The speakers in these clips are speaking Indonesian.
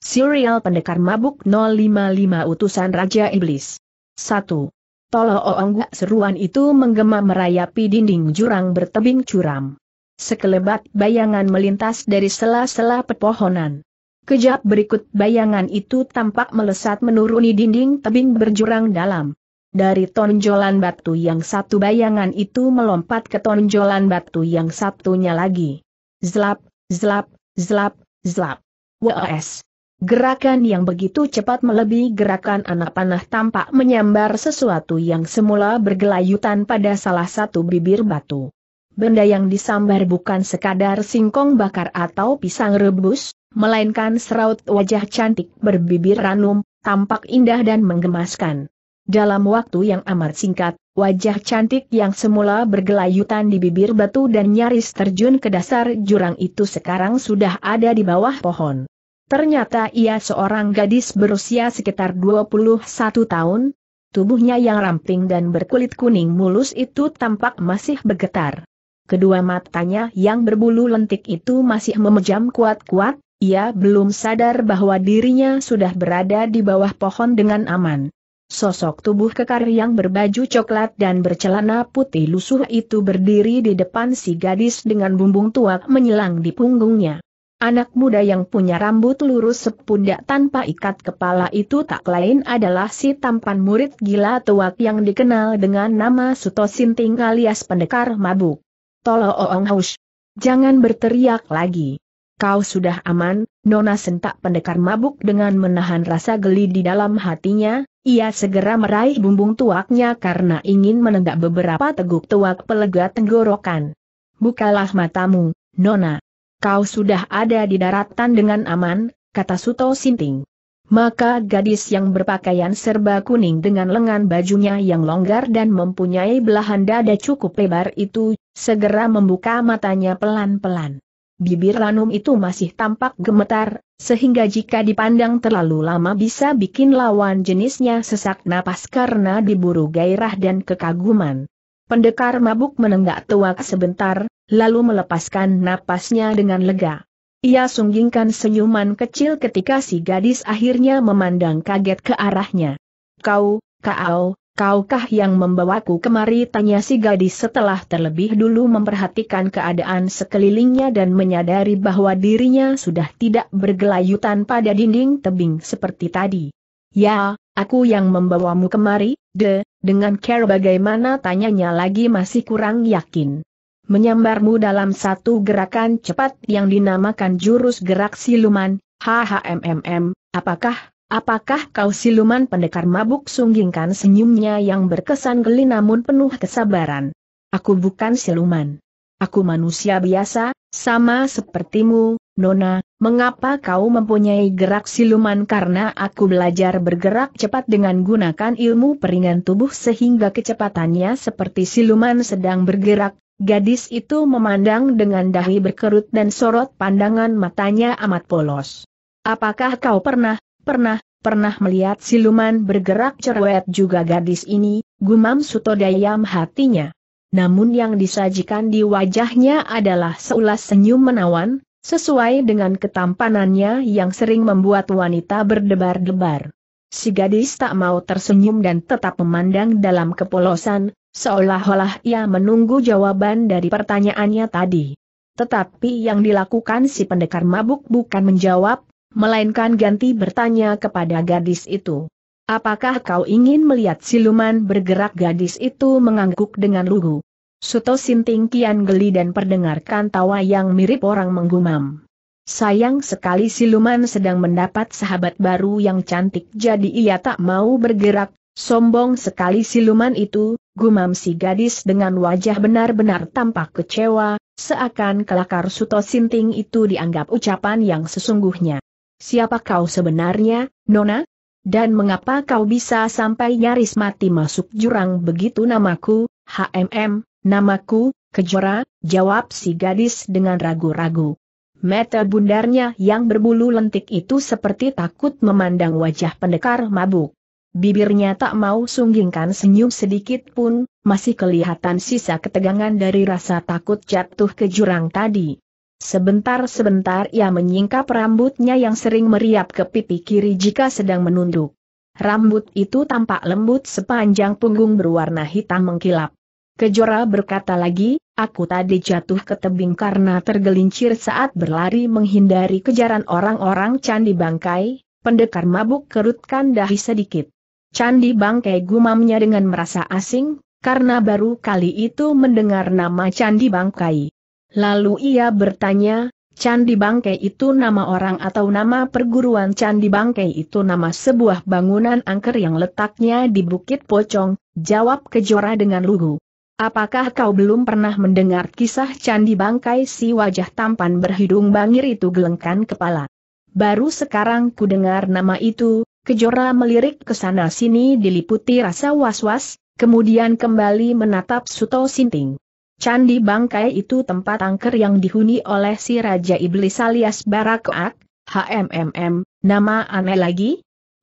Serial Pendekar Mabuk 055 Utusan Raja Iblis 1. Tolo Oonggak seruan itu menggema merayapi dinding jurang bertebing curam. Sekelebat bayangan melintas dari sela-sela pepohonan. Kejap berikut bayangan itu tampak melesat menuruni dinding tebing berjurang dalam. Dari tonjolan batu yang satu bayangan itu melompat ke tonjolan batu yang satunya lagi. Zlap, zlap, zlap, zlap. W.O.S. Gerakan yang begitu cepat melebihi gerakan anak panah tampak menyambar sesuatu yang semula bergelayutan pada salah satu bibir batu. Benda yang disambar bukan sekadar singkong bakar atau pisang rebus, melainkan seraut wajah cantik berbibir ranum, tampak indah dan menggemaskan. Dalam waktu yang amat singkat, wajah cantik yang semula bergelayutan di bibir batu dan nyaris terjun ke dasar jurang itu sekarang sudah ada di bawah pohon. Ternyata ia seorang gadis berusia sekitar 21 tahun, tubuhnya yang ramping dan berkulit kuning mulus itu tampak masih bergetar. Kedua matanya yang berbulu lentik itu masih memejam kuat-kuat, ia belum sadar bahwa dirinya sudah berada di bawah pohon dengan aman. Sosok tubuh kekar yang berbaju coklat dan bercelana putih lusuh itu berdiri di depan si gadis dengan bumbung tuak menyelang di punggungnya. Anak muda yang punya rambut lurus sepundak tanpa ikat kepala itu tak lain adalah si tampan murid gila tuak yang dikenal dengan nama Suto Sinting alias pendekar mabuk. Tolo Oong Haus. Jangan berteriak lagi. Kau sudah aman, Nona sentak pendekar mabuk dengan menahan rasa geli di dalam hatinya, ia segera meraih bumbung tuaknya karena ingin menenggak beberapa teguk tuak pelega tenggorokan. Bukalah matamu, Nona. Kau sudah ada di daratan dengan aman, kata Suto Sinting. Maka gadis yang berpakaian serba kuning dengan lengan bajunya yang longgar dan mempunyai belahan dada cukup lebar itu, segera membuka matanya pelan-pelan. Bibir lanum itu masih tampak gemetar, sehingga jika dipandang terlalu lama bisa bikin lawan jenisnya sesak napas karena diburu gairah dan kekaguman. Pendekar mabuk menenggak tuak sebentar, lalu melepaskan napasnya dengan lega. Ia sunggingkan senyuman kecil ketika si gadis akhirnya memandang kaget ke arahnya. Kau, kau, kaukah yang membawaku kemari tanya si gadis setelah terlebih dulu memperhatikan keadaan sekelilingnya dan menyadari bahwa dirinya sudah tidak bergelayutan pada dinding tebing seperti tadi. Ya, aku yang membawamu kemari, de, dengan care bagaimana tanyanya lagi masih kurang yakin menyambarmu dalam satu gerakan cepat yang dinamakan jurus gerak siluman, HHMMM, apakah, apakah kau siluman pendekar mabuk sunggingkan senyumnya yang berkesan geli namun penuh kesabaran. Aku bukan siluman. Aku manusia biasa, sama sepertimu, Nona, mengapa kau mempunyai gerak siluman karena aku belajar bergerak cepat dengan gunakan ilmu peringan tubuh sehingga kecepatannya seperti siluman sedang bergerak, Gadis itu memandang dengan dahi berkerut dan sorot pandangan matanya amat polos. Apakah kau pernah, pernah, pernah melihat siluman bergerak cerewet juga gadis ini, gumam Suto dayam hatinya. Namun yang disajikan di wajahnya adalah seulas senyum menawan, sesuai dengan ketampanannya yang sering membuat wanita berdebar-debar. Si gadis tak mau tersenyum dan tetap memandang dalam kepolosan, Seolah-olah ia menunggu jawaban dari pertanyaannya tadi. Tetapi yang dilakukan si pendekar mabuk bukan menjawab, melainkan ganti bertanya kepada gadis itu. Apakah kau ingin melihat siluman bergerak gadis itu mengangguk dengan lugu? Suto Sinting kian geli dan perdengarkan tawa yang mirip orang menggumam. Sayang sekali siluman sedang mendapat sahabat baru yang cantik jadi ia tak mau bergerak, Sombong sekali siluman itu, gumam si gadis dengan wajah benar-benar tampak kecewa, seakan kelakar Suto Sinting itu dianggap ucapan yang sesungguhnya. Siapa kau sebenarnya, Nona? Dan mengapa kau bisa sampai nyaris mati masuk jurang begitu namaku, HMM, namaku, Kejora, jawab si gadis dengan ragu-ragu. Mata bundarnya yang berbulu lentik itu seperti takut memandang wajah pendekar mabuk. Bibirnya tak mau sunggingkan senyum sedikit pun, masih kelihatan sisa ketegangan dari rasa takut jatuh ke jurang tadi. Sebentar-sebentar ia menyingkap rambutnya yang sering meriap ke pipi kiri jika sedang menunduk. Rambut itu tampak lembut sepanjang punggung berwarna hitam mengkilap. Kejora berkata lagi, aku tadi jatuh ke tebing karena tergelincir saat berlari menghindari kejaran orang-orang candi bangkai, pendekar mabuk kerutkan dahi sedikit. Candi Bangke gumamnya dengan merasa asing, karena baru kali itu mendengar nama Candi Bangkai. Lalu ia bertanya, Candi Bangke itu nama orang atau nama perguruan Candi Bangke itu nama sebuah bangunan angker yang letaknya di Bukit Pocong, jawab Kejora dengan lugu. Apakah kau belum pernah mendengar kisah Candi Bangkai si wajah tampan berhidung bangir itu gelengkan kepala? Baru sekarang ku dengar nama itu, Kejora melirik ke sana sini diliputi rasa was-was, kemudian kembali menatap Suto Sinting. Candi Bangkai itu tempat angker yang dihuni oleh si Raja Iblis alias Barakoak, HMMM, nama aneh lagi?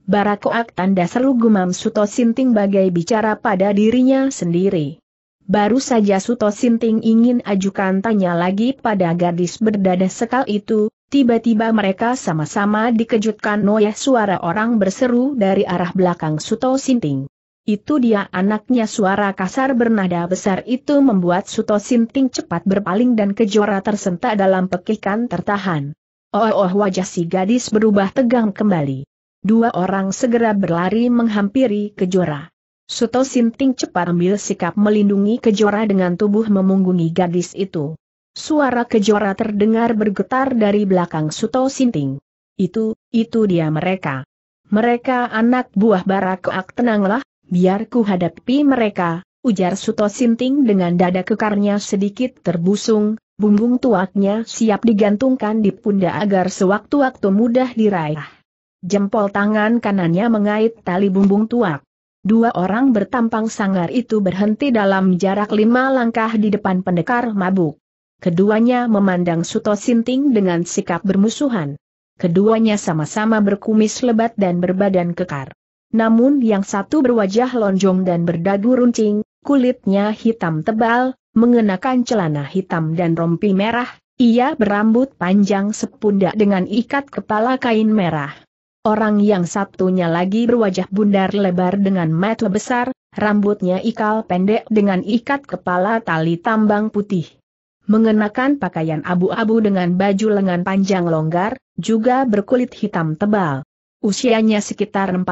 Barakoak tanda seru gumam Suto Sinting bagai bicara pada dirinya sendiri. Baru saja Suto Sinting ingin ajukan tanya lagi pada gadis berdada sekal itu, Tiba-tiba mereka sama-sama dikejutkan Noyah suara orang berseru dari arah belakang Suto Sinting. Itu dia anaknya suara kasar bernada besar itu membuat Suto Sinting cepat berpaling dan kejora tersentak dalam pekikan tertahan. Oh, oh wajah si gadis berubah tegang kembali. Dua orang segera berlari menghampiri kejora. Suto Sinting cepat ambil sikap melindungi kejora dengan tubuh memunggungi gadis itu. Suara kejora terdengar bergetar dari belakang Suto Sinting. Itu, itu dia mereka. Mereka anak buah Barakoak tenanglah, biar ku hadapi mereka, ujar Suto Sinting dengan dada kekarnya sedikit terbusung, bumbung tuaknya siap digantungkan di pundak agar sewaktu-waktu mudah diraih. Jempol tangan kanannya mengait tali bumbung tuak. Dua orang bertampang sangar itu berhenti dalam jarak lima langkah di depan pendekar mabuk. Keduanya memandang Suto Sinting dengan sikap bermusuhan. Keduanya sama-sama berkumis lebat dan berbadan kekar. Namun yang satu berwajah lonjong dan berdagu runcing, kulitnya hitam tebal, mengenakan celana hitam dan rompi merah, ia berambut panjang sepundak dengan ikat kepala kain merah. Orang yang satunya lagi berwajah bundar lebar dengan mata besar, rambutnya ikal pendek dengan ikat kepala tali tambang putih mengenakan pakaian abu-abu dengan baju lengan panjang longgar, juga berkulit hitam tebal. Usianya sekitar 40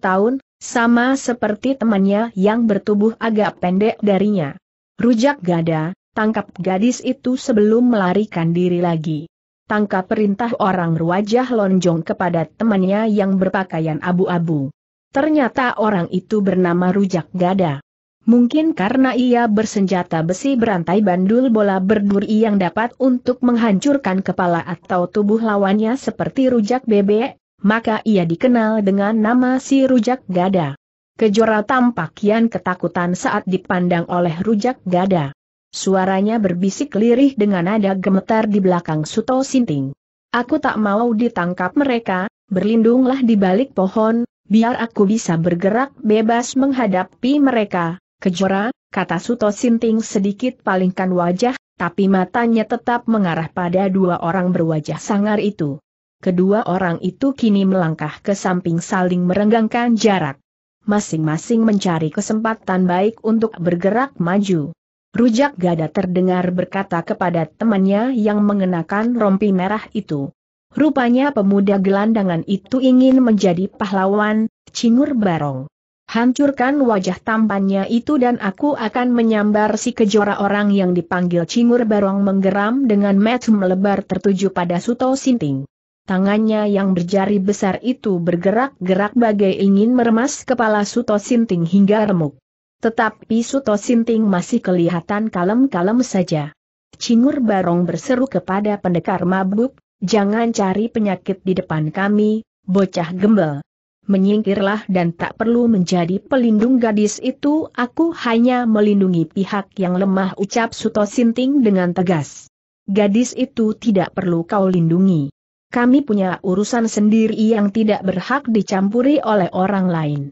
tahun, sama seperti temannya yang bertubuh agak pendek darinya. Rujak gada, tangkap gadis itu sebelum melarikan diri lagi. Tangkap perintah orang ruajah lonjong kepada temannya yang berpakaian abu-abu. Ternyata orang itu bernama Rujak Gada. Mungkin karena ia bersenjata besi berantai bandul bola berduri yang dapat untuk menghancurkan kepala atau tubuh lawannya seperti rujak bebek, maka ia dikenal dengan nama si rujak gada. Kejora tampak kian ketakutan saat dipandang oleh rujak gada. Suaranya berbisik lirih dengan nada gemetar di belakang Suto Sinting. Aku tak mau ditangkap mereka, berlindunglah di balik pohon, biar aku bisa bergerak bebas menghadapi mereka, Kejora, kata Suto Sinting sedikit palingkan wajah, tapi matanya tetap mengarah pada dua orang berwajah sangar itu. Kedua orang itu kini melangkah ke samping saling merenggangkan jarak. Masing-masing mencari kesempatan baik untuk bergerak maju. Rujak Gada terdengar berkata kepada temannya yang mengenakan rompi merah itu. Rupanya pemuda gelandangan itu ingin menjadi pahlawan, cingur barong. Hancurkan wajah tampannya itu dan aku akan menyambar si kejora orang yang dipanggil Cingur Barong menggeram dengan match melebar tertuju pada Suto Sinting. Tangannya yang berjari besar itu bergerak-gerak bagai ingin meremas kepala Suto Sinting hingga remuk. Tetapi Suto Sinting masih kelihatan kalem-kalem saja. Cingur Barong berseru kepada pendekar mabuk, jangan cari penyakit di depan kami, bocah gembel menyingkirlah dan tak perlu menjadi pelindung gadis itu aku hanya melindungi pihak yang lemah ucap Suto Sinting dengan tegas. Gadis itu tidak perlu kau lindungi. Kami punya urusan sendiri yang tidak berhak dicampuri oleh orang lain.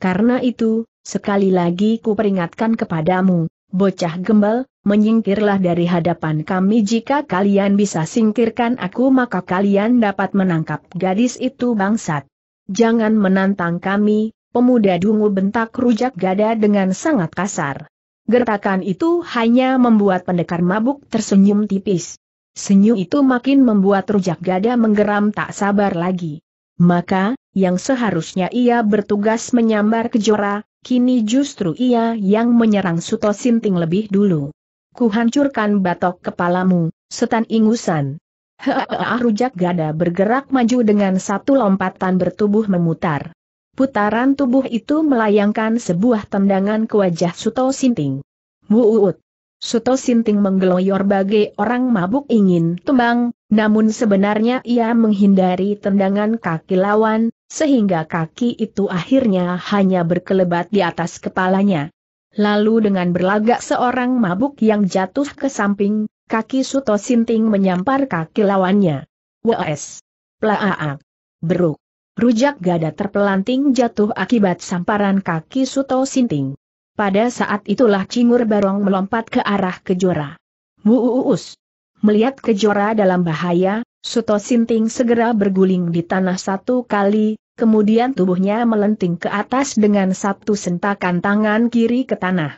Karena itu, sekali lagi kuperingatkan kepadamu, bocah gembel, menyingkirlah dari hadapan kami jika kalian bisa singkirkan aku maka kalian dapat menangkap gadis itu bangsat. Jangan menantang kami, pemuda dungu bentak rujak gada dengan sangat kasar. Gertakan itu hanya membuat pendekar mabuk tersenyum tipis. Senyum itu makin membuat rujak gada menggeram tak sabar lagi. Maka, yang seharusnya ia bertugas menyambar kejora, kini justru ia yang menyerang Suto Sinting lebih dulu. Kuhancurkan batok kepalamu, setan ingusan. Heeh rujak gada bergerak maju dengan satu lompatan bertubuh memutar. Putaran tubuh itu melayangkan sebuah tendangan ke wajah Suto Sinting. Muut. Suto Sinting menggeloyor bagai orang mabuk ingin tumbang, namun sebenarnya ia menghindari tendangan kaki lawan, sehingga kaki itu akhirnya hanya berkelebat di atas kepalanya. Lalu dengan berlagak seorang mabuk yang jatuh ke samping, Kaki Suto Sinting menyampar kaki lawannya. Wes. Plaaak. Beruk. Rujak gada terpelanting jatuh akibat samparan kaki Suto Sinting. Pada saat itulah Cingur Barong melompat ke arah kejora. Muus. Melihat kejora dalam bahaya, Suto Sinting segera berguling di tanah satu kali, kemudian tubuhnya melenting ke atas dengan satu sentakan tangan kiri ke tanah.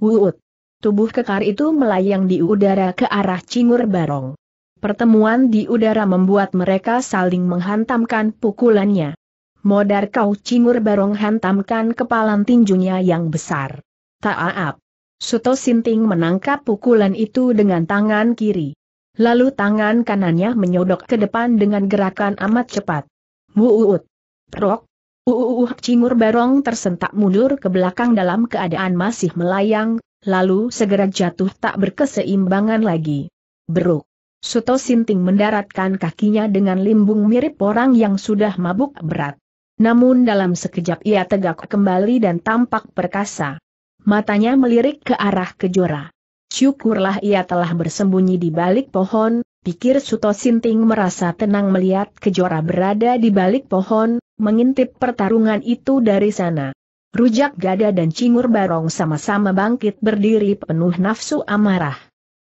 Wuut. Tubuh kekar itu melayang di udara ke arah Cingur Barong. Pertemuan di udara membuat mereka saling menghantamkan pukulannya. Modar kau Cingur Barong hantamkan kepalan tinjunya yang besar. Taaap. Suto Sinting menangkap pukulan itu dengan tangan kiri. Lalu tangan kanannya menyodok ke depan dengan gerakan amat cepat. Muut. Prok. Uuuh Cingur Barong tersentak mundur ke belakang dalam keadaan masih melayang, lalu segera jatuh tak berkeseimbangan lagi. Beruk. Suto Sinting mendaratkan kakinya dengan limbung mirip orang yang sudah mabuk berat. Namun dalam sekejap ia tegak kembali dan tampak perkasa. Matanya melirik ke arah kejora. Syukurlah ia telah bersembunyi di balik pohon, pikir Suto Sinting merasa tenang melihat kejora berada di balik pohon, mengintip pertarungan itu dari sana. Rujak Gada dan Cingur Barong sama-sama bangkit berdiri penuh nafsu amarah.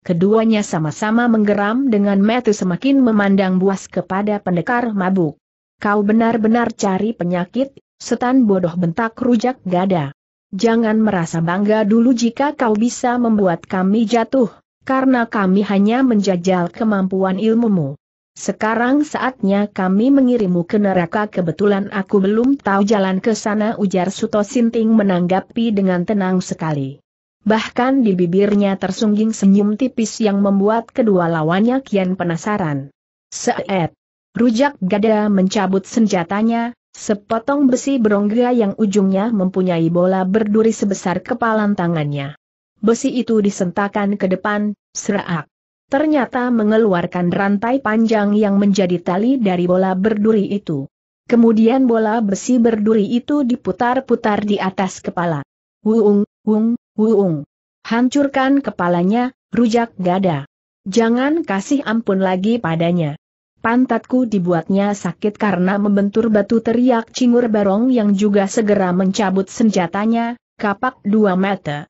Keduanya sama-sama menggeram dengan metu semakin memandang buas kepada pendekar mabuk. Kau benar-benar cari penyakit, setan bodoh bentak Rujak Gada. Jangan merasa bangga dulu jika kau bisa membuat kami jatuh, karena kami hanya menjajal kemampuan ilmumu. Sekarang saatnya kami mengirimmu ke neraka kebetulan aku belum tahu jalan ke sana ujar Suto Sinting menanggapi dengan tenang sekali. Bahkan di bibirnya tersungging senyum tipis yang membuat kedua lawannya kian penasaran. Seet. Rujak gada mencabut senjatanya, sepotong besi berongga yang ujungnya mempunyai bola berduri sebesar kepalan tangannya. Besi itu disentakan ke depan, serak ternyata mengeluarkan rantai panjang yang menjadi tali dari bola berduri itu. Kemudian bola besi berduri itu diputar-putar di atas kepala. Wuung, wung, wuung. Hancurkan kepalanya, rujak gada. Jangan kasih ampun lagi padanya. Pantatku dibuatnya sakit karena membentur batu teriak cingur barong yang juga segera mencabut senjatanya, kapak dua meter.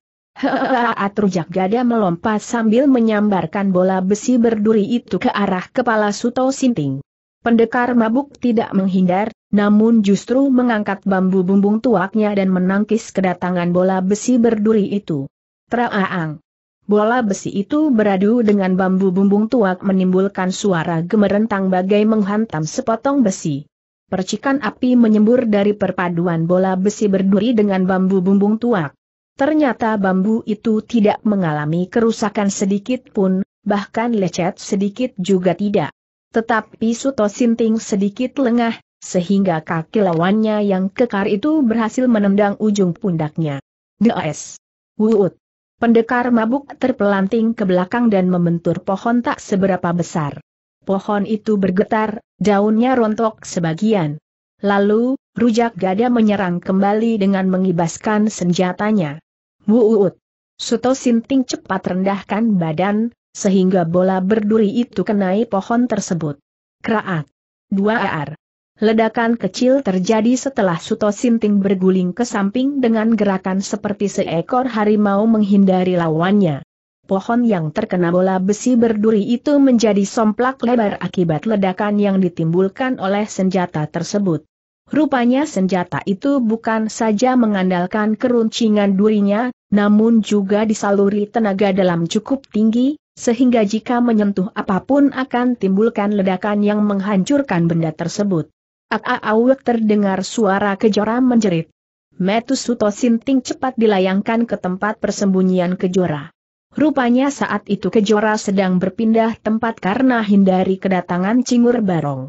Atrujak gada melompat sambil menyambarkan bola besi berduri itu ke arah kepala Suto Sinting. Pendekar mabuk tidak menghindar, namun justru mengangkat bambu bumbung tuaknya dan menangkis kedatangan bola besi berduri itu. Traaang. Bola besi itu beradu dengan bambu bumbung tuak menimbulkan suara gemerentang bagai menghantam sepotong besi. Percikan api menyembur dari perpaduan bola besi berduri dengan bambu bumbung tuak. Ternyata bambu itu tidak mengalami kerusakan sedikit pun, bahkan lecet sedikit juga tidak. Tetapi Suto Sinting sedikit lengah, sehingga kaki lawannya yang kekar itu berhasil menendang ujung pundaknya. Das. Wuut. Pendekar mabuk terpelanting ke belakang dan membentur pohon tak seberapa besar. Pohon itu bergetar, daunnya rontok sebagian. Lalu, Rujak Gada menyerang kembali dengan mengibaskan senjatanya. Wuut! Suto Sinting cepat rendahkan badan, sehingga bola berduri itu kenai pohon tersebut. Kraat! Dua ar! Ledakan kecil terjadi setelah Suto Sinting berguling ke samping dengan gerakan seperti seekor harimau menghindari lawannya. Pohon yang terkena bola besi berduri itu menjadi somplak lebar akibat ledakan yang ditimbulkan oleh senjata tersebut. Rupanya senjata itu bukan saja mengandalkan keruncingan durinya, namun juga disaluri tenaga dalam cukup tinggi, sehingga jika menyentuh apapun akan timbulkan ledakan yang menghancurkan benda tersebut. Aaawek terdengar suara kejora menjerit. Metusuto Sinting cepat dilayangkan ke tempat persembunyian kejora. Rupanya saat itu kejora sedang berpindah tempat karena hindari kedatangan Cingur Barong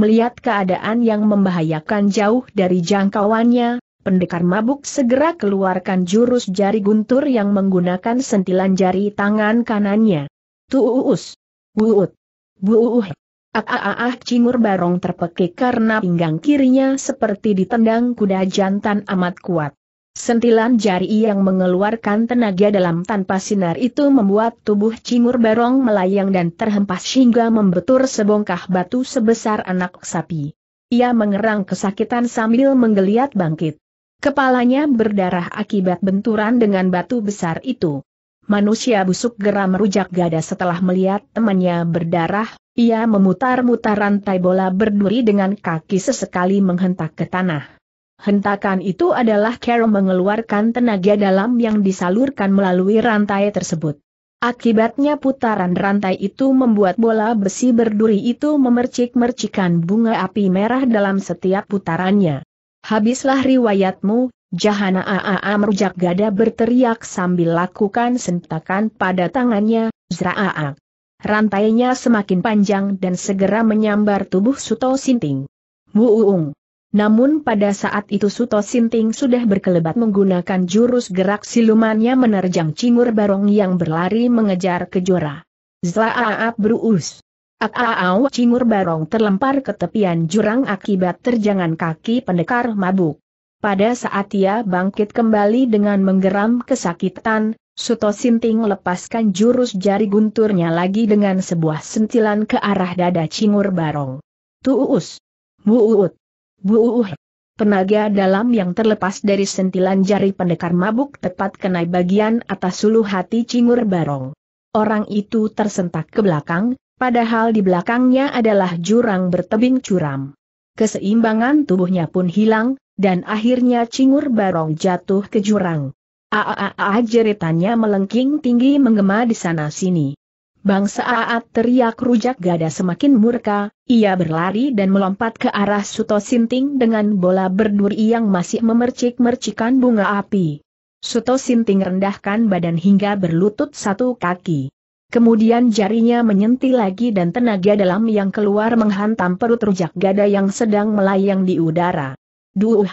melihat keadaan yang membahayakan jauh dari jangkauannya, pendekar mabuk segera keluarkan jurus jari guntur yang menggunakan sentilan jari tangan kanannya. Tuus! Buut! Buuh! Ah, ah, ah, ah cingur barong terpekik karena pinggang kirinya seperti ditendang kuda jantan amat kuat. Sentilan jari yang mengeluarkan tenaga dalam tanpa sinar itu membuat tubuh Cingur Barong melayang dan terhempas hingga membetur sebongkah batu sebesar anak sapi. Ia mengerang kesakitan sambil menggeliat bangkit. Kepalanya berdarah akibat benturan dengan batu besar itu. Manusia busuk geram merujak gada setelah melihat temannya berdarah, ia memutar-mutar rantai bola berduri dengan kaki sesekali menghentak ke tanah. Hentakan itu adalah Carol mengeluarkan tenaga dalam yang disalurkan melalui rantai tersebut. Akibatnya putaran rantai itu membuat bola besi berduri itu memercik-mercikan bunga api merah dalam setiap putarannya. Habislah riwayatmu, Jahana Aa merujak gada berteriak sambil lakukan sentakan pada tangannya, Aa. Rantainya semakin panjang dan segera menyambar tubuh Suto Sinting. Wuung. Namun pada saat itu Suto Sinting sudah berkelebat menggunakan jurus gerak silumannya menerjang cingur barong yang berlari mengejar kejora. Zlaaap bruus. Aaau cingur barong terlempar ke tepian jurang akibat terjangan kaki pendekar mabuk. Pada saat ia bangkit kembali dengan menggeram kesakitan, Suto Sinting lepaskan jurus jari gunturnya lagi dengan sebuah sentilan ke arah dada cingur barong. Tuus. Muut. Buuh, tenaga dalam yang terlepas dari sentilan jari pendekar mabuk tepat kena bagian atas suluh hati Cingur Barong. Orang itu tersentak ke belakang, padahal di belakangnya adalah jurang bertebing curam. Keseimbangan tubuhnya pun hilang, dan akhirnya Cingur Barong jatuh ke jurang. Aaaa jeritannya melengking tinggi menggema di sana-sini. Bangsa Saat teriak rujak gada semakin murka, ia berlari dan melompat ke arah Suto Sinting dengan bola berduri yang masih memercik-mercikan bunga api. Suto Sinting rendahkan badan hingga berlutut satu kaki. Kemudian jarinya menyentil lagi dan tenaga dalam yang keluar menghantam perut rujak gada yang sedang melayang di udara. Duh!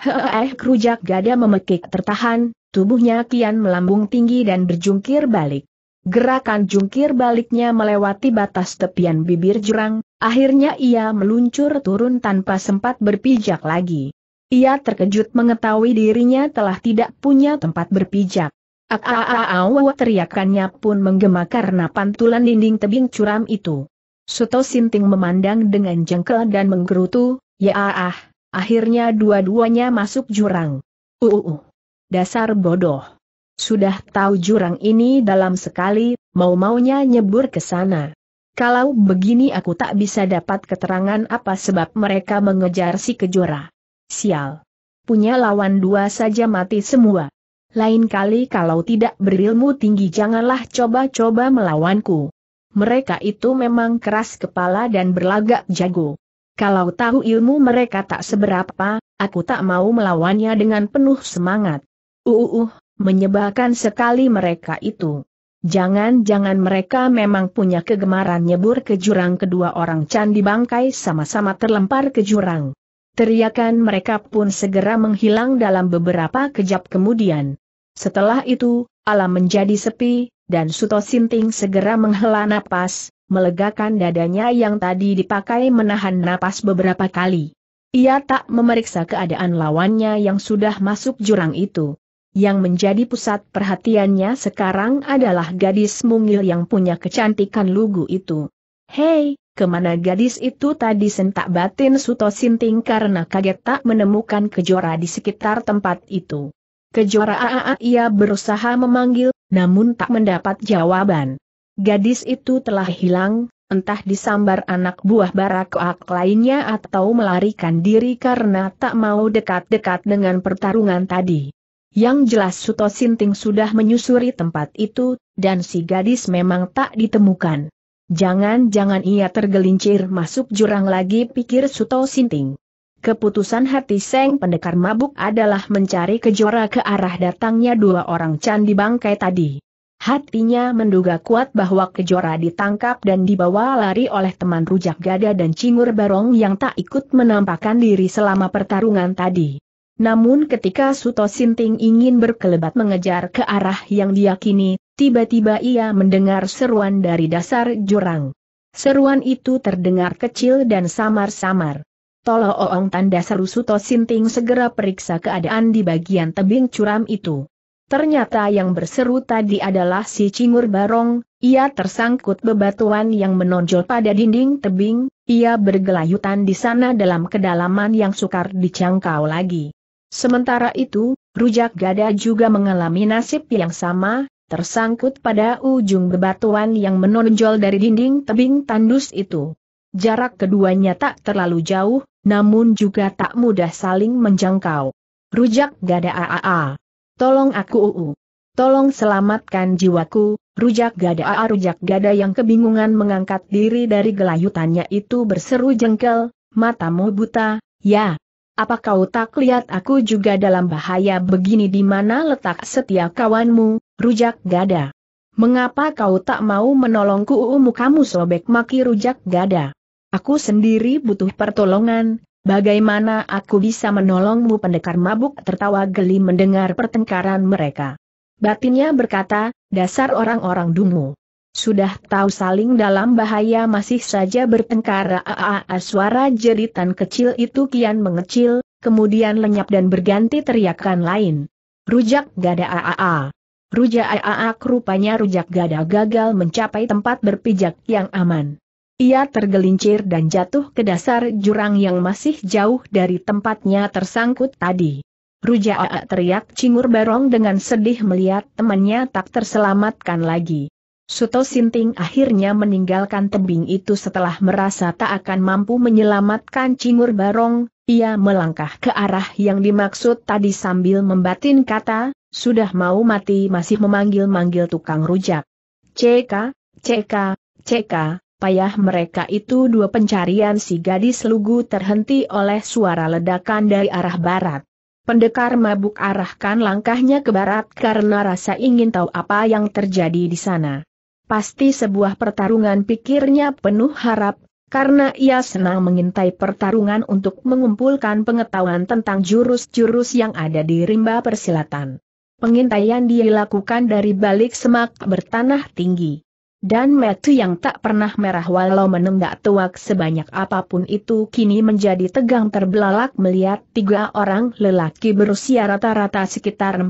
Heeh rujak gada memekik tertahan, tubuhnya kian melambung tinggi dan berjungkir balik. Gerakan jungkir baliknya melewati batas tepian bibir jurang, akhirnya ia meluncur turun tanpa sempat berpijak lagi. Ia terkejut mengetahui dirinya telah tidak punya tempat berpijak. Aaaaaau teriakannya pun menggema karena pantulan dinding tebing curam itu. Suto Sinting memandang dengan jengkel dan menggerutu, ya ah, akhirnya dua-duanya masuk jurang. Uuuh, dasar bodoh. Sudah tahu jurang ini dalam sekali, mau-maunya nyebur ke sana. Kalau begini aku tak bisa dapat keterangan apa sebab mereka mengejar si kejora. Sial. Punya lawan dua saja mati semua. Lain kali kalau tidak berilmu tinggi janganlah coba-coba melawanku. Mereka itu memang keras kepala dan berlagak jago. Kalau tahu ilmu mereka tak seberapa, aku tak mau melawannya dengan penuh semangat. Uh, uh, uh Menyebalkan sekali mereka itu. Jangan-jangan mereka memang punya kegemaran nyebur ke jurang kedua orang candi bangkai sama-sama terlempar ke jurang. Teriakan mereka pun segera menghilang dalam beberapa kejap kemudian. Setelah itu, alam menjadi sepi, dan Suto Sinting segera menghela napas, melegakan dadanya yang tadi dipakai menahan napas beberapa kali. Ia tak memeriksa keadaan lawannya yang sudah masuk jurang itu. Yang menjadi pusat perhatiannya sekarang adalah gadis mungil yang punya kecantikan lugu itu. Hei, kemana gadis itu tadi sentak batin Suto Sinting karena kaget tak menemukan kejora di sekitar tempat itu. Kejora AA ia berusaha memanggil, namun tak mendapat jawaban. Gadis itu telah hilang, entah disambar anak buah barakoak lainnya atau melarikan diri karena tak mau dekat-dekat dengan pertarungan tadi. Yang jelas Suto Sinting sudah menyusuri tempat itu, dan si gadis memang tak ditemukan. Jangan-jangan ia tergelincir masuk jurang lagi pikir Suto Sinting. Keputusan hati Seng pendekar mabuk adalah mencari kejora ke arah datangnya dua orang candi bangkai tadi. Hatinya menduga kuat bahwa kejora ditangkap dan dibawa lari oleh teman rujak gada dan cingur barong yang tak ikut menampakkan diri selama pertarungan tadi. Namun ketika Suto Sinting ingin berkelebat mengejar ke arah yang diyakini, tiba-tiba ia mendengar seruan dari dasar jurang. Seruan itu terdengar kecil dan samar-samar. Tolong, oong tanda seru Suto Sinting segera periksa keadaan di bagian tebing curam itu. Ternyata yang berseru tadi adalah si Cingur Barong, ia tersangkut bebatuan yang menonjol pada dinding tebing, ia bergelayutan di sana dalam kedalaman yang sukar dicangkau lagi. Sementara itu, rujak gada juga mengalami nasib yang sama, tersangkut pada ujung bebatuan yang menonjol dari dinding tebing tandus itu. Jarak keduanya tak terlalu jauh, namun juga tak mudah saling menjangkau. Rujak gada AAA. Tolong aku UU. Tolong selamatkan jiwaku, rujak gada AA rujak gada yang kebingungan mengangkat diri dari gelayutannya itu berseru jengkel, matamu buta, ya, apa kau tak lihat aku juga dalam bahaya begini di mana letak setia kawanmu, rujak gada? Mengapa kau tak mau menolongku umu kamu sobek maki rujak gada? Aku sendiri butuh pertolongan, bagaimana aku bisa menolongmu pendekar mabuk tertawa geli mendengar pertengkaran mereka. Batinnya berkata, dasar orang-orang dungu. Sudah tahu saling dalam bahaya masih saja bertengkar aaa suara jeritan kecil itu kian mengecil, kemudian lenyap dan berganti teriakan lain. Rujak gada aaa. Rujak aaa rupanya rujak gada gagal mencapai tempat berpijak yang aman. Ia tergelincir dan jatuh ke dasar jurang yang masih jauh dari tempatnya tersangkut tadi. Rujak aaa teriak cingur barong dengan sedih melihat temannya tak terselamatkan lagi. Suto Sinting akhirnya meninggalkan tebing itu setelah merasa tak akan mampu menyelamatkan Cingur Barong, ia melangkah ke arah yang dimaksud tadi sambil membatin kata, sudah mau mati masih memanggil-manggil tukang rujak. Ceka, ceka, ceka, payah mereka itu dua pencarian si gadis lugu terhenti oleh suara ledakan dari arah barat. Pendekar mabuk arahkan langkahnya ke barat karena rasa ingin tahu apa yang terjadi di sana pasti sebuah pertarungan pikirnya penuh harap, karena ia senang mengintai pertarungan untuk mengumpulkan pengetahuan tentang jurus-jurus yang ada di rimba persilatan. Pengintaian dilakukan dari balik semak bertanah tinggi. Dan metu yang tak pernah merah walau menenggak tuak sebanyak apapun itu kini menjadi tegang terbelalak melihat tiga orang lelaki berusia rata-rata sekitar 40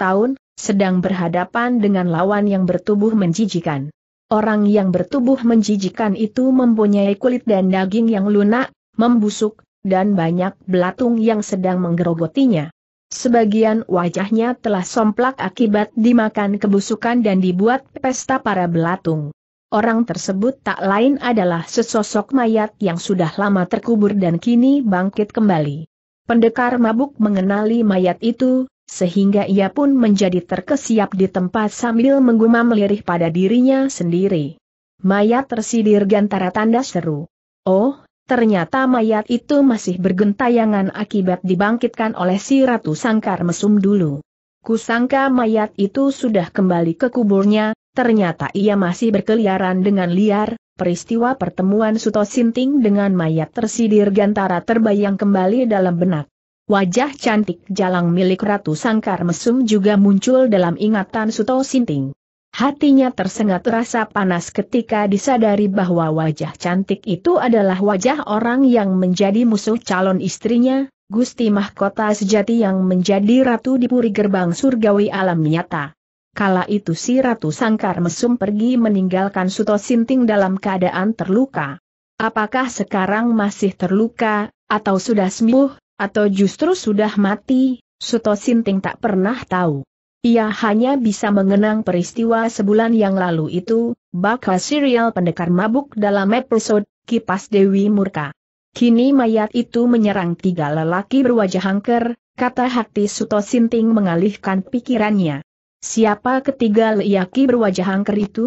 tahun, sedang berhadapan dengan lawan yang bertubuh menjijikan. Orang yang bertubuh menjijikan itu mempunyai kulit dan daging yang lunak, membusuk, dan banyak belatung yang sedang menggerogotinya. Sebagian wajahnya telah somplak akibat dimakan kebusukan dan dibuat pesta para belatung. Orang tersebut tak lain adalah sesosok mayat yang sudah lama terkubur dan kini bangkit kembali. Pendekar mabuk mengenali mayat itu, sehingga ia pun menjadi terkesiap di tempat sambil menggumam lirih pada dirinya sendiri. Mayat tersidir gantara tanda seru. Oh, ternyata mayat itu masih bergentayangan akibat dibangkitkan oleh si Ratu Sangkar Mesum dulu. Kusangka mayat itu sudah kembali ke kuburnya, ternyata ia masih berkeliaran dengan liar, Peristiwa pertemuan Suto Sinting dengan mayat tersidir gantara terbayang kembali dalam benak. Wajah cantik jalang milik Ratu Sangkar Mesum juga muncul dalam ingatan Suto Sinting. Hatinya tersengat rasa panas ketika disadari bahwa wajah cantik itu adalah wajah orang yang menjadi musuh calon istrinya, Gusti Mahkota sejati yang menjadi Ratu di Puri Gerbang Surgawi Alam Nyata. Kala itu si Ratu Sangkar Mesum pergi meninggalkan Suto Sinting dalam keadaan terluka. Apakah sekarang masih terluka, atau sudah sembuh? atau justru sudah mati, Suto Sinting tak pernah tahu. Ia hanya bisa mengenang peristiwa sebulan yang lalu itu, bakal serial pendekar mabuk dalam episode Kipas Dewi Murka. Kini mayat itu menyerang tiga lelaki berwajah angker, kata hati Suto Sinting mengalihkan pikirannya. Siapa ketiga lelaki berwajah angker itu?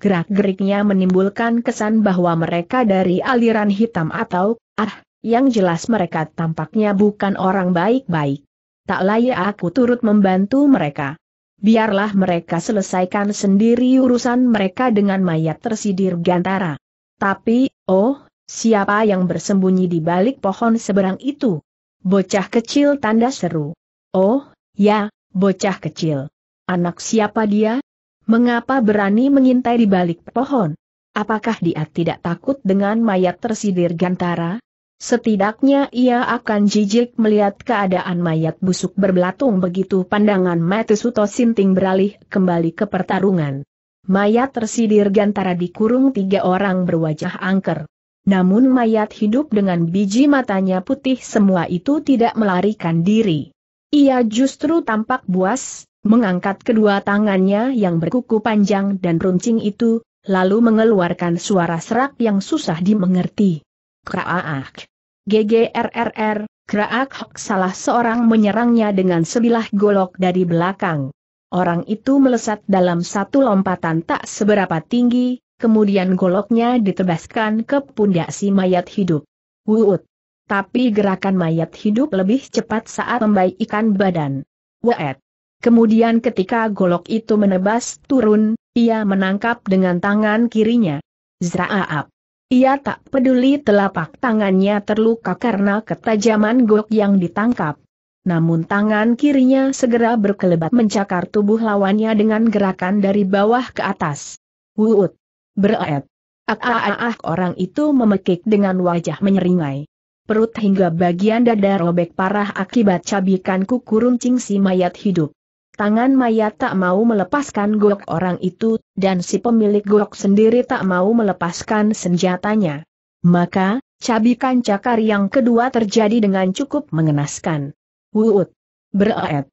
Gerak-geriknya menimbulkan kesan bahwa mereka dari aliran hitam atau, ah, yang jelas mereka tampaknya bukan orang baik-baik. Tak layak aku turut membantu mereka. Biarlah mereka selesaikan sendiri urusan mereka dengan mayat tersidir gantara. Tapi, oh, siapa yang bersembunyi di balik pohon seberang itu? Bocah kecil tanda seru. Oh, ya, bocah kecil. Anak siapa dia? Mengapa berani mengintai di balik pohon? Apakah dia tidak takut dengan mayat tersidir gantara? Setidaknya ia akan jijik melihat keadaan mayat busuk berbelatung begitu pandangan Suto Sinting beralih kembali ke pertarungan. Mayat tersidir gantara dikurung tiga orang berwajah angker. Namun mayat hidup dengan biji matanya putih semua itu tidak melarikan diri. Ia justru tampak buas, mengangkat kedua tangannya yang berkuku panjang dan runcing itu, lalu mengeluarkan suara serak yang susah dimengerti. Kraak. GGRRR, Kraak Hok salah seorang menyerangnya dengan sebilah golok dari belakang. Orang itu melesat dalam satu lompatan tak seberapa tinggi, kemudian goloknya ditebaskan ke pundak si mayat hidup. Wuut. Tapi gerakan mayat hidup lebih cepat saat ikan badan. Waet. Kemudian ketika golok itu menebas turun, ia menangkap dengan tangan kirinya. Zraaap. Ia tak peduli telapak tangannya terluka karena ketajaman gok yang ditangkap. Namun tangan kirinya segera berkelebat mencakar tubuh lawannya dengan gerakan dari bawah ke atas. Wuut! Beret! Ah, ah, ah, ah, orang itu memekik dengan wajah menyeringai. Perut hingga bagian dada robek parah akibat cabikan kuku runcing si mayat hidup. Tangan mayat tak mau melepaskan gok orang itu, dan si pemilik gok sendiri tak mau melepaskan senjatanya. Maka, cabikan cakar yang kedua terjadi dengan cukup mengenaskan. Wuut. Beret.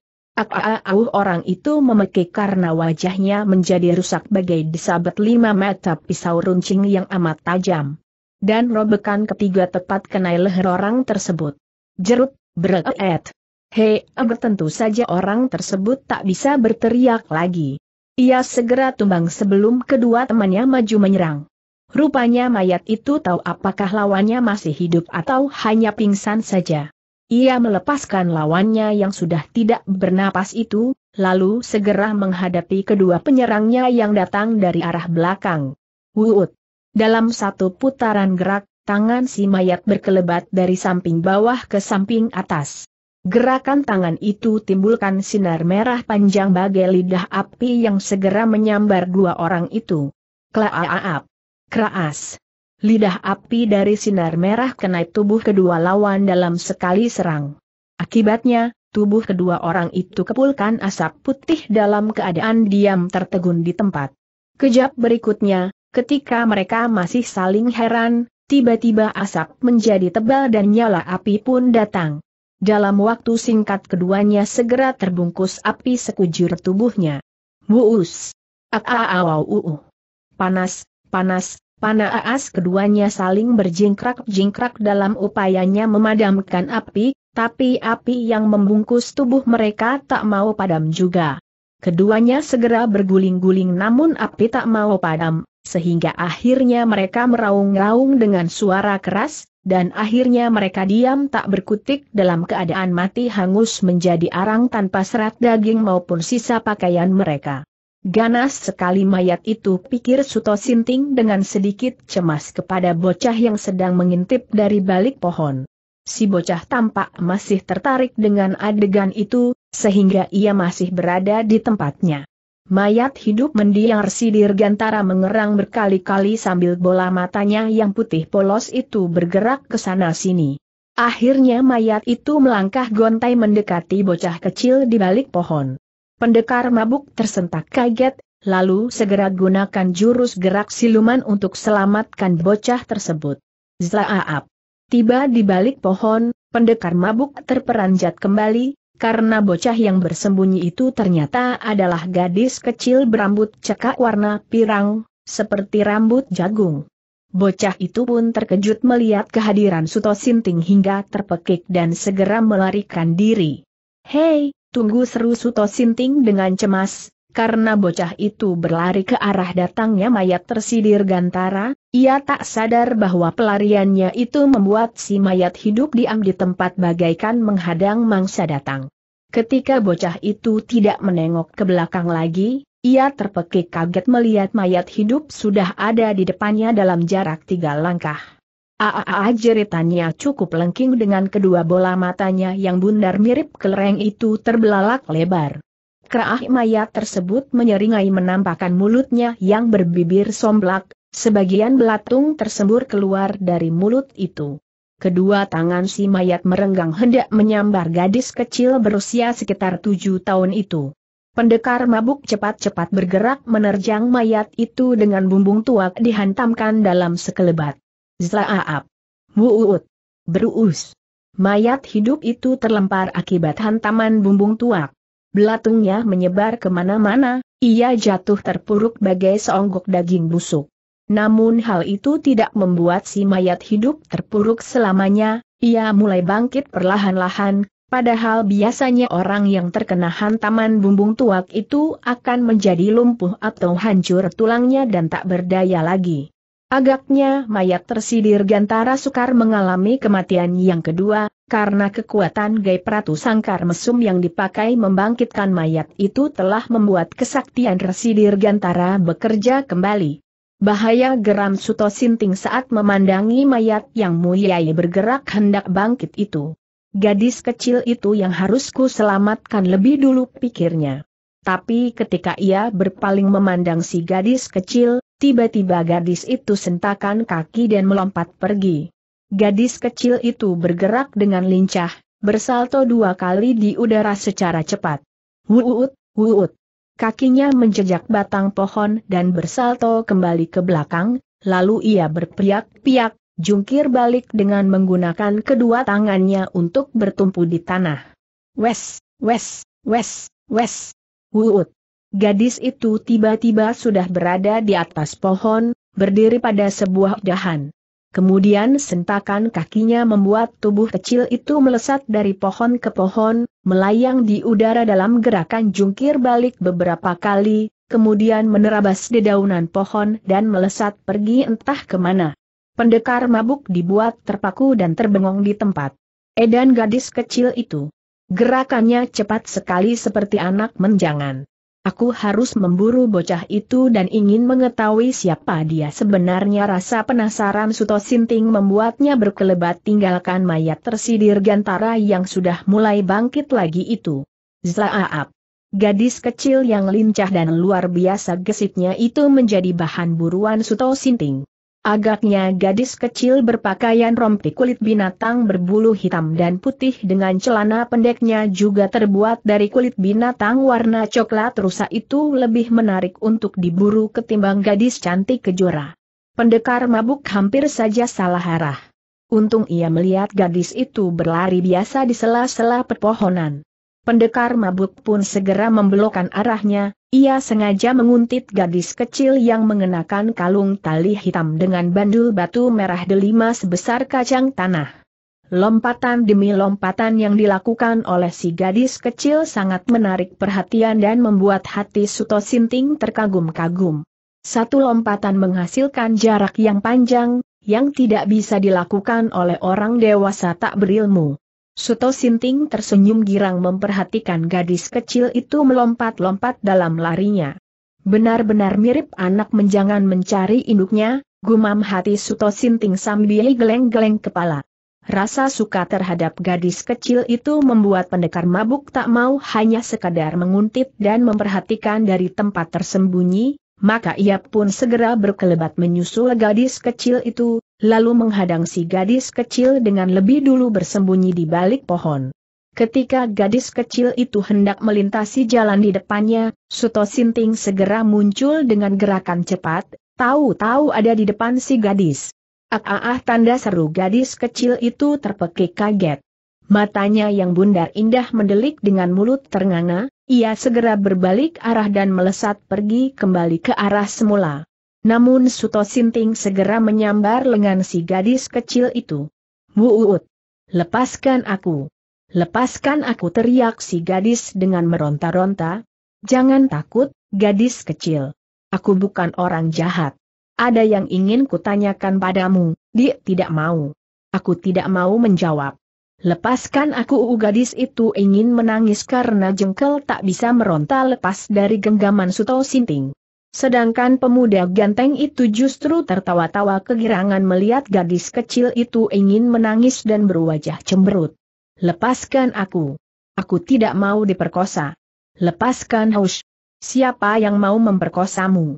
Au orang itu memekik karena wajahnya menjadi rusak bagai disabet lima mata pisau runcing yang amat tajam. Dan robekan ketiga tepat kenai leher orang tersebut. Jerut, beret. Hei, eh, tentu saja orang tersebut tak bisa berteriak lagi. Ia segera tumbang sebelum kedua temannya maju menyerang. Rupanya mayat itu tahu apakah lawannya masih hidup atau hanya pingsan saja. Ia melepaskan lawannya yang sudah tidak bernapas itu, lalu segera menghadapi kedua penyerangnya yang datang dari arah belakang. Wuut. Dalam satu putaran gerak, tangan si mayat berkelebat dari samping bawah ke samping atas. Gerakan tangan itu timbulkan sinar merah panjang bagai lidah api yang segera menyambar dua orang itu. Klaaap. Keras! Lidah api dari sinar merah kena tubuh kedua lawan dalam sekali serang. Akibatnya, tubuh kedua orang itu kepulkan asap putih dalam keadaan diam tertegun di tempat. Kejap berikutnya, ketika mereka masih saling heran, tiba-tiba asap menjadi tebal dan nyala api pun datang. Dalam waktu singkat keduanya segera terbungkus api sekujur tubuhnya. Buus! u Panas, panas, panas keduanya saling berjingkrak-jingkrak dalam upayanya memadamkan api, tapi api yang membungkus tubuh mereka tak mau padam juga. Keduanya segera berguling-guling namun api tak mau padam, sehingga akhirnya mereka meraung-raung dengan suara keras, dan akhirnya mereka diam tak berkutik dalam keadaan mati hangus menjadi arang tanpa serat daging maupun sisa pakaian mereka. Ganas sekali mayat itu pikir Suto Sinting dengan sedikit cemas kepada bocah yang sedang mengintip dari balik pohon. Si bocah tampak masih tertarik dengan adegan itu, sehingga ia masih berada di tempatnya. Mayat hidup mendiang resi Dirgantara mengerang berkali-kali sambil bola matanya yang putih polos itu bergerak ke sana-sini. Akhirnya mayat itu melangkah gontai mendekati bocah kecil di balik pohon. Pendekar mabuk tersentak kaget, lalu segera gunakan jurus gerak siluman untuk selamatkan bocah tersebut. Zaaap! Tiba di balik pohon, pendekar mabuk terperanjat kembali, karena bocah yang bersembunyi itu ternyata adalah gadis kecil berambut cekak warna pirang, seperti rambut jagung. Bocah itu pun terkejut melihat kehadiran Suto Sinting hingga terpekik dan segera melarikan diri. Hei, tunggu seru Suto Sinting dengan cemas, karena bocah itu berlari ke arah datangnya mayat tersidir gantara, ia tak sadar bahwa pelariannya itu membuat si mayat hidup diam di tempat bagaikan menghadang mangsa datang. Ketika bocah itu tidak menengok ke belakang lagi, ia terpekik kaget melihat mayat hidup sudah ada di depannya dalam jarak tiga langkah. Aa jeritannya cukup lengking dengan kedua bola matanya yang bundar mirip kelereng itu terbelalak lebar. Kerah mayat tersebut menyeringai menampakkan mulutnya yang berbibir somblak, Sebagian belatung tersembur keluar dari mulut itu. Kedua tangan si mayat merenggang hendak menyambar gadis kecil berusia sekitar tujuh tahun itu. Pendekar mabuk cepat-cepat bergerak menerjang mayat itu dengan bumbung tuak dihantamkan dalam sekelebat. Zlaaap. Wuut. Beruus. Mayat hidup itu terlempar akibat hantaman bumbung tuak. Belatungnya menyebar kemana-mana, ia jatuh terpuruk bagai seonggok daging busuk. Namun hal itu tidak membuat si mayat hidup terpuruk selamanya, ia mulai bangkit perlahan-lahan, padahal biasanya orang yang terkena hantaman bumbung tuak itu akan menjadi lumpuh atau hancur tulangnya dan tak berdaya lagi. Agaknya mayat tersidir Gantara Sukar mengalami kematian yang kedua, karena kekuatan Gai Pratu Sangkar Mesum yang dipakai membangkitkan mayat itu telah membuat kesaktian Residir Gantara bekerja kembali. Bahaya geram Suto Sinting saat memandangi mayat yang muliai bergerak hendak bangkit itu. Gadis kecil itu yang harusku selamatkan lebih dulu pikirnya. Tapi ketika ia berpaling memandang si gadis kecil, tiba-tiba gadis itu sentakan kaki dan melompat pergi. Gadis kecil itu bergerak dengan lincah, bersalto dua kali di udara secara cepat. Wuut, wuut kakinya menjejak batang pohon dan bersalto kembali ke belakang, lalu ia berpiak-piak, jungkir balik dengan menggunakan kedua tangannya untuk bertumpu di tanah. Wes, wes, wes, wes, wuut. Gadis itu tiba-tiba sudah berada di atas pohon, berdiri pada sebuah dahan. Kemudian sentakan kakinya membuat tubuh kecil itu melesat dari pohon ke pohon, melayang di udara dalam gerakan jungkir balik beberapa kali, kemudian menerabas dedaunan pohon dan melesat pergi entah kemana. Pendekar mabuk dibuat terpaku dan terbengong di tempat. Edan gadis kecil itu. Gerakannya cepat sekali seperti anak menjangan. Aku harus memburu bocah itu dan ingin mengetahui siapa dia sebenarnya rasa penasaran Suto Sinting membuatnya berkelebat tinggalkan mayat tersidir gantara yang sudah mulai bangkit lagi itu. Zaaap. Gadis kecil yang lincah dan luar biasa gesitnya itu menjadi bahan buruan Suto Sinting. Agaknya gadis kecil berpakaian rompi kulit binatang berbulu hitam dan putih dengan celana pendeknya juga terbuat dari kulit binatang warna coklat rusa itu lebih menarik untuk diburu ketimbang gadis cantik kejora. Pendekar mabuk hampir saja salah arah. Untung ia melihat gadis itu berlari biasa di sela-sela pepohonan. Pendekar mabuk pun segera membelokkan arahnya, ia sengaja menguntit gadis kecil yang mengenakan kalung tali hitam dengan bandul batu merah delima sebesar kacang tanah. Lompatan demi lompatan yang dilakukan oleh si gadis kecil sangat menarik perhatian dan membuat hati Suto Sinting terkagum-kagum. Satu lompatan menghasilkan jarak yang panjang, yang tidak bisa dilakukan oleh orang dewasa tak berilmu. Suto Sinting tersenyum girang memperhatikan gadis kecil itu melompat-lompat dalam larinya. Benar-benar mirip anak menjangan mencari induknya, gumam hati Suto Sinting sambil geleng-geleng kepala. Rasa suka terhadap gadis kecil itu membuat pendekar mabuk tak mau hanya sekadar menguntit dan memperhatikan dari tempat tersembunyi, maka ia pun segera berkelebat menyusul gadis kecil itu, lalu menghadang si gadis kecil dengan lebih dulu bersembunyi di balik pohon. Ketika gadis kecil itu hendak melintasi jalan di depannya, Suto Sinting segera muncul dengan gerakan cepat, tahu-tahu ada di depan si gadis. Ah, ah, ah tanda seru gadis kecil itu terpekik kaget. Matanya yang bundar indah mendelik dengan mulut ternganga, ia segera berbalik arah dan melesat pergi kembali ke arah semula. Namun Suto Sinting segera menyambar lengan si gadis kecil itu. Bu Lepaskan aku! Lepaskan aku teriak si gadis dengan meronta-ronta. Jangan takut, gadis kecil. Aku bukan orang jahat. Ada yang ingin kutanyakan padamu, dia tidak mau. Aku tidak mau menjawab. Lepaskan aku U gadis itu ingin menangis karena jengkel tak bisa meronta lepas dari genggaman Suto Sinting. Sedangkan pemuda ganteng itu justru tertawa-tawa kegirangan melihat gadis kecil itu ingin menangis dan berwajah cemberut. Lepaskan aku. Aku tidak mau diperkosa. Lepaskan haus. Siapa yang mau memperkosamu?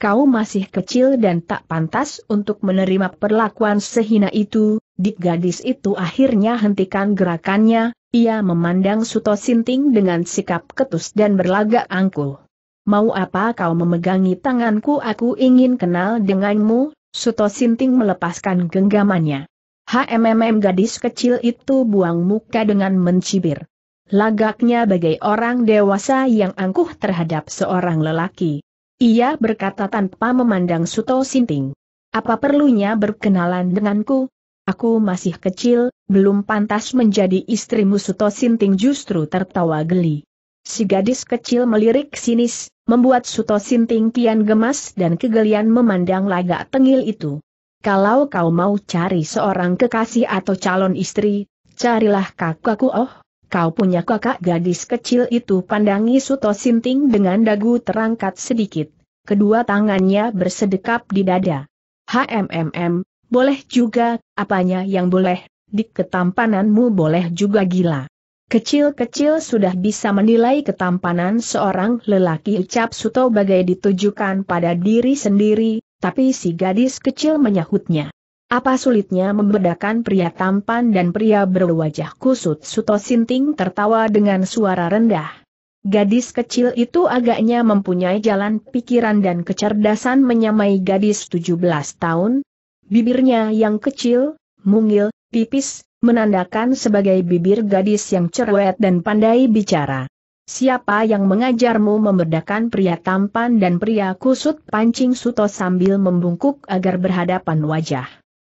Kau masih kecil dan tak pantas untuk menerima perlakuan sehina itu, di gadis itu akhirnya hentikan gerakannya, ia memandang Suto Sinting dengan sikap ketus dan berlagak angkuh mau apa kau memegangi tanganku aku ingin kenal denganmu, Suto Sinting melepaskan genggamannya. HMMM gadis kecil itu buang muka dengan mencibir. Lagaknya bagai orang dewasa yang angkuh terhadap seorang lelaki. Ia berkata tanpa memandang Suto Sinting. Apa perlunya berkenalan denganku? Aku masih kecil, belum pantas menjadi istrimu Suto Sinting justru tertawa geli. Si gadis kecil melirik sinis, membuat Suto Sinting kian gemas dan kegelian memandang lagak tengil itu. Kalau kau mau cari seorang kekasih atau calon istri, carilah kakakku oh, kau punya kakak gadis kecil itu pandangi Suto Sinting dengan dagu terangkat sedikit. Kedua tangannya bersedekap di dada. HMMM, boleh juga, apanya yang boleh, di ketampananmu boleh juga gila. Kecil-kecil sudah bisa menilai ketampanan seorang lelaki ucap Suto bagai ditujukan pada diri sendiri, tapi si gadis kecil menyahutnya. Apa sulitnya membedakan pria tampan dan pria berwajah kusut Suto Sinting tertawa dengan suara rendah. Gadis kecil itu agaknya mempunyai jalan pikiran dan kecerdasan menyamai gadis 17 tahun. Bibirnya yang kecil, mungil, tipis, menandakan sebagai bibir gadis yang cerewet dan pandai bicara. Siapa yang mengajarmu membedakan pria tampan dan pria kusut pancing Suto sambil membungkuk agar berhadapan wajah.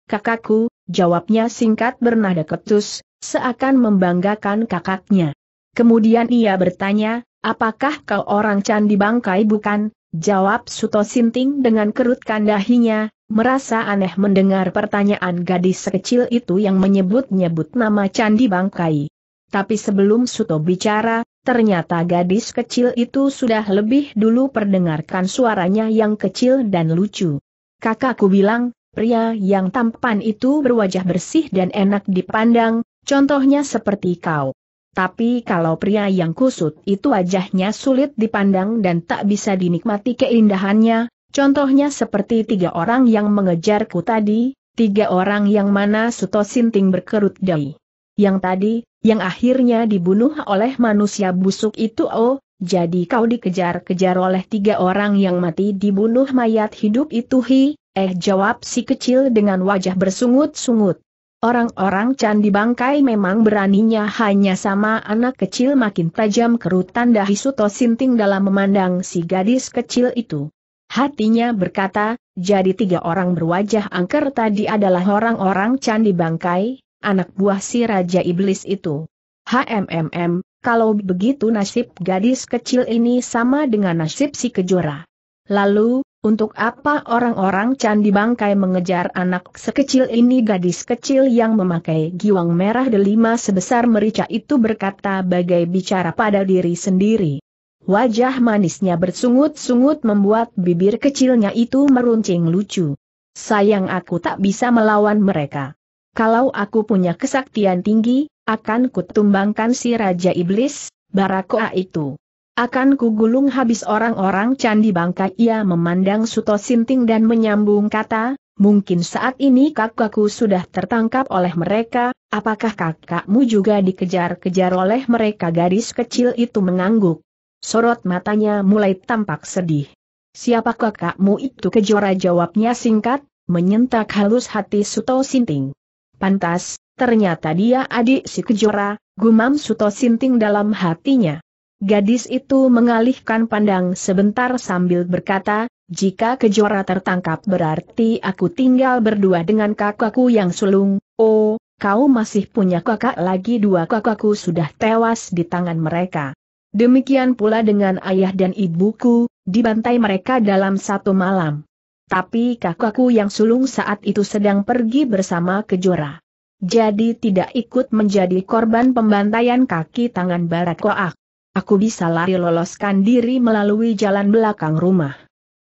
Kakakku, jawabnya singkat bernada ketus, seakan membanggakan kakaknya. Kemudian ia bertanya, apakah kau orang candi bangkai bukan? Jawab Suto Sinting dengan kerutkan dahinya, Merasa aneh mendengar pertanyaan gadis sekecil itu yang menyebut-nyebut nama Candi Bangkai. Tapi sebelum Suto bicara, ternyata gadis kecil itu sudah lebih dulu perdengarkan suaranya yang kecil dan lucu. Kakakku bilang, pria yang tampan itu berwajah bersih dan enak dipandang, contohnya seperti kau. Tapi kalau pria yang kusut itu wajahnya sulit dipandang dan tak bisa dinikmati keindahannya, Contohnya seperti tiga orang yang mengejarku tadi, tiga orang yang mana Suto Sinting berkerut dahi. Yang tadi, yang akhirnya dibunuh oleh manusia busuk itu oh, jadi kau dikejar-kejar oleh tiga orang yang mati dibunuh mayat hidup itu hi, eh jawab si kecil dengan wajah bersungut-sungut. Orang-orang candi bangkai memang beraninya hanya sama anak kecil makin tajam kerutan dahi Suto Sinting dalam memandang si gadis kecil itu. Hatinya berkata, jadi tiga orang berwajah angker tadi adalah orang-orang candi bangkai, anak buah si Raja Iblis itu. HMMM, kalau begitu nasib gadis kecil ini sama dengan nasib si kejora. Lalu, untuk apa orang-orang candi bangkai mengejar anak sekecil ini gadis kecil yang memakai giwang merah delima sebesar merica itu berkata bagai bicara pada diri sendiri. Wajah manisnya bersungut-sungut membuat bibir kecilnya itu meruncing lucu. Sayang aku tak bisa melawan mereka. Kalau aku punya kesaktian tinggi, akan kutumbangkan si Raja Iblis, Barakoa itu. Akan kugulung habis orang-orang candi bangka ia memandang Suto Sinting dan menyambung kata, mungkin saat ini kakakku sudah tertangkap oleh mereka, apakah kakakmu juga dikejar-kejar oleh mereka Garis kecil itu mengangguk. Sorot matanya mulai tampak sedih. Siapa kakakmu itu kejora jawabnya singkat, menyentak halus hati Suto Sinting. Pantas, ternyata dia adik si kejora, gumam Suto Sinting dalam hatinya. Gadis itu mengalihkan pandang sebentar sambil berkata, jika kejora tertangkap berarti aku tinggal berdua dengan kakakku yang sulung, oh, kau masih punya kakak lagi dua kakakku sudah tewas di tangan mereka. Demikian pula dengan ayah dan ibuku, dibantai mereka dalam satu malam. Tapi kakakku yang sulung saat itu sedang pergi bersama kejora. Jadi tidak ikut menjadi korban pembantaian kaki tangan barat koak. Aku bisa lari loloskan diri melalui jalan belakang rumah.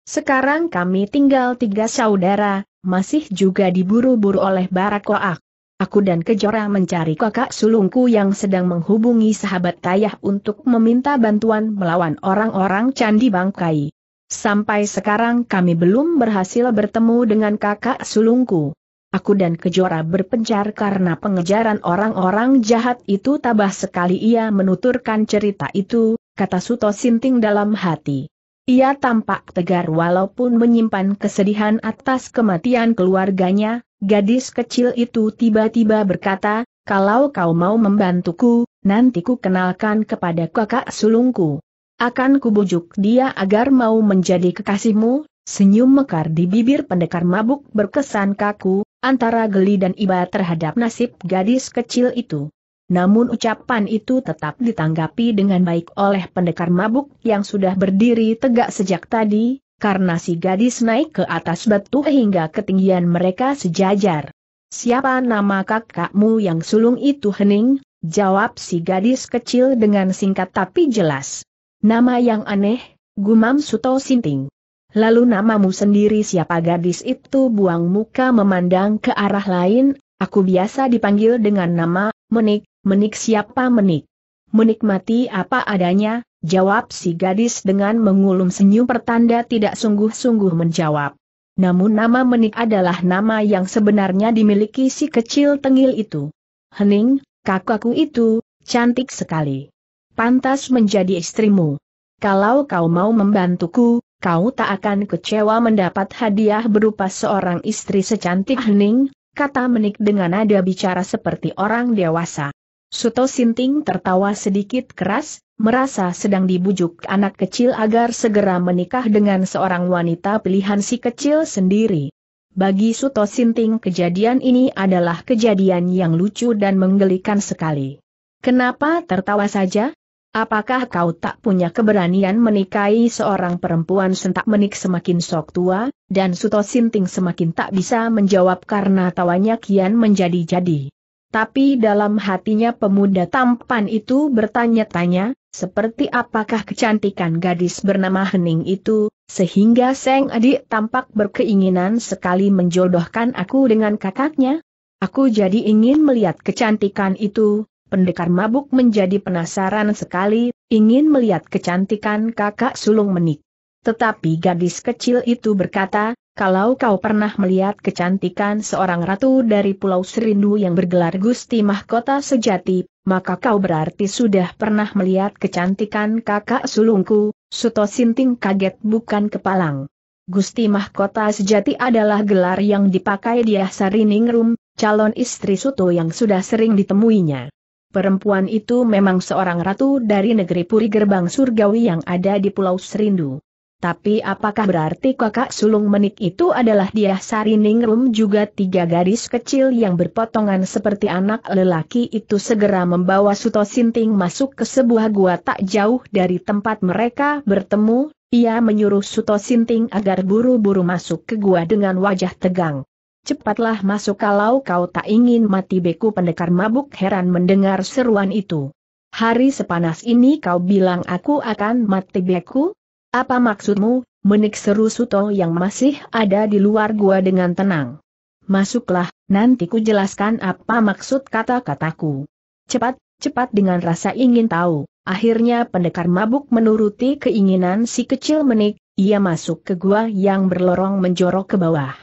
Sekarang kami tinggal tiga saudara, masih juga diburu-buru oleh Barakoak. Aku dan Kejora mencari kakak sulungku yang sedang menghubungi sahabat Tayah untuk meminta bantuan melawan orang-orang Candi Bangkai. Sampai sekarang kami belum berhasil bertemu dengan kakak sulungku. Aku dan Kejora berpencar karena pengejaran orang-orang jahat itu tabah sekali ia menuturkan cerita itu, kata Suto Sinting dalam hati. Ia tampak tegar walaupun menyimpan kesedihan atas kematian keluarganya, Gadis kecil itu tiba-tiba berkata, kalau kau mau membantuku, nanti ku kenalkan kepada kakak sulungku. Akan kubujuk dia agar mau menjadi kekasihmu, senyum mekar di bibir pendekar mabuk berkesan kaku, antara geli dan iba terhadap nasib gadis kecil itu. Namun ucapan itu tetap ditanggapi dengan baik oleh pendekar mabuk yang sudah berdiri tegak sejak tadi, karena si gadis naik ke atas batu hingga ketinggian mereka sejajar. Siapa nama kakakmu yang sulung itu hening? Jawab si gadis kecil dengan singkat tapi jelas. Nama yang aneh, gumam Suto Sinting. Lalu namamu sendiri siapa gadis itu buang muka memandang ke arah lain, aku biasa dipanggil dengan nama, menik, menik siapa menik. Menikmati apa adanya, Jawab si gadis dengan mengulum senyum pertanda tidak sungguh-sungguh menjawab. Namun nama menik adalah nama yang sebenarnya dimiliki si kecil tengil itu. Hening, kakakku itu, cantik sekali. Pantas menjadi istrimu. Kalau kau mau membantuku, kau tak akan kecewa mendapat hadiah berupa seorang istri secantik Hening, kata menik dengan nada bicara seperti orang dewasa. Suto Sinting tertawa sedikit keras, merasa sedang dibujuk anak kecil agar segera menikah dengan seorang wanita pilihan si kecil sendiri. Bagi Suto Sinting kejadian ini adalah kejadian yang lucu dan menggelikan sekali. Kenapa tertawa saja? Apakah kau tak punya keberanian menikahi seorang perempuan sentak menik semakin sok tua, dan Suto Sinting semakin tak bisa menjawab karena tawanya kian menjadi-jadi. Tapi dalam hatinya pemuda tampan itu bertanya-tanya, seperti apakah kecantikan gadis bernama Hening itu, sehingga Seng Adik tampak berkeinginan sekali menjodohkan aku dengan kakaknya? Aku jadi ingin melihat kecantikan itu, pendekar mabuk menjadi penasaran sekali, ingin melihat kecantikan kakak sulung menik. Tetapi gadis kecil itu berkata, kalau kau pernah melihat kecantikan seorang ratu dari Pulau Serindu yang bergelar Gusti Mahkota Sejati, maka kau berarti sudah pernah melihat kecantikan kakak sulungku, Suto Sinting kaget bukan kepalang. Gusti Mahkota Sejati adalah gelar yang dipakai di Asari Ningrum, calon istri Suto yang sudah sering ditemuinya. Perempuan itu memang seorang ratu dari negeri Puri Gerbang Surgawi yang ada di Pulau Serindu. Tapi apakah berarti kakak sulung menik itu adalah dia Sari Ningrum juga tiga garis kecil yang berpotongan seperti anak lelaki itu segera membawa Suto Sinting masuk ke sebuah gua tak jauh dari tempat mereka bertemu, ia menyuruh Suto Sinting agar buru-buru masuk ke gua dengan wajah tegang. Cepatlah masuk kalau kau tak ingin mati beku pendekar mabuk heran mendengar seruan itu. Hari sepanas ini kau bilang aku akan mati beku? Apa maksudmu, menik seru Suto yang masih ada di luar gua dengan tenang. Masuklah, nanti ku jelaskan apa maksud kata-kataku. Cepat, cepat dengan rasa ingin tahu, akhirnya pendekar mabuk menuruti keinginan si kecil menik, ia masuk ke gua yang berlorong menjorok ke bawah.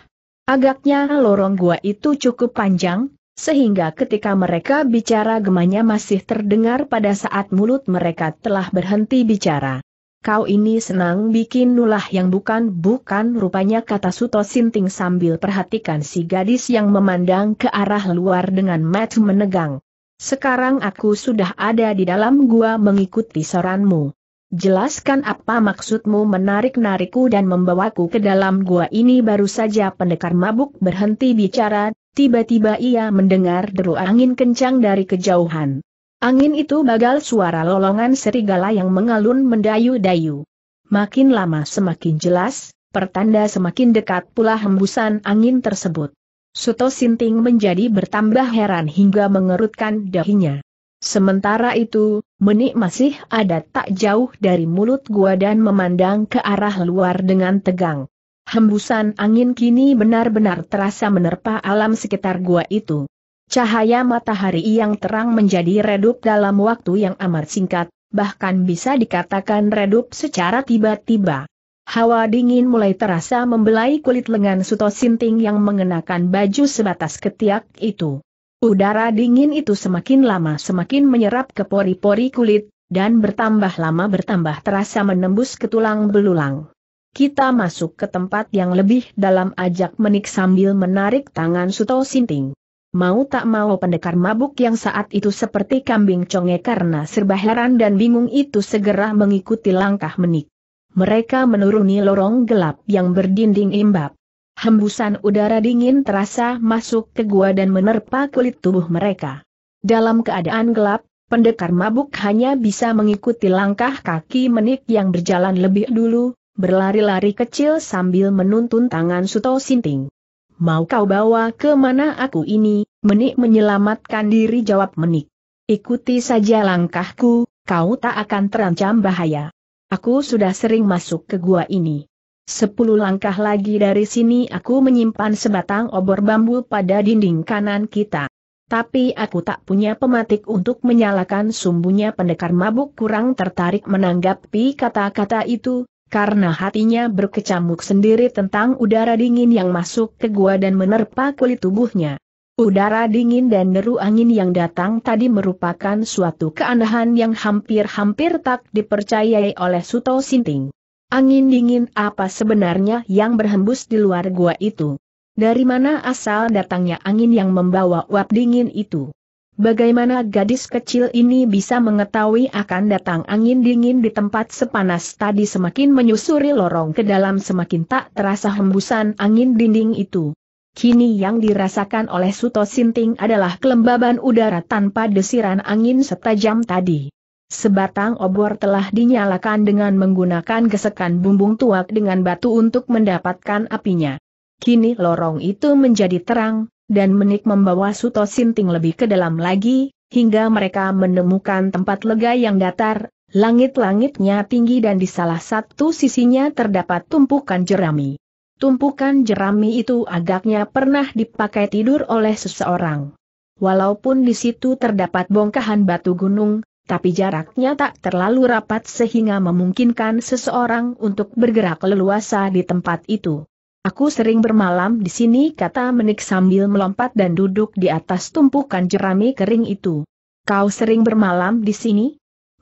Agaknya lorong gua itu cukup panjang, sehingga ketika mereka bicara gemanya masih terdengar pada saat mulut mereka telah berhenti bicara kau ini senang bikin nulah yang bukan-bukan rupanya kata Suto Sinting sambil perhatikan si gadis yang memandang ke arah luar dengan mati menegang. Sekarang aku sudah ada di dalam gua mengikuti saranmu. Jelaskan apa maksudmu menarik narikku dan membawaku ke dalam gua ini baru saja pendekar mabuk berhenti bicara, tiba-tiba ia mendengar deru angin kencang dari kejauhan. Angin itu bagal suara lolongan serigala yang mengalun mendayu-dayu. Makin lama semakin jelas, pertanda semakin dekat pula hembusan angin tersebut. Suto Sinting menjadi bertambah heran hingga mengerutkan dahinya. Sementara itu, menik masih ada tak jauh dari mulut gua dan memandang ke arah luar dengan tegang. Hembusan angin kini benar-benar terasa menerpa alam sekitar gua itu. Cahaya matahari yang terang menjadi redup dalam waktu yang amat singkat, bahkan bisa dikatakan redup secara tiba-tiba. Hawa dingin mulai terasa membelai kulit lengan Suto Sinting yang mengenakan baju sebatas ketiak itu. Udara dingin itu semakin lama semakin menyerap ke pori-pori kulit, dan bertambah lama bertambah terasa menembus ke tulang belulang. Kita masuk ke tempat yang lebih dalam ajak menik sambil menarik tangan Suto Sinting. Mau tak mau pendekar mabuk yang saat itu seperti kambing conge karena serba heran dan bingung itu segera mengikuti langkah menik. Mereka menuruni lorong gelap yang berdinding imbab. Hembusan udara dingin terasa masuk ke gua dan menerpa kulit tubuh mereka. Dalam keadaan gelap, pendekar mabuk hanya bisa mengikuti langkah kaki menik yang berjalan lebih dulu, berlari-lari kecil sambil menuntun tangan Suto Sinting. Mau kau bawa ke mana aku ini, menik menyelamatkan diri jawab menik. Ikuti saja langkahku, kau tak akan terancam bahaya. Aku sudah sering masuk ke gua ini. Sepuluh langkah lagi dari sini aku menyimpan sebatang obor bambu pada dinding kanan kita. Tapi aku tak punya pematik untuk menyalakan sumbunya pendekar mabuk kurang tertarik menanggapi kata-kata itu, karena hatinya berkecamuk sendiri tentang udara dingin yang masuk ke gua dan menerpa kulit tubuhnya. Udara dingin dan deru angin yang datang tadi merupakan suatu keanehan yang hampir-hampir tak dipercayai oleh Suto Sinting. Angin dingin apa sebenarnya yang berhembus di luar gua itu? Dari mana asal datangnya angin yang membawa uap dingin itu? Bagaimana gadis kecil ini bisa mengetahui akan datang angin dingin di tempat sepanas tadi semakin menyusuri lorong ke dalam semakin tak terasa hembusan angin dinding itu. Kini yang dirasakan oleh Suto Sinting adalah kelembaban udara tanpa desiran angin setajam tadi. Sebatang obor telah dinyalakan dengan menggunakan gesekan bumbung tuak dengan batu untuk mendapatkan apinya. Kini lorong itu menjadi terang, dan menik membawa Suto Sinting lebih ke dalam lagi, hingga mereka menemukan tempat lega yang datar, langit-langitnya tinggi dan di salah satu sisinya terdapat tumpukan jerami. Tumpukan jerami itu agaknya pernah dipakai tidur oleh seseorang. Walaupun di situ terdapat bongkahan batu gunung, tapi jaraknya tak terlalu rapat sehingga memungkinkan seseorang untuk bergerak leluasa di tempat itu. Aku sering bermalam di sini kata menik sambil melompat dan duduk di atas tumpukan jerami kering itu. Kau sering bermalam di sini?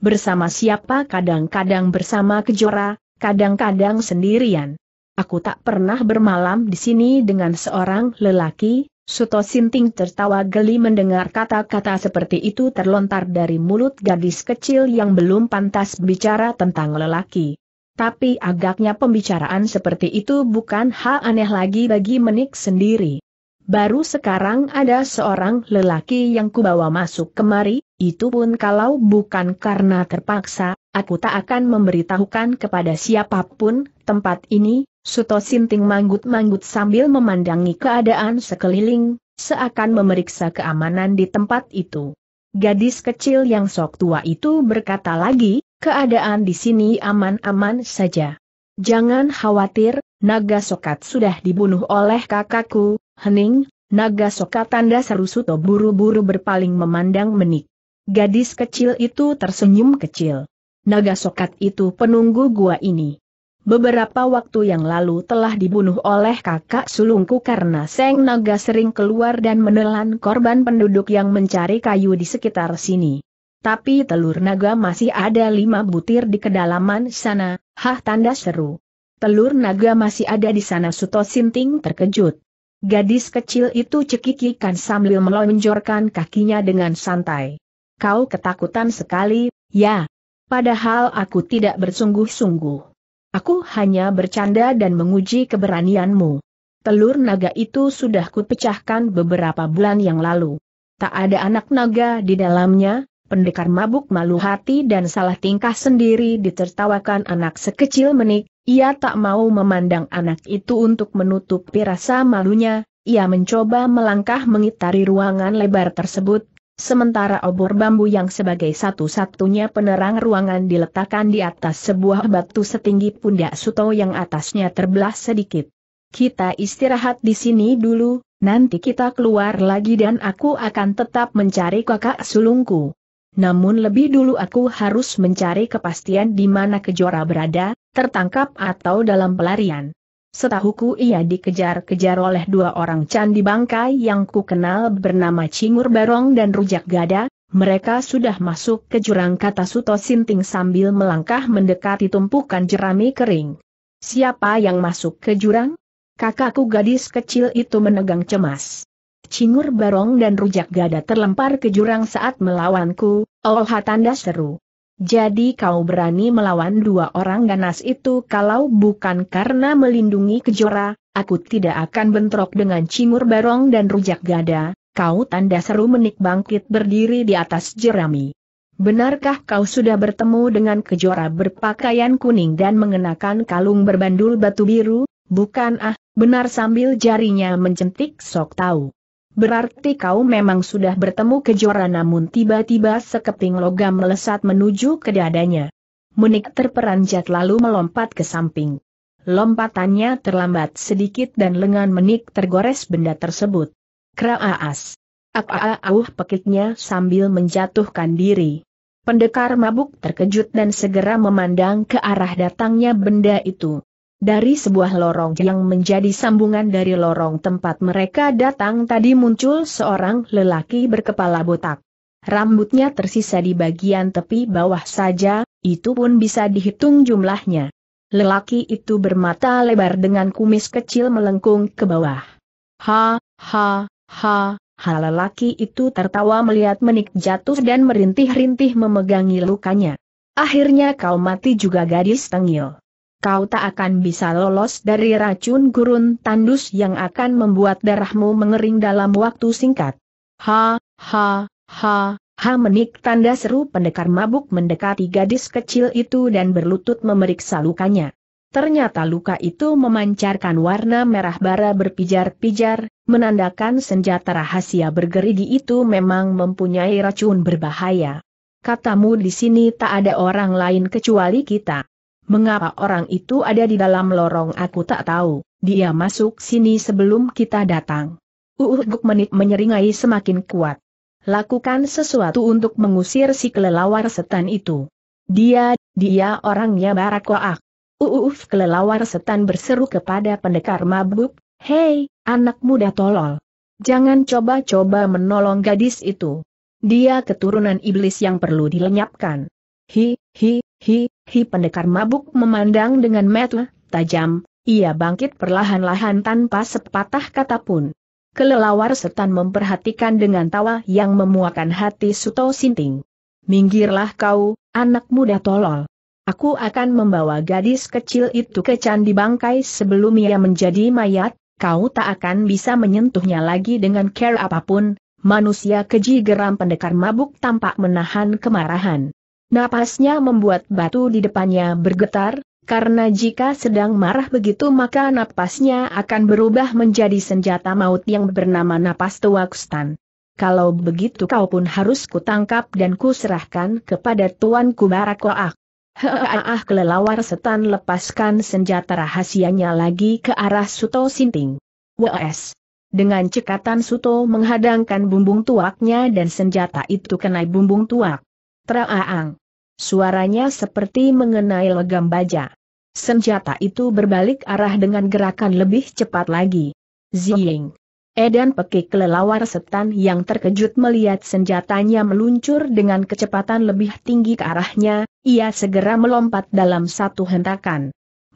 Bersama siapa kadang-kadang bersama kejora, kadang-kadang sendirian. Aku tak pernah bermalam di sini dengan seorang lelaki, Suto Sinting tertawa geli mendengar kata-kata seperti itu terlontar dari mulut gadis kecil yang belum pantas bicara tentang lelaki. Tapi agaknya pembicaraan seperti itu bukan hal aneh lagi bagi menik sendiri. Baru sekarang ada seorang lelaki yang kubawa masuk kemari, itu pun kalau bukan karena terpaksa, aku tak akan memberitahukan kepada siapapun tempat ini, Suto Sinting manggut-manggut sambil memandangi keadaan sekeliling, seakan memeriksa keamanan di tempat itu. Gadis kecil yang sok tua itu berkata lagi, keadaan di sini aman-aman saja. Jangan khawatir, naga sokat sudah dibunuh oleh kakakku, Hening, naga sokat tanda seru Suto buru-buru berpaling memandang menik. Gadis kecil itu tersenyum kecil. Naga sokat itu penunggu gua ini. Beberapa waktu yang lalu telah dibunuh oleh kakak sulungku karena Seng Naga sering keluar dan menelan korban penduduk yang mencari kayu di sekitar sini. Tapi telur naga masih ada lima butir di kedalaman sana, hah tanda seru. Telur naga masih ada di sana Suto Sinting terkejut. Gadis kecil itu cekikikan sambil melonjorkan kakinya dengan santai. Kau ketakutan sekali, ya. Padahal aku tidak bersungguh-sungguh. Aku hanya bercanda dan menguji keberanianmu. Telur naga itu sudah kupecahkan beberapa bulan yang lalu. Tak ada anak naga di dalamnya, Pendekar mabuk malu hati dan salah tingkah sendiri ditertawakan anak sekecil menik, ia tak mau memandang anak itu untuk menutup rasa malunya, ia mencoba melangkah mengitari ruangan lebar tersebut, sementara obor bambu yang sebagai satu-satunya penerang ruangan diletakkan di atas sebuah batu setinggi pundak Suto yang atasnya terbelah sedikit. Kita istirahat di sini dulu, nanti kita keluar lagi dan aku akan tetap mencari kakak sulungku namun lebih dulu aku harus mencari kepastian di mana kejora berada, tertangkap atau dalam pelarian. Setahuku ia dikejar-kejar oleh dua orang candi bangkai yang ku kenal bernama Cingur Barong dan Rujak Gada, mereka sudah masuk ke jurang kata Suto Sinting sambil melangkah mendekati tumpukan jerami kering. Siapa yang masuk ke jurang? Kakakku gadis kecil itu menegang cemas. Cingur Barong dan Rujak Gada terlempar ke jurang saat melawanku, Olha tanda seru. Jadi kau berani melawan dua orang ganas itu kalau bukan karena melindungi kejora, aku tidak akan bentrok dengan Cingur Barong dan Rujak Gada, kau tanda seru menik bangkit berdiri di atas jerami. Benarkah kau sudah bertemu dengan kejora berpakaian kuning dan mengenakan kalung berbandul batu biru? Bukan ah, benar sambil jarinya mencentik sok tahu. Berarti kau memang sudah bertemu kejora namun tiba-tiba sekeping logam melesat menuju ke dadanya. Munik terperanjat lalu melompat ke samping. Lompatannya terlambat sedikit dan lengan menik tergores benda tersebut. Kraaas. Apa-auh pekiknya sambil menjatuhkan diri. Pendekar mabuk terkejut dan segera memandang ke arah datangnya benda itu. Dari sebuah lorong yang menjadi sambungan dari lorong tempat mereka datang tadi muncul seorang lelaki berkepala botak. Rambutnya tersisa di bagian tepi bawah saja, itu pun bisa dihitung jumlahnya. Lelaki itu bermata lebar dengan kumis kecil melengkung ke bawah. Ha, ha, ha, ha lelaki itu tertawa melihat menik jatuh dan merintih-rintih memegangi lukanya. Akhirnya kau mati juga gadis tengil kau tak akan bisa lolos dari racun gurun tandus yang akan membuat darahmu mengering dalam waktu singkat. Ha, ha, ha, ha menik tanda seru pendekar mabuk mendekati gadis kecil itu dan berlutut memeriksa lukanya. Ternyata luka itu memancarkan warna merah bara berpijar-pijar, menandakan senjata rahasia bergerigi itu memang mempunyai racun berbahaya. Katamu di sini tak ada orang lain kecuali kita. Mengapa orang itu ada di dalam lorong aku tak tahu, dia masuk sini sebelum kita datang. Uuguk uh, menit menyeringai semakin kuat. Lakukan sesuatu untuk mengusir si kelelawar setan itu. Dia, dia orangnya barakoak. Uuf uh, uh, kelelawar setan berseru kepada pendekar mabuk, Hei, anak muda tolol. Jangan coba-coba menolong gadis itu. Dia keturunan iblis yang perlu dilenyapkan. Hi, hi, hi, Hi pendekar mabuk memandang dengan mata tajam, ia bangkit perlahan-lahan tanpa sepatah kata pun. Kelelawar setan memperhatikan dengan tawa yang memuakan hati Suto Sinting. Minggirlah kau, anak muda tolol. Aku akan membawa gadis kecil itu ke candi bangkai sebelum ia menjadi mayat, kau tak akan bisa menyentuhnya lagi dengan care apapun, manusia keji geram pendekar mabuk tampak menahan kemarahan. Napasnya membuat batu di depannya bergetar, karena jika sedang marah begitu maka napasnya akan berubah menjadi senjata maut yang bernama napas Tuakustan. Kalau begitu kau pun harus kutangkap dan kuserahkan kepada Tuan Kubarakoak. Heah kelelawar setan lepaskan senjata rahasianya lagi ke arah Suto Sinting. WS. Dengan cekatan Suto menghadangkan bumbung tuaknya dan senjata itu kenai bumbung tuak. Traaang. Suaranya seperti mengenai legam baja. Senjata itu berbalik arah dengan gerakan lebih cepat lagi. Ziying. Edan pekik kelelawar setan yang terkejut melihat senjatanya meluncur dengan kecepatan lebih tinggi ke arahnya, ia segera melompat dalam satu hentakan.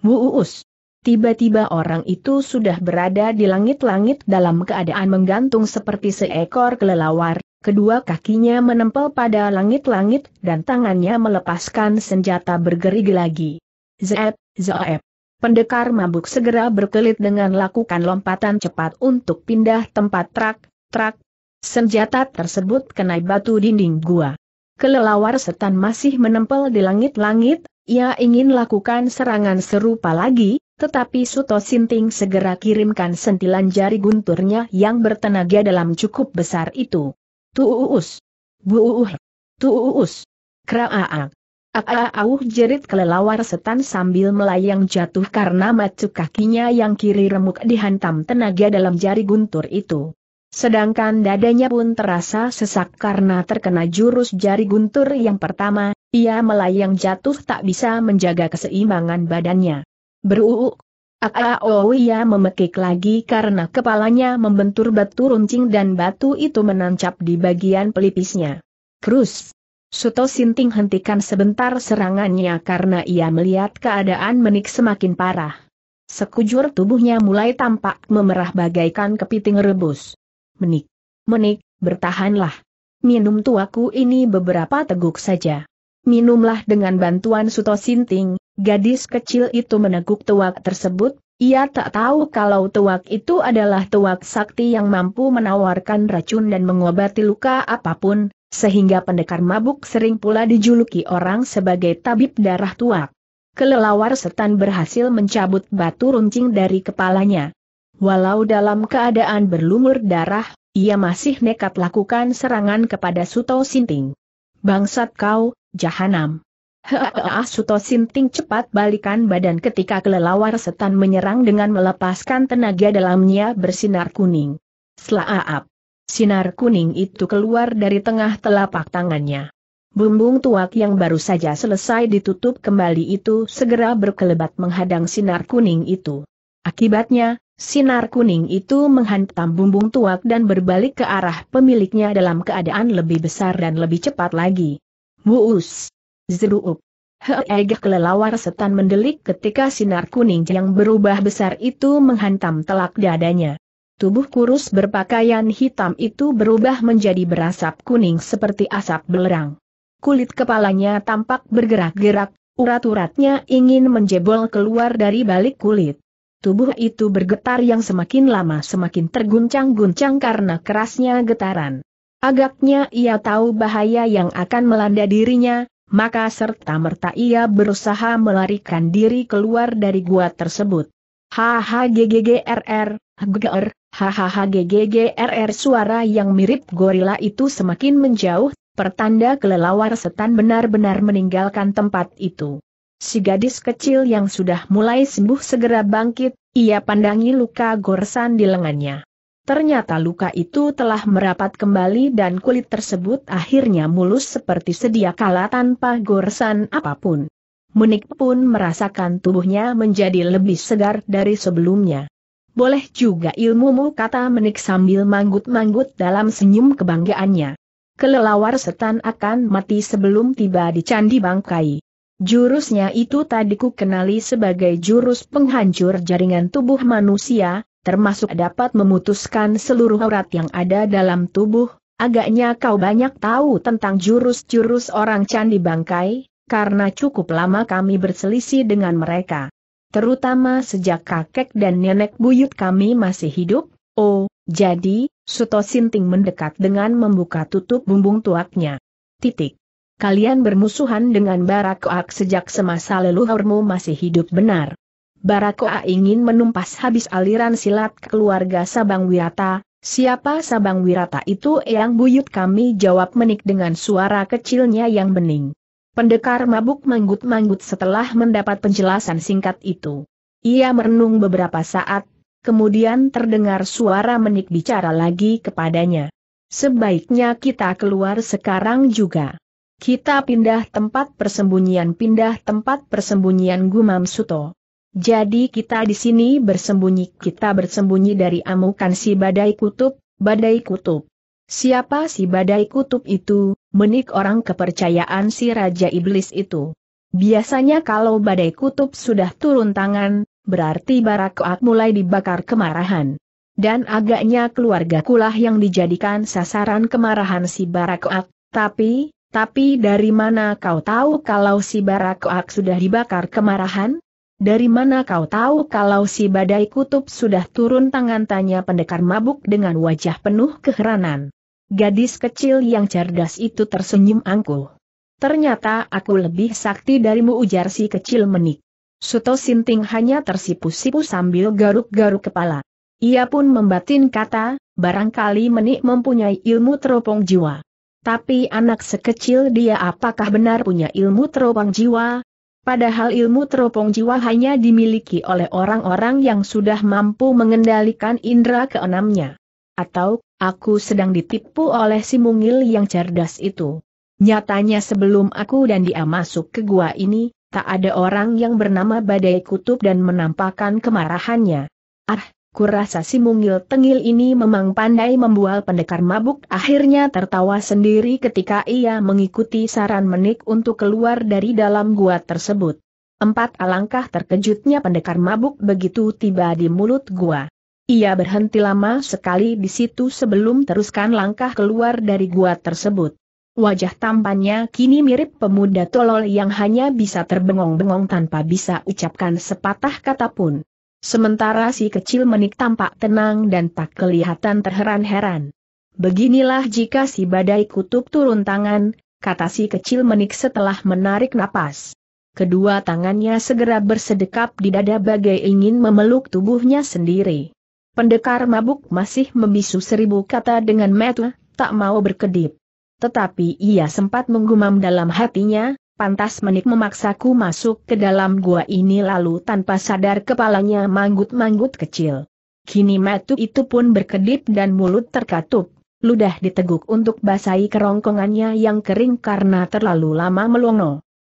Wuus! Tiba-tiba orang itu sudah berada di langit-langit dalam keadaan menggantung seperti seekor kelelawar, Kedua kakinya menempel pada langit-langit dan tangannya melepaskan senjata bergerigi lagi. Zep, zep. Pendekar mabuk segera berkelit dengan lakukan lompatan cepat untuk pindah tempat trak, trak. Senjata tersebut kena batu dinding gua. Kelelawar setan masih menempel di langit-langit, ia ingin lakukan serangan serupa lagi, tetapi Suto Sinting segera kirimkan sentilan jari gunturnya yang bertenaga dalam cukup besar itu. Tuus. Buuh. Tuus. Kraaak. Aaauh jerit kelelawar setan sambil melayang jatuh karena macu kakinya yang kiri remuk dihantam tenaga dalam jari guntur itu. Sedangkan dadanya pun terasa sesak karena terkena jurus jari guntur yang pertama, ia melayang jatuh tak bisa menjaga keseimbangan badannya. Beruuk, Akaoya oh memekik lagi karena kepalanya membentur batu runcing dan batu itu menancap di bagian pelipisnya. Krus! Suto Sinting hentikan sebentar serangannya karena ia melihat keadaan menik semakin parah. Sekujur tubuhnya mulai tampak memerah bagaikan kepiting rebus. Menik! Menik, bertahanlah. Minum tuaku ini beberapa teguk saja. Minumlah dengan bantuan Suto Sinting, Gadis kecil itu meneguk tuak tersebut, ia tak tahu kalau tuak itu adalah tuak sakti yang mampu menawarkan racun dan mengobati luka apapun, sehingga pendekar mabuk sering pula dijuluki orang sebagai tabib darah tuak. Kelelawar setan berhasil mencabut batu runcing dari kepalanya. Walau dalam keadaan berlumur darah, ia masih nekat lakukan serangan kepada Suto Sinting. Bangsat kau, jahanam. Hea Suto Sinting cepat balikan badan ketika kelelawar setan menyerang dengan melepaskan tenaga dalamnya bersinar kuning. Selaap. Sinar kuning itu keluar dari tengah telapak tangannya. Bumbung tuak yang baru saja selesai ditutup kembali itu segera berkelebat menghadang sinar kuning itu. Akibatnya, sinar kuning itu menghantam bumbung tuak dan berbalik ke arah pemiliknya dalam keadaan lebih besar dan lebih cepat lagi. Muus! Zeruup. Heegah kelelawar setan mendelik ketika sinar kuning yang berubah besar itu menghantam telak dadanya. Tubuh kurus berpakaian hitam itu berubah menjadi berasap kuning seperti asap belerang. Kulit kepalanya tampak bergerak-gerak, urat-uratnya ingin menjebol keluar dari balik kulit. Tubuh itu bergetar yang semakin lama semakin terguncang-guncang karena kerasnya getaran. Agaknya ia tahu bahaya yang akan melanda dirinya, maka serta-merta ia berusaha melarikan diri keluar dari gua tersebut. HHGGGRR, hahaha HHHGGGRR suara yang mirip gorila itu semakin menjauh, pertanda kelelawar setan benar-benar meninggalkan tempat itu. Si gadis kecil yang sudah mulai sembuh segera bangkit, ia pandangi luka gorsan di lengannya. Ternyata luka itu telah merapat kembali dan kulit tersebut akhirnya mulus seperti sedia kala tanpa goresan apapun. Munik pun merasakan tubuhnya menjadi lebih segar dari sebelumnya. Boleh juga ilmumu kata menik sambil manggut-manggut dalam senyum kebanggaannya. Kelelawar setan akan mati sebelum tiba di Candi Bangkai. Jurusnya itu tadi ku kenali sebagai jurus penghancur jaringan tubuh manusia, termasuk dapat memutuskan seluruh aurat yang ada dalam tubuh, agaknya kau banyak tahu tentang jurus-jurus orang candi bangkai, karena cukup lama kami berselisih dengan mereka. Terutama sejak kakek dan nenek buyut kami masih hidup, oh, jadi, Suto Sinting mendekat dengan membuka tutup bumbung tuaknya. Titik. Kalian bermusuhan dengan Barak sejak semasa leluhurmu masih hidup benar. Barakoa ingin menumpas habis aliran silat keluarga Sabang Wirata, siapa Sabang Wirata itu yang buyut kami jawab menik dengan suara kecilnya yang bening. Pendekar mabuk manggut-manggut setelah mendapat penjelasan singkat itu. Ia merenung beberapa saat, kemudian terdengar suara menik bicara lagi kepadanya. Sebaiknya kita keluar sekarang juga. Kita pindah tempat persembunyian pindah tempat persembunyian Gumam Suto. Jadi kita di sini bersembunyi, kita bersembunyi dari amukan si badai kutub, badai kutub. Siapa si badai kutub itu, menik orang kepercayaan si Raja Iblis itu. Biasanya kalau badai kutub sudah turun tangan, berarti Barakoak mulai dibakar kemarahan. Dan agaknya keluarga kulah yang dijadikan sasaran kemarahan si Barakoak, tapi, tapi dari mana kau tahu kalau si Barakoak sudah dibakar kemarahan? Dari mana kau tahu kalau si badai kutub sudah turun tangan tanya pendekar mabuk dengan wajah penuh keheranan. Gadis kecil yang cerdas itu tersenyum angkuh. Ternyata aku lebih sakti darimu ujar si kecil menik. Suto Sinting hanya tersipu-sipu sambil garuk-garuk kepala. Ia pun membatin kata, barangkali menik mempunyai ilmu teropong jiwa. Tapi anak sekecil dia apakah benar punya ilmu teropong jiwa, Padahal ilmu teropong jiwa hanya dimiliki oleh orang-orang yang sudah mampu mengendalikan indera keenamnya. Atau, aku sedang ditipu oleh si mungil yang cerdas itu. Nyatanya sebelum aku dan dia masuk ke gua ini, tak ada orang yang bernama Badai Kutub dan menampakkan kemarahannya. Ah, Kurasa si mungil tengil ini memang pandai membual pendekar mabuk akhirnya tertawa sendiri ketika ia mengikuti saran menik untuk keluar dari dalam gua tersebut. Empat alangkah terkejutnya pendekar mabuk begitu tiba di mulut gua. Ia berhenti lama sekali di situ sebelum teruskan langkah keluar dari gua tersebut. Wajah tampannya kini mirip pemuda tolol yang hanya bisa terbengong-bengong tanpa bisa ucapkan sepatah kata pun. Sementara si kecil menik tampak tenang dan tak kelihatan terheran-heran. Beginilah jika si badai kutub turun tangan, kata si kecil menik setelah menarik napas. Kedua tangannya segera bersedekap di dada bagai ingin memeluk tubuhnya sendiri. Pendekar mabuk masih membisu seribu kata dengan metu, tak mau berkedip. Tetapi ia sempat menggumam dalam hatinya, Pantas menik memaksaku masuk ke dalam gua ini lalu tanpa sadar kepalanya manggut-manggut kecil. Kini matu itu pun berkedip dan mulut terkatup, ludah diteguk untuk basahi kerongkongannya yang kering karena terlalu lama melongo.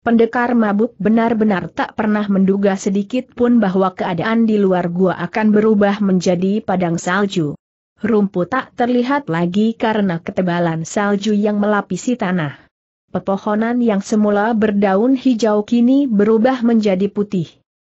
Pendekar mabuk benar-benar tak pernah menduga sedikit pun bahwa keadaan di luar gua akan berubah menjadi padang salju. Rumput tak terlihat lagi karena ketebalan salju yang melapisi tanah. Pepohonan yang semula berdaun hijau kini berubah menjadi putih.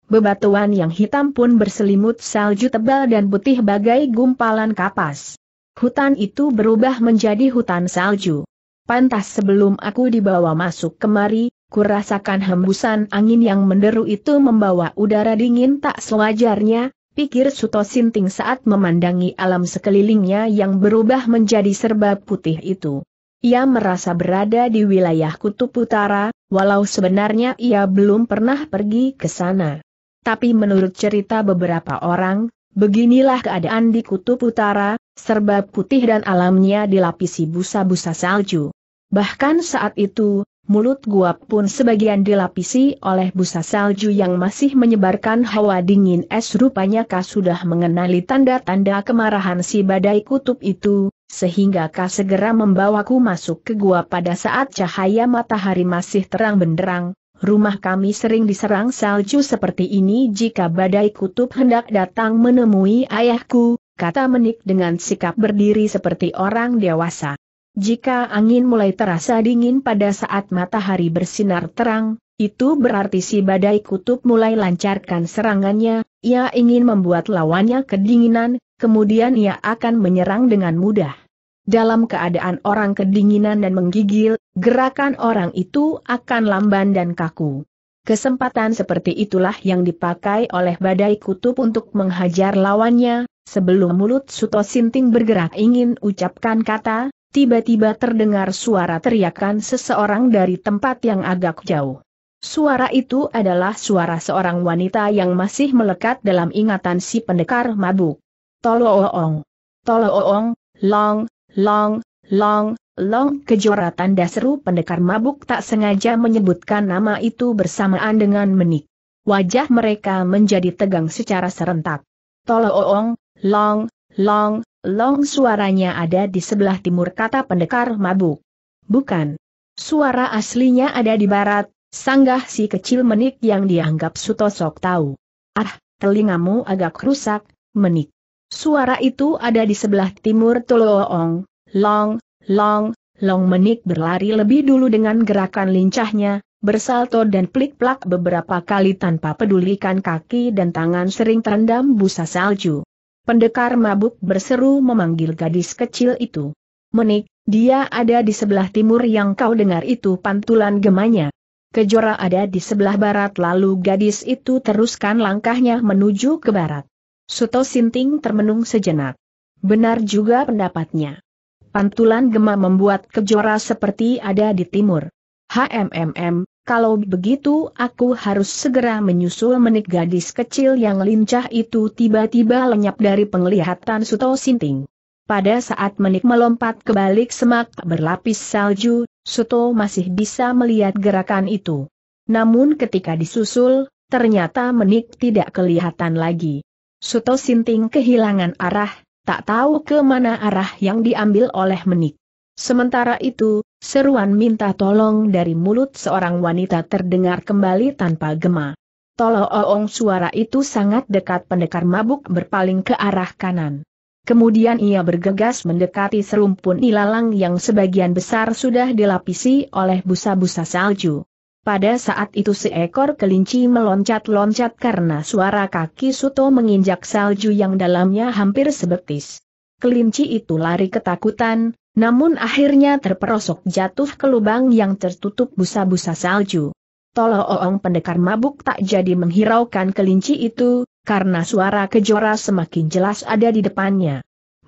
Bebatuan yang hitam pun berselimut salju tebal dan putih bagai gumpalan kapas. Hutan itu berubah menjadi hutan salju. Pantas sebelum aku dibawa masuk kemari, kurasakan hembusan angin yang menderu itu membawa udara dingin tak sewajarnya, pikir Suto Sinting saat memandangi alam sekelilingnya yang berubah menjadi serba putih itu. Ia merasa berada di wilayah kutub utara, walau sebenarnya ia belum pernah pergi ke sana. Tapi menurut cerita beberapa orang, beginilah keadaan di kutub utara, serba putih dan alamnya dilapisi busa-busa salju. Bahkan saat itu, mulut gua pun sebagian dilapisi oleh busa salju yang masih menyebarkan hawa dingin es rupanya kau sudah mengenali tanda-tanda kemarahan si badai kutub itu, sehingga kau segera membawaku masuk ke gua pada saat cahaya matahari masih terang benderang. Rumah kami sering diserang salju seperti ini jika badai kutub hendak datang menemui ayahku, kata menik dengan sikap berdiri seperti orang dewasa. Jika angin mulai terasa dingin pada saat matahari bersinar terang, itu berarti si badai kutub mulai lancarkan serangannya, ia ingin membuat lawannya kedinginan, kemudian ia akan menyerang dengan mudah. Dalam keadaan orang kedinginan dan menggigil, gerakan orang itu akan lamban dan kaku. Kesempatan seperti itulah yang dipakai oleh badai kutub untuk menghajar lawannya, sebelum mulut Suto Sinting bergerak ingin ucapkan kata, tiba-tiba terdengar suara teriakan seseorang dari tempat yang agak jauh. Suara itu adalah suara seorang wanita yang masih melekat dalam ingatan si pendekar mabuk. Tolong, tolong, long, long, long, long. Kejora tanda seru pendekar mabuk tak sengaja menyebutkan nama itu bersamaan dengan menik. Wajah mereka menjadi tegang secara serentak. Tolong, long, long, long suaranya ada di sebelah timur kata pendekar mabuk. Bukan. Suara aslinya ada di barat, Sanggah si kecil menik yang dianggap sutosok tahu. Ah, telingamu agak rusak, menik. Suara itu ada di sebelah timur Tuloong, long, long, long menik berlari lebih dulu dengan gerakan lincahnya, bersalto dan plik-plak beberapa kali tanpa pedulikan kaki dan tangan sering terendam busa salju. Pendekar mabuk berseru memanggil gadis kecil itu. Menik, dia ada di sebelah timur yang kau dengar itu pantulan gemanya. Kejora ada di sebelah barat lalu gadis itu teruskan langkahnya menuju ke barat. Suto Sinting termenung sejenak. Benar juga pendapatnya. Pantulan gema membuat kejora seperti ada di timur. HMMM, kalau begitu aku harus segera menyusul menik gadis kecil yang lincah itu tiba-tiba lenyap dari penglihatan Suto Sinting. Pada saat menik melompat ke balik semak berlapis salju, Suto masih bisa melihat gerakan itu. Namun ketika disusul, ternyata menik tidak kelihatan lagi. Suto Sinting kehilangan arah, tak tahu ke mana arah yang diambil oleh menik. Sementara itu, seruan minta tolong dari mulut seorang wanita terdengar kembali tanpa gema. Tolong suara itu sangat dekat pendekar mabuk berpaling ke arah kanan. Kemudian ia bergegas mendekati serumpun ilalang yang sebagian besar sudah dilapisi oleh busa-busa salju. Pada saat itu seekor kelinci meloncat-loncat karena suara kaki Suto menginjak salju yang dalamnya hampir sebetis. Kelinci itu lari ketakutan, namun akhirnya terperosok jatuh ke lubang yang tertutup busa-busa salju. Tolo pendekar mabuk tak jadi menghiraukan kelinci itu, karena suara kejora semakin jelas ada di depannya.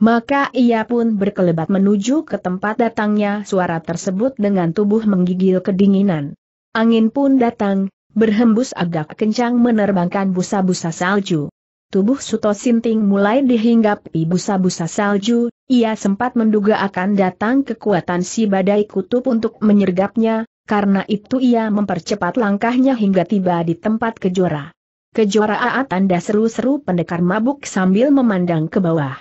Maka ia pun berkelebat menuju ke tempat datangnya suara tersebut dengan tubuh menggigil kedinginan. Angin pun datang, berhembus agak kencang menerbangkan busa-busa salju. Tubuh Suto Sinting mulai dihinggapi busa-busa salju, ia sempat menduga akan datang kekuatan si badai kutub untuk menyergapnya, karena itu ia mempercepat langkahnya hingga tiba di tempat kejora. Kejora tanda seru-seru pendekar mabuk sambil memandang ke bawah.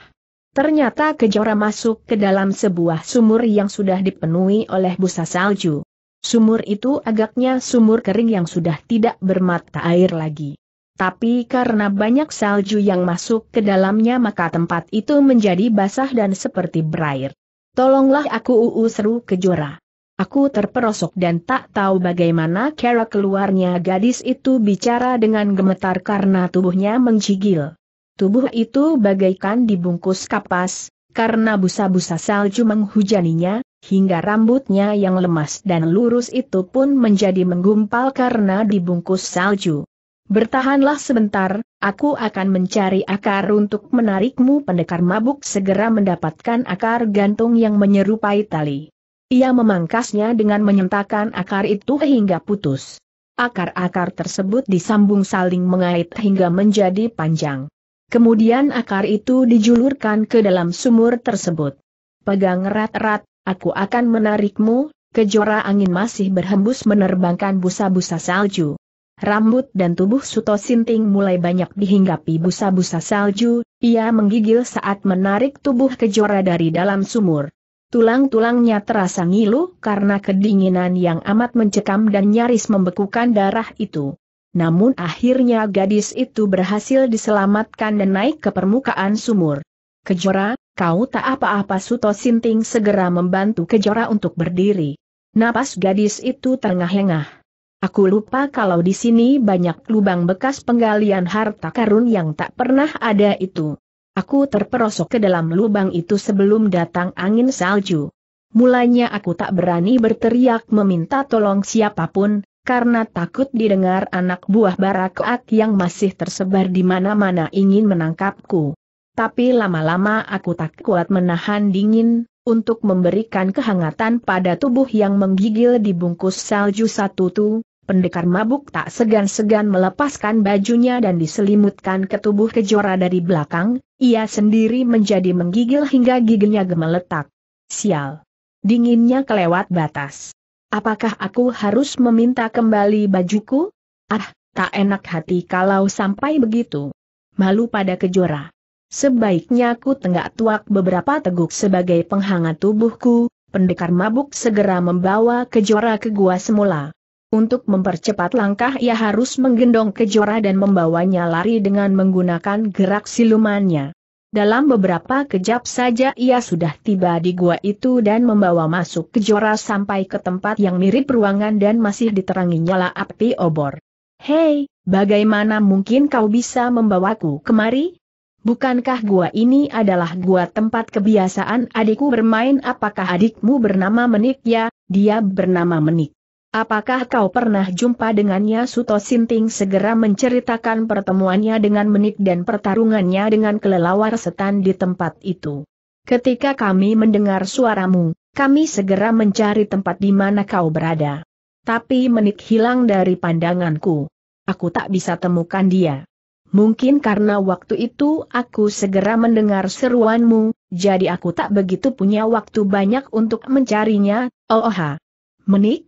Ternyata Kejora masuk ke dalam sebuah sumur yang sudah dipenuhi oleh busa salju. Sumur itu agaknya sumur kering yang sudah tidak bermata air lagi. Tapi karena banyak salju yang masuk ke dalamnya maka tempat itu menjadi basah dan seperti berair. Tolonglah aku uu seru kejora. Aku terperosok dan tak tahu bagaimana cara keluarnya gadis itu bicara dengan gemetar karena tubuhnya menggigil. Tubuh itu bagaikan dibungkus kapas, karena busa-busa salju menghujaninya, hingga rambutnya yang lemas dan lurus itu pun menjadi menggumpal karena dibungkus salju. Bertahanlah sebentar, aku akan mencari akar untuk menarikmu pendekar mabuk segera mendapatkan akar gantung yang menyerupai tali. Ia memangkasnya dengan menyentakan akar itu hingga putus. Akar-akar tersebut disambung saling mengait hingga menjadi panjang. Kemudian akar itu dijulurkan ke dalam sumur tersebut. Pegang erat-erat, aku akan menarikmu, kejora angin masih berhembus menerbangkan busa-busa salju. Rambut dan tubuh Suto Sinting mulai banyak dihinggapi busa-busa salju, ia menggigil saat menarik tubuh kejora dari dalam sumur. Tulang-tulangnya terasa ngilu karena kedinginan yang amat mencekam dan nyaris membekukan darah itu. Namun akhirnya gadis itu berhasil diselamatkan dan naik ke permukaan sumur. Kejora, kau tak apa-apa Suto Sinting segera membantu Kejora untuk berdiri. Napas gadis itu terengah-engah. Aku lupa kalau di sini banyak lubang bekas penggalian harta karun yang tak pernah ada itu. Aku terperosok ke dalam lubang itu sebelum datang angin salju. Mulanya aku tak berani berteriak meminta tolong siapapun, karena takut didengar anak buah Barakoak yang masih tersebar di mana-mana ingin menangkapku. Tapi lama-lama aku tak kuat menahan dingin, untuk memberikan kehangatan pada tubuh yang menggigil dibungkus salju satu tu, Pendekar mabuk tak segan-segan melepaskan bajunya dan diselimutkan ke tubuh kejora dari belakang, ia sendiri menjadi menggigil hingga giginya gemeletak. Sial! Dinginnya kelewat batas. Apakah aku harus meminta kembali bajuku? Ah, tak enak hati kalau sampai begitu. Malu pada kejora. Sebaiknya aku tenggak tuak beberapa teguk sebagai penghangat tubuhku, pendekar mabuk segera membawa kejora ke gua semula. Untuk mempercepat langkah ia harus menggendong kejora dan membawanya lari dengan menggunakan gerak silumannya. Dalam beberapa kejap saja ia sudah tiba di gua itu dan membawa masuk kejora sampai ke tempat yang mirip ruangan dan masih diterangi nyala api obor. Hei, bagaimana mungkin kau bisa membawaku kemari? Bukankah gua ini adalah gua tempat kebiasaan adikku bermain? Apakah adikmu bernama Menik ya? Dia bernama Menik. Apakah kau pernah jumpa dengannya Suto Sinting segera menceritakan pertemuannya dengan menik dan pertarungannya dengan kelelawar setan di tempat itu. Ketika kami mendengar suaramu, kami segera mencari tempat di mana kau berada. Tapi menik hilang dari pandanganku. Aku tak bisa temukan dia. Mungkin karena waktu itu aku segera mendengar seruanmu, jadi aku tak begitu punya waktu banyak untuk mencarinya, oh, oh Menik?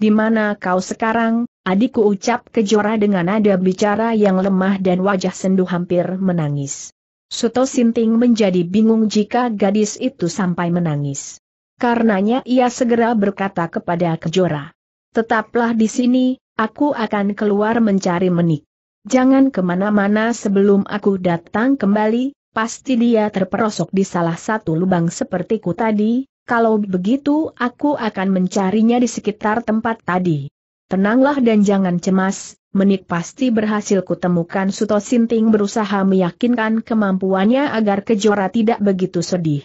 Di mana kau sekarang, adikku ucap kejora dengan nada bicara yang lemah dan wajah sendu hampir menangis. Suto Sinting menjadi bingung jika gadis itu sampai menangis. Karenanya ia segera berkata kepada Kejora. Tetaplah di sini, aku akan keluar mencari menik. Jangan kemana-mana sebelum aku datang kembali, pasti dia terperosok di salah satu lubang seperti ku tadi, kalau begitu aku akan mencarinya di sekitar tempat tadi. Tenanglah dan jangan cemas, menit pasti berhasil kutemukan Suto Sinting berusaha meyakinkan kemampuannya agar kejora tidak begitu sedih.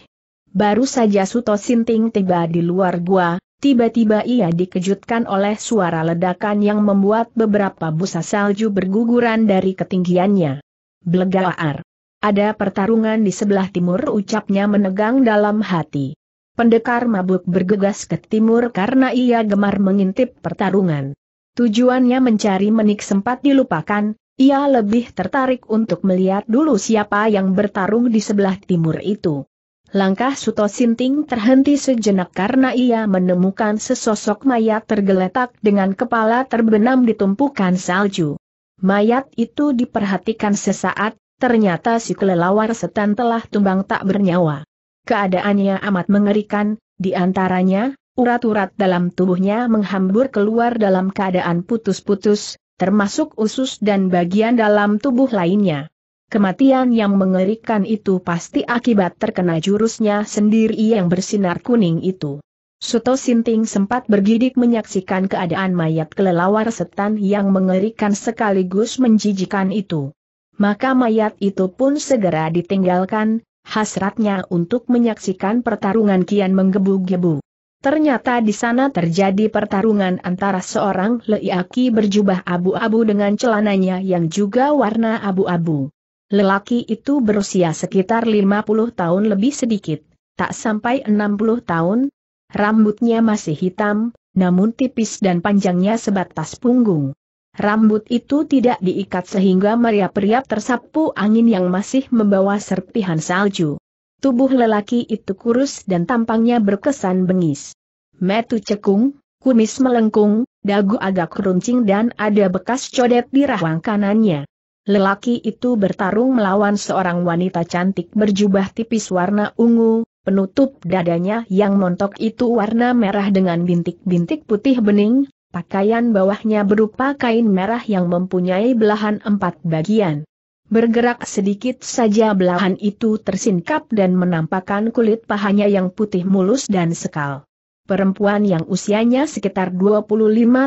Baru saja Suto Sinting tiba di luar gua, Tiba-tiba ia dikejutkan oleh suara ledakan yang membuat beberapa busa salju berguguran dari ketinggiannya. Blegaar. Ada pertarungan di sebelah timur ucapnya menegang dalam hati. Pendekar mabuk bergegas ke timur karena ia gemar mengintip pertarungan. Tujuannya mencari menik sempat dilupakan, ia lebih tertarik untuk melihat dulu siapa yang bertarung di sebelah timur itu. Langkah Suto Sinting terhenti sejenak karena ia menemukan sesosok mayat tergeletak dengan kepala terbenam di tumpukan salju. Mayat itu diperhatikan sesaat, ternyata si kelelawar setan telah tumbang tak bernyawa. Keadaannya amat mengerikan, di antaranya, urat-urat dalam tubuhnya menghambur keluar dalam keadaan putus-putus, termasuk usus dan bagian dalam tubuh lainnya. Kematian yang mengerikan itu pasti akibat terkena jurusnya sendiri yang bersinar kuning itu. Suto Sinting sempat bergidik menyaksikan keadaan mayat kelelawar setan yang mengerikan sekaligus menjijikan itu. Maka mayat itu pun segera ditinggalkan, hasratnya untuk menyaksikan pertarungan kian menggebu-gebu. Ternyata di sana terjadi pertarungan antara seorang lelaki berjubah abu-abu dengan celananya yang juga warna abu-abu. Lelaki itu berusia sekitar 50 tahun lebih sedikit, tak sampai 60 tahun. Rambutnya masih hitam, namun tipis dan panjangnya sebatas punggung. Rambut itu tidak diikat sehingga Maria riap tersapu angin yang masih membawa serpihan salju. Tubuh lelaki itu kurus dan tampangnya berkesan bengis. Metu cekung, kumis melengkung, dagu agak runcing dan ada bekas codet di rahang kanannya. Lelaki itu bertarung melawan seorang wanita cantik berjubah tipis warna ungu, penutup dadanya yang montok itu warna merah dengan bintik-bintik putih bening, Pakaian bawahnya berupa kain merah yang mempunyai belahan empat bagian. Bergerak sedikit saja belahan itu tersingkap dan menampakkan kulit pahanya yang putih mulus dan sekal. Perempuan yang usianya sekitar 25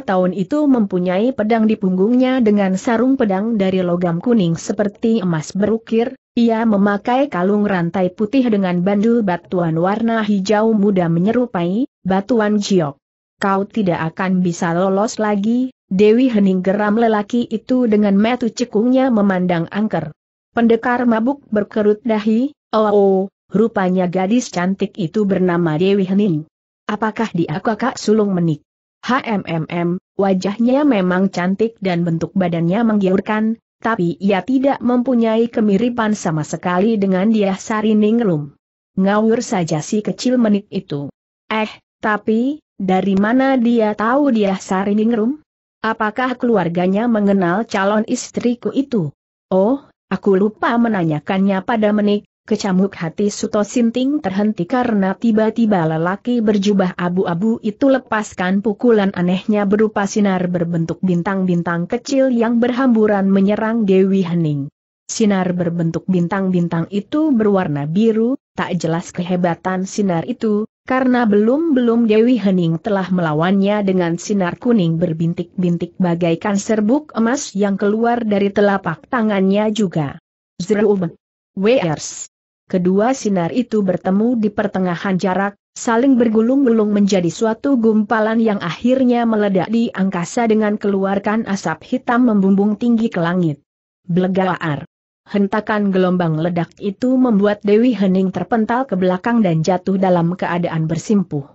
tahun itu mempunyai pedang di punggungnya dengan sarung pedang dari logam kuning seperti emas berukir, ia memakai kalung rantai putih dengan bandul batuan warna hijau muda menyerupai, batuan giok kau tidak akan bisa lolos lagi, Dewi Hening geram lelaki itu dengan metu cekungnya memandang angker. Pendekar mabuk berkerut dahi, oh, oh rupanya gadis cantik itu bernama Dewi Hening. Apakah dia kakak sulung menik? HMMM, wajahnya memang cantik dan bentuk badannya menggiurkan, tapi ia tidak mempunyai kemiripan sama sekali dengan dia Sari Ninglum. Ngawur saja si kecil menik itu. Eh, tapi, dari mana dia tahu dia Sariningrum? Apakah keluarganya mengenal calon istriku itu? Oh, aku lupa menanyakannya pada menik, Kecamuk hati Suto Sinting terhenti karena tiba-tiba lelaki berjubah abu-abu itu lepaskan pukulan anehnya berupa sinar berbentuk bintang-bintang kecil yang berhamburan menyerang Dewi Hening. Sinar berbentuk bintang-bintang itu berwarna biru, tak jelas kehebatan sinar itu, karena belum-belum Dewi Hening telah melawannya dengan sinar kuning berbintik-bintik bagaikan serbuk emas yang keluar dari telapak tangannya juga. Zerub. Wers. Kedua sinar itu bertemu di pertengahan jarak, saling bergulung-gulung menjadi suatu gumpalan yang akhirnya meledak di angkasa dengan keluarkan asap hitam membumbung tinggi ke langit. Blegaar. Hentakan gelombang ledak itu membuat Dewi Hening terpental ke belakang dan jatuh dalam keadaan bersimpuh.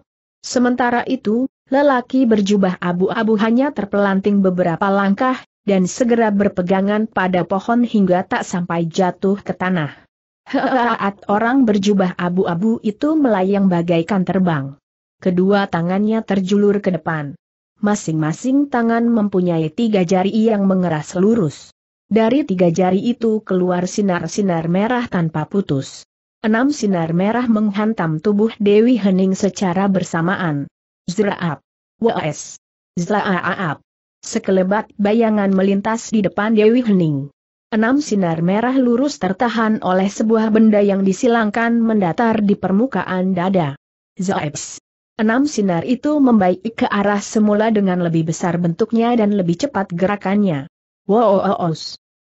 Sementara itu, lelaki berjubah abu-abu hanya terpelanting beberapa langkah, dan segera berpegangan pada pohon hingga tak sampai jatuh ke tanah. Heaat orang berjubah abu-abu itu melayang bagaikan terbang. Kedua tangannya terjulur ke depan. Masing-masing tangan mempunyai tiga jari yang mengeras lurus. Dari tiga jari itu keluar sinar-sinar merah tanpa putus. Enam sinar merah menghantam tubuh Dewi Hening secara bersamaan. Zraap. Waes. Zlaaap. Sekelebat bayangan melintas di depan Dewi Hening. Enam sinar merah lurus tertahan oleh sebuah benda yang disilangkan mendatar di permukaan dada. Zaeps. Enam sinar itu membaik ke arah semula dengan lebih besar bentuknya dan lebih cepat gerakannya. Wow,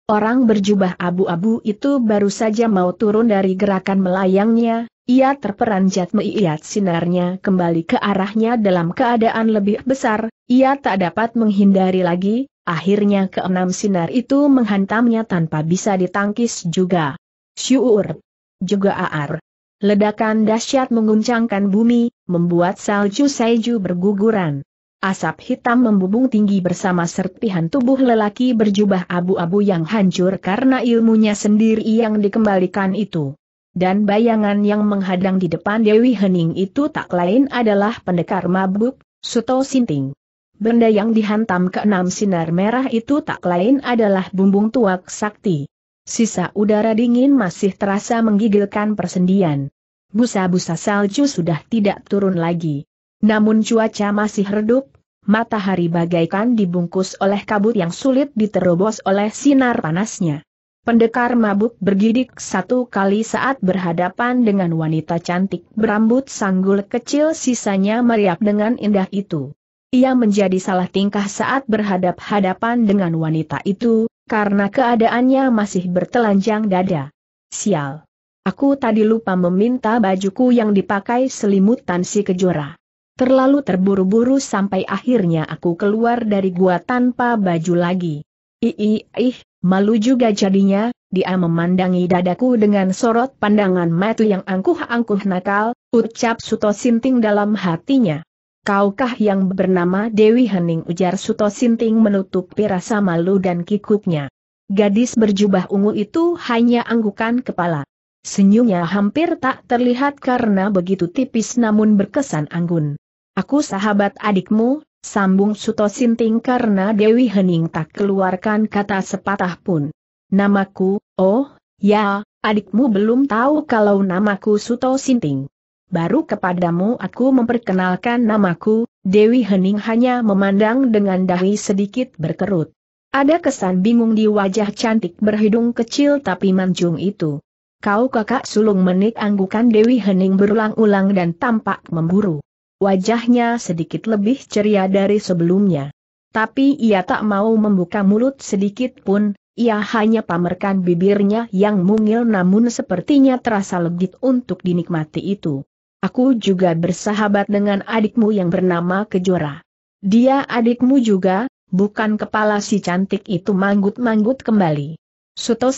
Orang berjubah abu-abu itu baru saja mau turun dari gerakan melayangnya, ia terperanjat melihat sinarnya kembali ke arahnya dalam keadaan lebih besar, ia tak dapat menghindari lagi, akhirnya keenam sinar itu menghantamnya tanpa bisa ditangkis juga. Syuur. Juga aar. Ledakan dahsyat mengguncangkan bumi, membuat salju salju berguguran. Asap hitam membubung tinggi bersama serpihan tubuh lelaki berjubah abu-abu yang hancur karena ilmunya sendiri yang dikembalikan itu. Dan bayangan yang menghadang di depan Dewi Hening itu tak lain adalah pendekar mabuk, Suto Sinting. Benda yang dihantam ke enam sinar merah itu tak lain adalah bumbung tuak sakti. Sisa udara dingin masih terasa menggigilkan persendian. Busa-busa salju sudah tidak turun lagi. Namun cuaca masih redup, matahari bagaikan dibungkus oleh kabut yang sulit diterobos oleh sinar panasnya. Pendekar mabuk bergidik satu kali saat berhadapan dengan wanita cantik berambut sanggul kecil sisanya meriap dengan indah itu. Ia menjadi salah tingkah saat berhadap-hadapan dengan wanita itu, karena keadaannya masih bertelanjang dada. Sial! Aku tadi lupa meminta bajuku yang dipakai selimutan si kejora. Terlalu terburu-buru sampai akhirnya aku keluar dari gua tanpa baju lagi. Ih, ih, malu juga jadinya, dia memandangi dadaku dengan sorot pandangan mata yang angkuh-angkuh nakal, ucap Suto Sinting dalam hatinya. Kaukah yang bernama Dewi Hening ujar Suto Sinting menutupi rasa malu dan kikuknya. Gadis berjubah ungu itu hanya anggukan kepala. Senyumnya hampir tak terlihat karena begitu tipis namun berkesan anggun. Aku sahabat adikmu, sambung Suto Sinting karena Dewi Hening tak keluarkan kata sepatah pun. Namaku, oh, ya, adikmu belum tahu kalau namaku Suto Sinting. Baru kepadamu aku memperkenalkan namaku, Dewi Hening hanya memandang dengan dahi sedikit berkerut. Ada kesan bingung di wajah cantik berhidung kecil tapi mancung itu. Kau kakak sulung menik anggukan Dewi Hening berulang-ulang dan tampak memburu. Wajahnya sedikit lebih ceria dari sebelumnya. Tapi ia tak mau membuka mulut sedikit pun, ia hanya pamerkan bibirnya yang mungil namun sepertinya terasa legit untuk dinikmati itu. Aku juga bersahabat dengan adikmu yang bernama Kejora. Dia adikmu juga, bukan kepala si cantik itu manggut-manggut kembali. Suto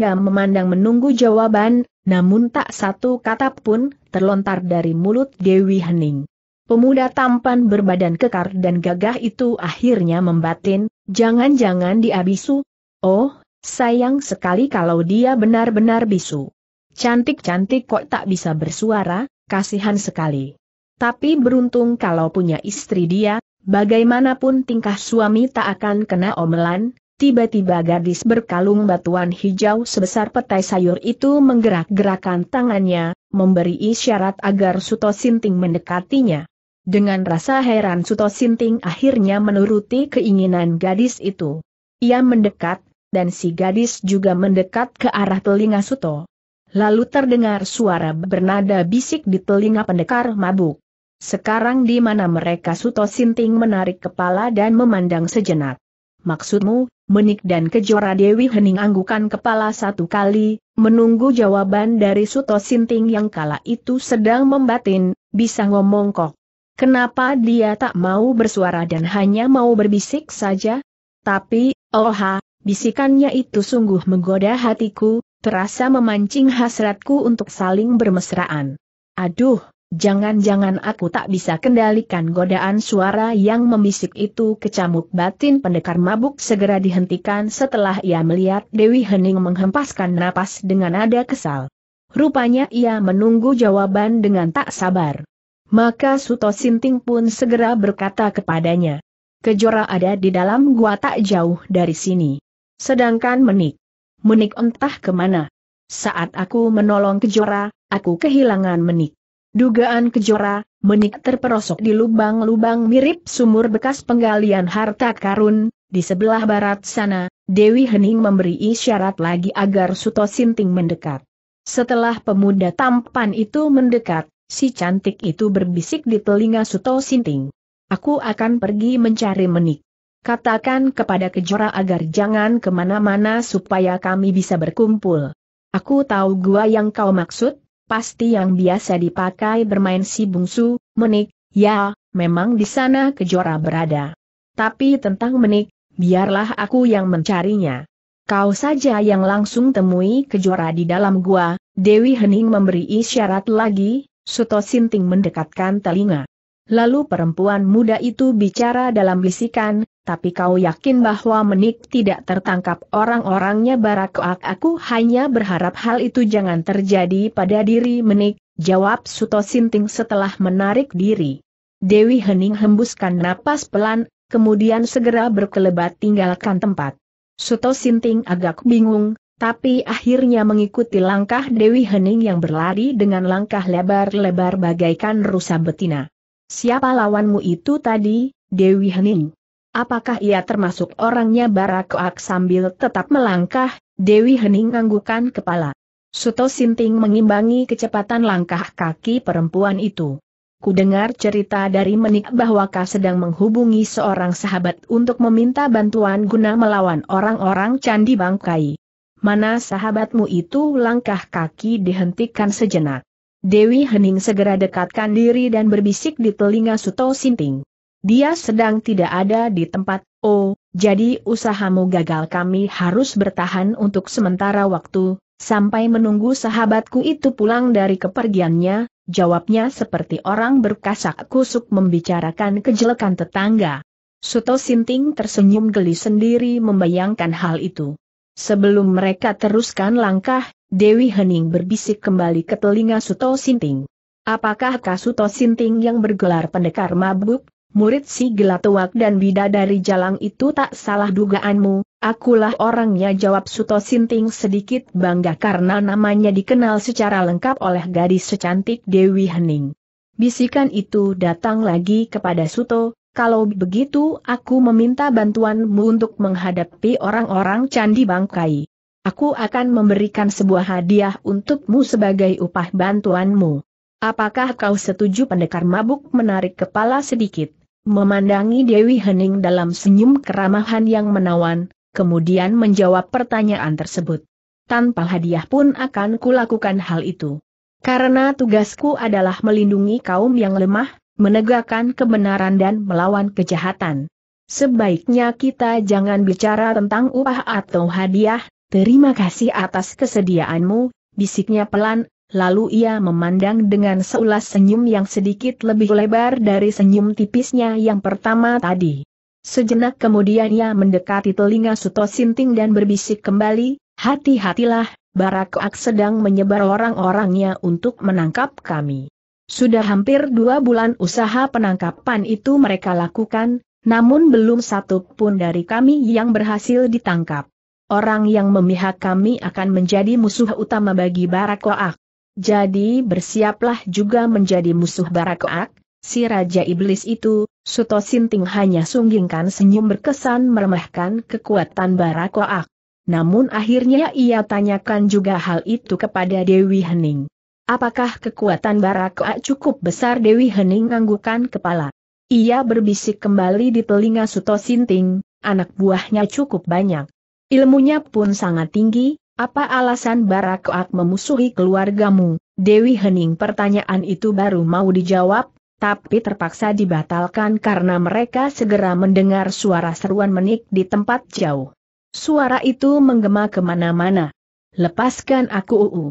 dan memandang menunggu jawaban, namun tak satu kata pun terlontar dari mulut Dewi Hening. Pemuda tampan berbadan kekar dan gagah itu akhirnya membatin, jangan-jangan dia bisu? Oh, sayang sekali kalau dia benar-benar bisu. Cantik-cantik kok tak bisa bersuara, kasihan sekali. Tapi beruntung kalau punya istri dia, bagaimanapun tingkah suami tak akan kena omelan, tiba-tiba gadis berkalung batuan hijau sebesar petai sayur itu menggerak-gerakan tangannya, memberi isyarat agar Suto Sinting mendekatinya. Dengan rasa heran Suto Sinting akhirnya menuruti keinginan gadis itu. Ia mendekat, dan si gadis juga mendekat ke arah telinga Suto. Lalu terdengar suara bernada bisik di telinga pendekar mabuk. Sekarang di mana mereka Suto Sinting menarik kepala dan memandang sejenak. Maksudmu, Menik dan Kejora Dewi Hening anggukan kepala satu kali, menunggu jawaban dari Suto Sinting yang kala itu sedang membatin, bisa ngomong kok. Kenapa dia tak mau bersuara dan hanya mau berbisik saja? Tapi, oha, bisikannya itu sungguh menggoda hatiku, terasa memancing hasratku untuk saling bermesraan. Aduh, jangan-jangan aku tak bisa kendalikan godaan suara yang membisik itu kecamuk batin pendekar mabuk segera dihentikan setelah ia melihat Dewi Hening menghempaskan napas dengan nada kesal. Rupanya ia menunggu jawaban dengan tak sabar. Maka Suto Sinting pun segera berkata kepadanya. Kejora ada di dalam gua tak jauh dari sini. Sedangkan menik. Menik entah kemana. Saat aku menolong kejora, aku kehilangan menik. Dugaan kejora, menik terperosok di lubang-lubang mirip sumur bekas penggalian harta karun, di sebelah barat sana, Dewi Hening memberi isyarat lagi agar Suto Sinting mendekat. Setelah pemuda tampan itu mendekat, Si cantik itu berbisik di telinga Suto Sinting. Aku akan pergi mencari menik. Katakan kepada Kejora agar jangan kemana-mana supaya kami bisa berkumpul. Aku tahu gua yang kau maksud, pasti yang biasa dipakai bermain si bungsu, menik, ya, memang di sana Kejora berada. Tapi tentang menik, biarlah aku yang mencarinya. Kau saja yang langsung temui Kejora di dalam gua, Dewi Hening memberi isyarat lagi, Suto Sinting mendekatkan telinga. Lalu perempuan muda itu bicara dalam bisikan, tapi kau yakin bahwa menik tidak tertangkap orang-orangnya barakoak aku hanya berharap hal itu jangan terjadi pada diri menik, jawab Suto Sinting setelah menarik diri. Dewi Hening hembuskan napas pelan, kemudian segera berkelebat tinggalkan tempat. Suto Sinting agak bingung, tapi akhirnya mengikuti langkah Dewi Hening yang berlari dengan langkah lebar-lebar bagaikan rusa betina. Siapa lawanmu itu tadi, Dewi Hening? Apakah ia termasuk orangnya Barakoak sambil tetap melangkah, Dewi Hening anggukan kepala. Suto Sinting mengimbangi kecepatan langkah kaki perempuan itu. Ku dengar cerita dari menik bahwa kau sedang menghubungi seorang sahabat untuk meminta bantuan guna melawan orang-orang Candi Bangkai mana sahabatmu itu langkah kaki dihentikan sejenak. Dewi Hening segera dekatkan diri dan berbisik di telinga Suto Sinting. Dia sedang tidak ada di tempat, oh, jadi usahamu gagal kami harus bertahan untuk sementara waktu, sampai menunggu sahabatku itu pulang dari kepergiannya, jawabnya seperti orang berkasak kusuk membicarakan kejelekan tetangga. Suto Sinting tersenyum geli sendiri membayangkan hal itu. Sebelum mereka teruskan langkah, Dewi Hening berbisik kembali ke telinga Suto Sinting. Apakah Kasuto Sinting yang bergelar pendekar mabuk, murid si Gelatuak dan bida dari jalang itu tak salah dugaanmu, akulah orangnya jawab Suto Sinting sedikit bangga karena namanya dikenal secara lengkap oleh gadis secantik Dewi Hening. Bisikan itu datang lagi kepada Suto, kalau begitu aku meminta bantuanmu untuk menghadapi orang-orang Candi Bangkai. Aku akan memberikan sebuah hadiah untukmu sebagai upah bantuanmu. Apakah kau setuju pendekar mabuk menarik kepala sedikit, memandangi Dewi Hening dalam senyum keramahan yang menawan, kemudian menjawab pertanyaan tersebut. Tanpa hadiah pun akan kulakukan hal itu. Karena tugasku adalah melindungi kaum yang lemah, menegakkan kebenaran dan melawan kejahatan. Sebaiknya kita jangan bicara tentang upah atau hadiah, terima kasih atas kesediaanmu, bisiknya pelan, lalu ia memandang dengan seulas senyum yang sedikit lebih lebar dari senyum tipisnya yang pertama tadi. Sejenak kemudian ia mendekati telinga Suto Sinting dan berbisik kembali, hati-hatilah, Barakoak sedang menyebar orang-orangnya untuk menangkap kami. Sudah hampir dua bulan usaha penangkapan itu mereka lakukan, namun belum satu pun dari kami yang berhasil ditangkap. Orang yang memihak kami akan menjadi musuh utama bagi Barakoak. Jadi bersiaplah juga menjadi musuh Barakoak, si Raja Iblis itu, Suto Sinting hanya sunggingkan senyum berkesan meremehkan kekuatan Barakoak. Namun akhirnya ia tanyakan juga hal itu kepada Dewi Hening. Apakah kekuatan Barakoa cukup besar Dewi Hening anggukan kepala? Ia berbisik kembali di telinga Suto Sinting, anak buahnya cukup banyak. Ilmunya pun sangat tinggi, apa alasan Barakoa memusuhi keluargamu? Dewi Hening pertanyaan itu baru mau dijawab, tapi terpaksa dibatalkan karena mereka segera mendengar suara seruan menik di tempat jauh. Suara itu menggema kemana-mana. Lepaskan aku uu.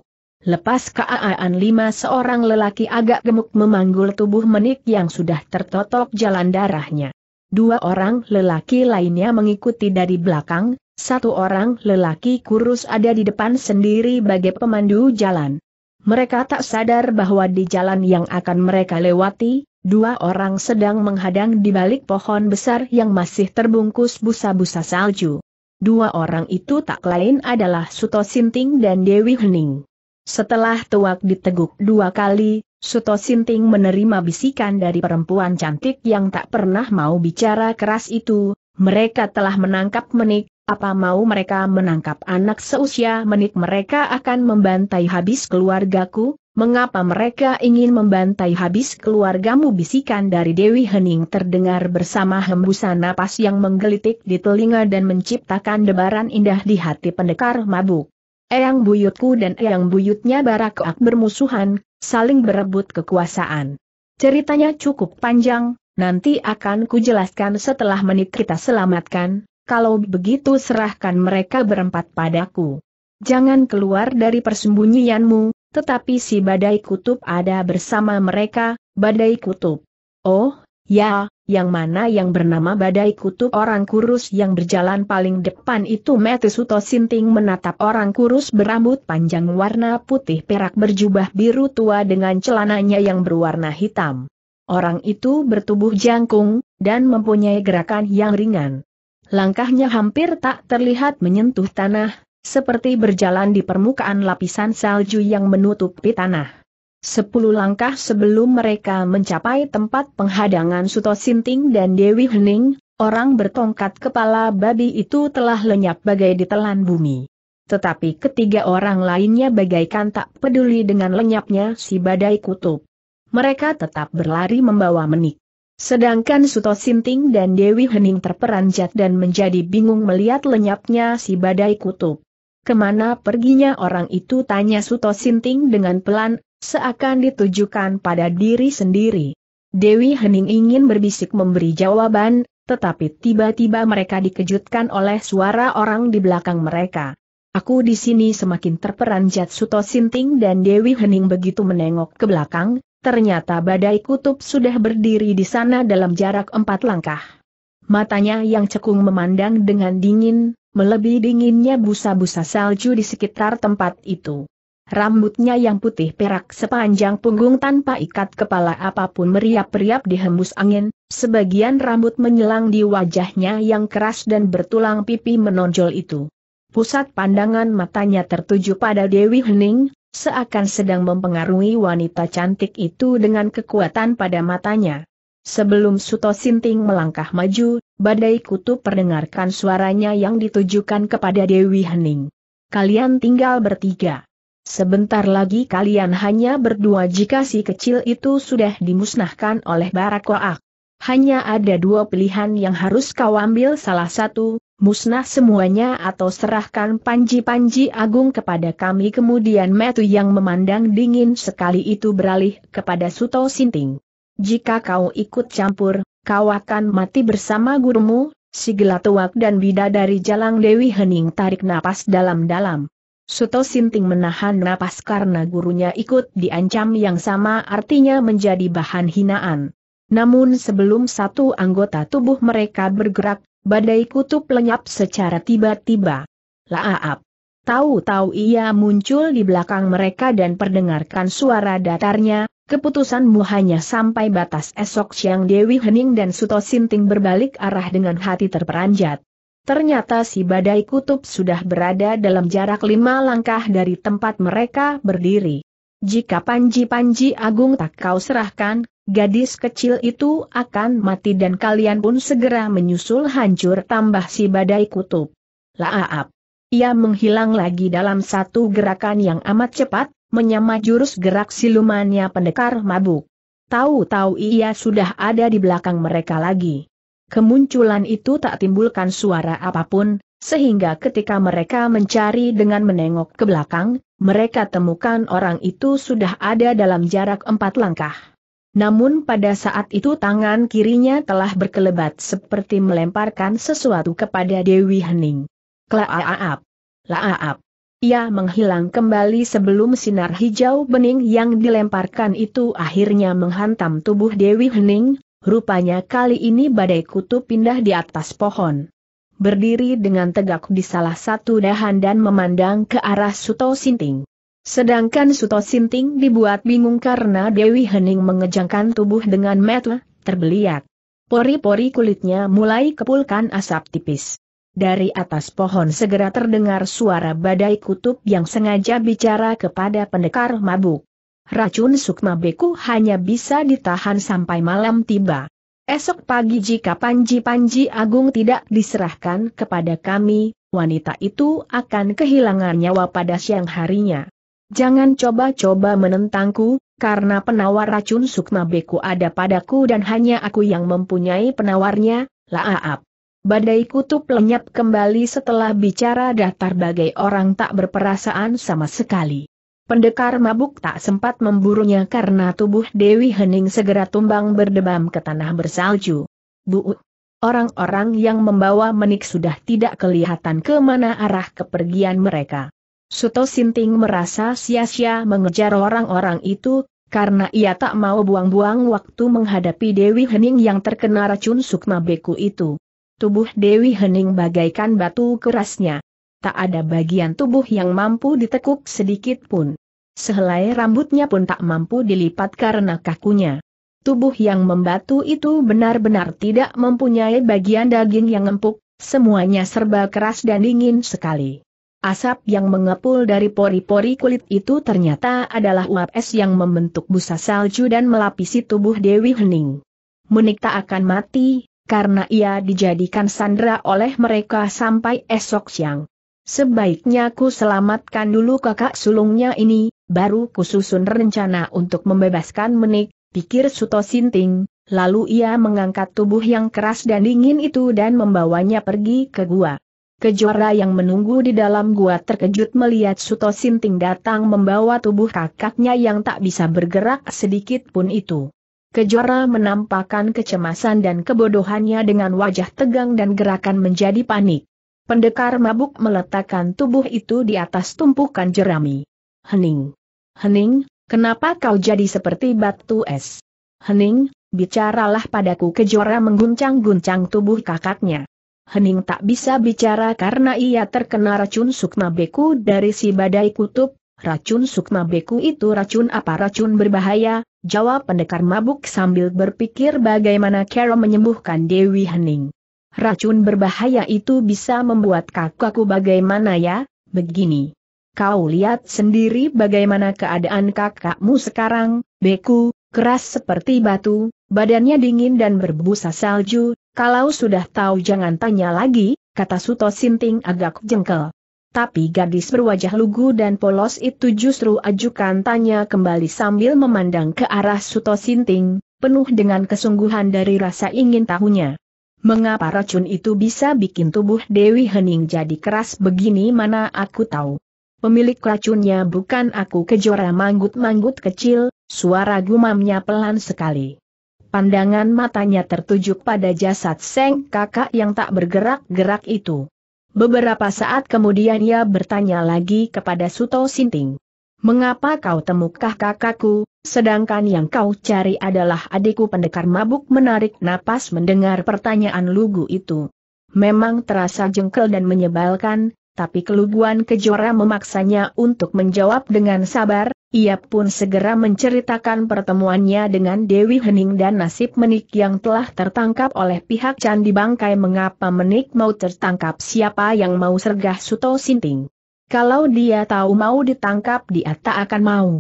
Lepas keaaan lima seorang lelaki agak gemuk memanggul tubuh menik yang sudah tertotok jalan darahnya. Dua orang lelaki lainnya mengikuti dari belakang, satu orang lelaki kurus ada di depan sendiri bagai pemandu jalan. Mereka tak sadar bahwa di jalan yang akan mereka lewati, dua orang sedang menghadang di balik pohon besar yang masih terbungkus busa-busa salju. Dua orang itu tak lain adalah Suto Sinting dan Dewi Hening. Setelah tuak diteguk dua kali, Suto Sinting menerima bisikan dari perempuan cantik yang tak pernah mau bicara keras itu, mereka telah menangkap menik, apa mau mereka menangkap anak seusia menik mereka akan membantai habis keluargaku, mengapa mereka ingin membantai habis keluargamu bisikan dari Dewi Hening terdengar bersama hembusan napas yang menggelitik di telinga dan menciptakan debaran indah di hati pendekar mabuk. Eyang buyutku dan eyang buyutnya Barakoak bermusuhan, saling berebut kekuasaan. Ceritanya cukup panjang, nanti akan kujelaskan setelah menit kita selamatkan, kalau begitu serahkan mereka berempat padaku. Jangan keluar dari persembunyianmu, tetapi si badai kutub ada bersama mereka, badai kutub. Oh, Ya, yang mana yang bernama badai kutub orang kurus yang berjalan paling depan itu Metisuto Sinting menatap orang kurus berambut panjang warna putih perak berjubah biru tua dengan celananya yang berwarna hitam. Orang itu bertubuh jangkung, dan mempunyai gerakan yang ringan. Langkahnya hampir tak terlihat menyentuh tanah, seperti berjalan di permukaan lapisan salju yang menutupi tanah. Sepuluh langkah sebelum mereka mencapai tempat penghadangan Suto Sinting dan Dewi Hening, orang bertongkat kepala babi itu telah lenyap bagai ditelan bumi. Tetapi ketiga orang lainnya bagaikan tak peduli dengan lenyapnya si badai kutub. Mereka tetap berlari membawa menik. Sedangkan Suto Sinting dan Dewi Hening terperanjat dan menjadi bingung melihat lenyapnya si badai kutub. Kemana perginya orang itu tanya Suto Sinting dengan pelan, seakan ditujukan pada diri sendiri. Dewi Hening ingin berbisik memberi jawaban, tetapi tiba-tiba mereka dikejutkan oleh suara orang di belakang mereka. Aku di sini semakin terperanjat Suto Sinting dan Dewi Hening begitu menengok ke belakang, ternyata badai kutub sudah berdiri di sana dalam jarak empat langkah. Matanya yang cekung memandang dengan dingin, melebihi dinginnya busa-busa salju di sekitar tempat itu. Rambutnya yang putih perak sepanjang punggung tanpa ikat kepala apapun meriap-riap dihembus angin, sebagian rambut menyelang di wajahnya yang keras dan bertulang pipi menonjol itu. Pusat pandangan matanya tertuju pada Dewi Hening, seakan sedang mempengaruhi wanita cantik itu dengan kekuatan pada matanya. Sebelum Suto Sinting melangkah maju, Badai Kutu perdengarkan suaranya yang ditujukan kepada Dewi Hening. Kalian tinggal bertiga. Sebentar lagi kalian hanya berdua jika si kecil itu sudah dimusnahkan oleh Barakoak. Hanya ada dua pilihan yang harus kau ambil salah satu, musnah semuanya atau serahkan panji-panji agung kepada kami kemudian Metu yang memandang dingin sekali itu beralih kepada Suto Sinting. Jika kau ikut campur, kau akan mati bersama gurumu, si gelatuak dan bidadari jalang Dewi Hening tarik napas dalam-dalam. Suto Sinting menahan napas karena gurunya ikut diancam yang sama artinya menjadi bahan hinaan. Namun sebelum satu anggota tubuh mereka bergerak, badai kutub lenyap secara tiba-tiba. Laaap. Tahu-tahu ia muncul di belakang mereka dan perdengarkan suara datarnya, Keputusanmu hanya sampai batas esok siang Dewi Hening dan Suto Sinting berbalik arah dengan hati terperanjat. Ternyata si badai kutub sudah berada dalam jarak lima langkah dari tempat mereka berdiri. Jika panji-panji agung tak kau serahkan, gadis kecil itu akan mati dan kalian pun segera menyusul hancur tambah si badai kutub. Laaap. Ia menghilang lagi dalam satu gerakan yang amat cepat, menyama jurus gerak silumannya pendekar mabuk. Tahu-tahu ia sudah ada di belakang mereka lagi. Kemunculan itu tak timbulkan suara apapun, sehingga ketika mereka mencari dengan menengok ke belakang, mereka temukan orang itu sudah ada dalam jarak empat langkah. Namun pada saat itu tangan kirinya telah berkelebat seperti melemparkan sesuatu kepada Dewi Hening. Klaaap! Laaap! Ia menghilang kembali sebelum sinar hijau bening yang dilemparkan itu akhirnya menghantam tubuh Dewi Hening, rupanya kali ini badai kutu pindah di atas pohon. Berdiri dengan tegak di salah satu dahan dan memandang ke arah Suto Sinting. Sedangkan Suto Sinting dibuat bingung karena Dewi Hening mengejangkan tubuh dengan metu, terbeliat. Pori-pori kulitnya mulai kepulkan asap tipis. Dari atas pohon segera terdengar suara badai kutub yang sengaja bicara kepada pendekar mabuk. Racun sukma beku hanya bisa ditahan sampai malam tiba. Esok pagi jika panji-panji agung tidak diserahkan kepada kami, wanita itu akan kehilangan nyawa pada siang harinya. Jangan coba-coba menentangku, karena penawar racun sukma beku ada padaku dan hanya aku yang mempunyai penawarnya, laaap. Badai kutub lenyap kembali setelah bicara datar bagai orang tak berperasaan sama sekali. Pendekar mabuk tak sempat memburunya karena tubuh Dewi Hening segera tumbang berdebam ke tanah bersalju. Bu, orang-orang yang membawa menik sudah tidak kelihatan kemana arah kepergian mereka. Suto Sinting merasa sia-sia mengejar orang-orang itu, karena ia tak mau buang-buang waktu menghadapi Dewi Hening yang terkena racun sukma beku itu. Tubuh Dewi Hening bagaikan batu kerasnya. Tak ada bagian tubuh yang mampu ditekuk sedikit pun. Sehelai rambutnya pun tak mampu dilipat karena kakunya. Tubuh yang membatu itu benar-benar tidak mempunyai bagian daging yang empuk, semuanya serba keras dan dingin sekali. Asap yang mengepul dari pori-pori kulit itu ternyata adalah uap es yang membentuk busa salju dan melapisi tubuh Dewi Hening. Menik tak akan mati, karena ia dijadikan sandera oleh mereka sampai esok siang. Sebaiknya ku selamatkan dulu kakak sulungnya ini, baru kususun rencana untuk membebaskan menik, pikir Suto Sinting, lalu ia mengangkat tubuh yang keras dan dingin itu dan membawanya pergi ke gua. Kejora yang menunggu di dalam gua terkejut melihat Suto Sinting datang membawa tubuh kakaknya yang tak bisa bergerak sedikit pun itu. Kejora menampakkan kecemasan dan kebodohannya dengan wajah tegang dan gerakan menjadi panik. Pendekar mabuk meletakkan tubuh itu di atas tumpukan jerami. Hening. Hening, kenapa kau jadi seperti batu es? Hening, bicaralah padaku kejora mengguncang-guncang tubuh kakaknya. Hening tak bisa bicara karena ia terkena racun sukma beku dari si badai kutub, racun sukma beku itu racun apa racun berbahaya, jawab pendekar mabuk sambil berpikir bagaimana Carol menyembuhkan Dewi Hening. Racun berbahaya itu bisa membuat kakakku bagaimana ya, begini. Kau lihat sendiri bagaimana keadaan kakakmu sekarang, beku, keras seperti batu, badannya dingin dan berbusa salju, kalau sudah tahu jangan tanya lagi, kata Suto Sinting agak jengkel tapi gadis berwajah lugu dan polos itu justru ajukan tanya kembali sambil memandang ke arah Suto Sinting, penuh dengan kesungguhan dari rasa ingin tahunya. Mengapa racun itu bisa bikin tubuh Dewi Hening jadi keras begini mana aku tahu. Pemilik racunnya bukan aku kejora manggut-manggut kecil, suara gumamnya pelan sekali. Pandangan matanya tertuju pada jasad Seng kakak yang tak bergerak-gerak itu. Beberapa saat kemudian ia bertanya lagi kepada Suto Sinting. Mengapa kau temukah kakakku, sedangkan yang kau cari adalah adikku pendekar mabuk menarik napas mendengar pertanyaan lugu itu. Memang terasa jengkel dan menyebalkan, tapi keluguan kejora memaksanya untuk menjawab dengan sabar, ia pun segera menceritakan pertemuannya dengan Dewi Hening dan nasib menik yang telah tertangkap oleh pihak Candi Bangkai mengapa menik mau tertangkap siapa yang mau sergah Suto Sinting. Kalau dia tahu mau ditangkap dia tak akan mau.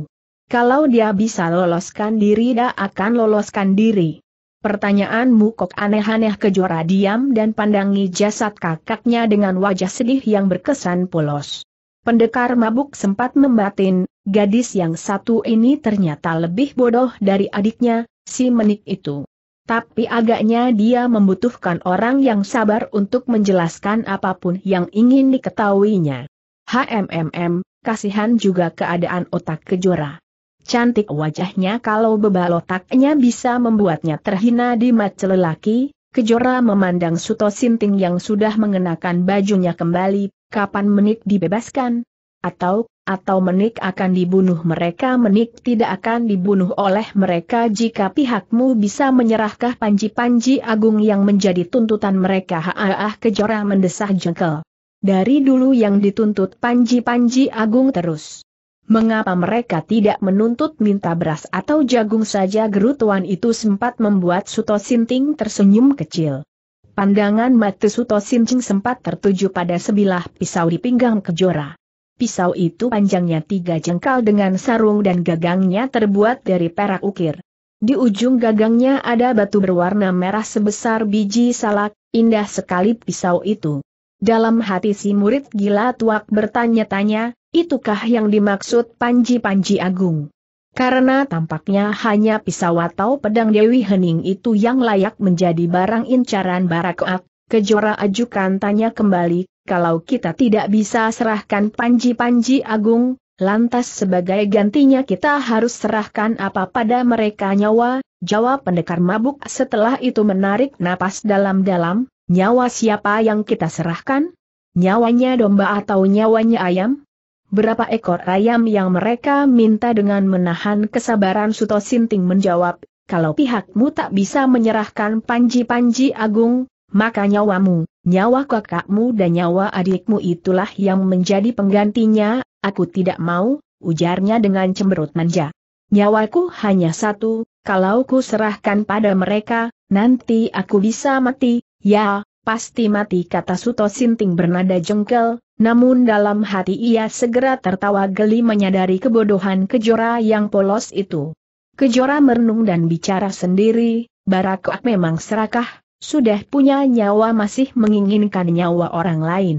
Kalau dia bisa loloskan diri dia akan loloskan diri. Pertanyaanmu kok aneh-aneh kejora diam dan pandangi jasad kakaknya dengan wajah sedih yang berkesan polos. Pendekar mabuk sempat membatin, Gadis yang satu ini ternyata lebih bodoh dari adiknya, si menik itu. Tapi agaknya dia membutuhkan orang yang sabar untuk menjelaskan apapun yang ingin diketahuinya. HMMM, kasihan juga keadaan otak kejora. Cantik wajahnya kalau bebal otaknya bisa membuatnya terhina di mata lelaki, kejora memandang Suto Sinting yang sudah mengenakan bajunya kembali, kapan menik dibebaskan, atau, atau menik akan dibunuh mereka menik tidak akan dibunuh oleh mereka jika pihakmu bisa menyerahkah panji-panji agung yang menjadi tuntutan mereka haah kejora mendesah jengkel. Dari dulu yang dituntut panji-panji agung terus. Mengapa mereka tidak menuntut minta beras atau jagung saja gerutuan itu sempat membuat Suto Sinting tersenyum kecil. Pandangan mata Suto Sinting sempat tertuju pada sebilah pisau di pinggang Kejora. Pisau itu panjangnya tiga jengkal dengan sarung dan gagangnya terbuat dari perak ukir. Di ujung gagangnya ada batu berwarna merah sebesar biji salak, indah sekali pisau itu. Dalam hati si murid gila tuak bertanya-tanya, itukah yang dimaksud panji-panji agung? Karena tampaknya hanya pisau atau pedang Dewi Hening itu yang layak menjadi barang incaran Barakoak, Kejora ajukan tanya kembali, kalau kita tidak bisa serahkan panji-panji agung, lantas sebagai gantinya kita harus serahkan apa pada mereka nyawa, jawab pendekar mabuk setelah itu menarik napas dalam-dalam, nyawa siapa yang kita serahkan? Nyawanya domba atau nyawanya ayam? Berapa ekor ayam yang mereka minta dengan menahan kesabaran Suto Sinting menjawab, kalau pihakmu tak bisa menyerahkan panji-panji agung, maka nyawamu, nyawa kakakmu dan nyawa adikmu itulah yang menjadi penggantinya, aku tidak mau, ujarnya dengan cemberut manja. Nyawaku hanya satu, kalau ku serahkan pada mereka, nanti aku bisa mati, ya, pasti mati kata Suto Sinting bernada jengkel, namun dalam hati ia segera tertawa geli menyadari kebodohan kejora yang polos itu. Kejora merenung dan bicara sendiri, Barakok memang serakah, sudah punya nyawa masih menginginkan nyawa orang lain.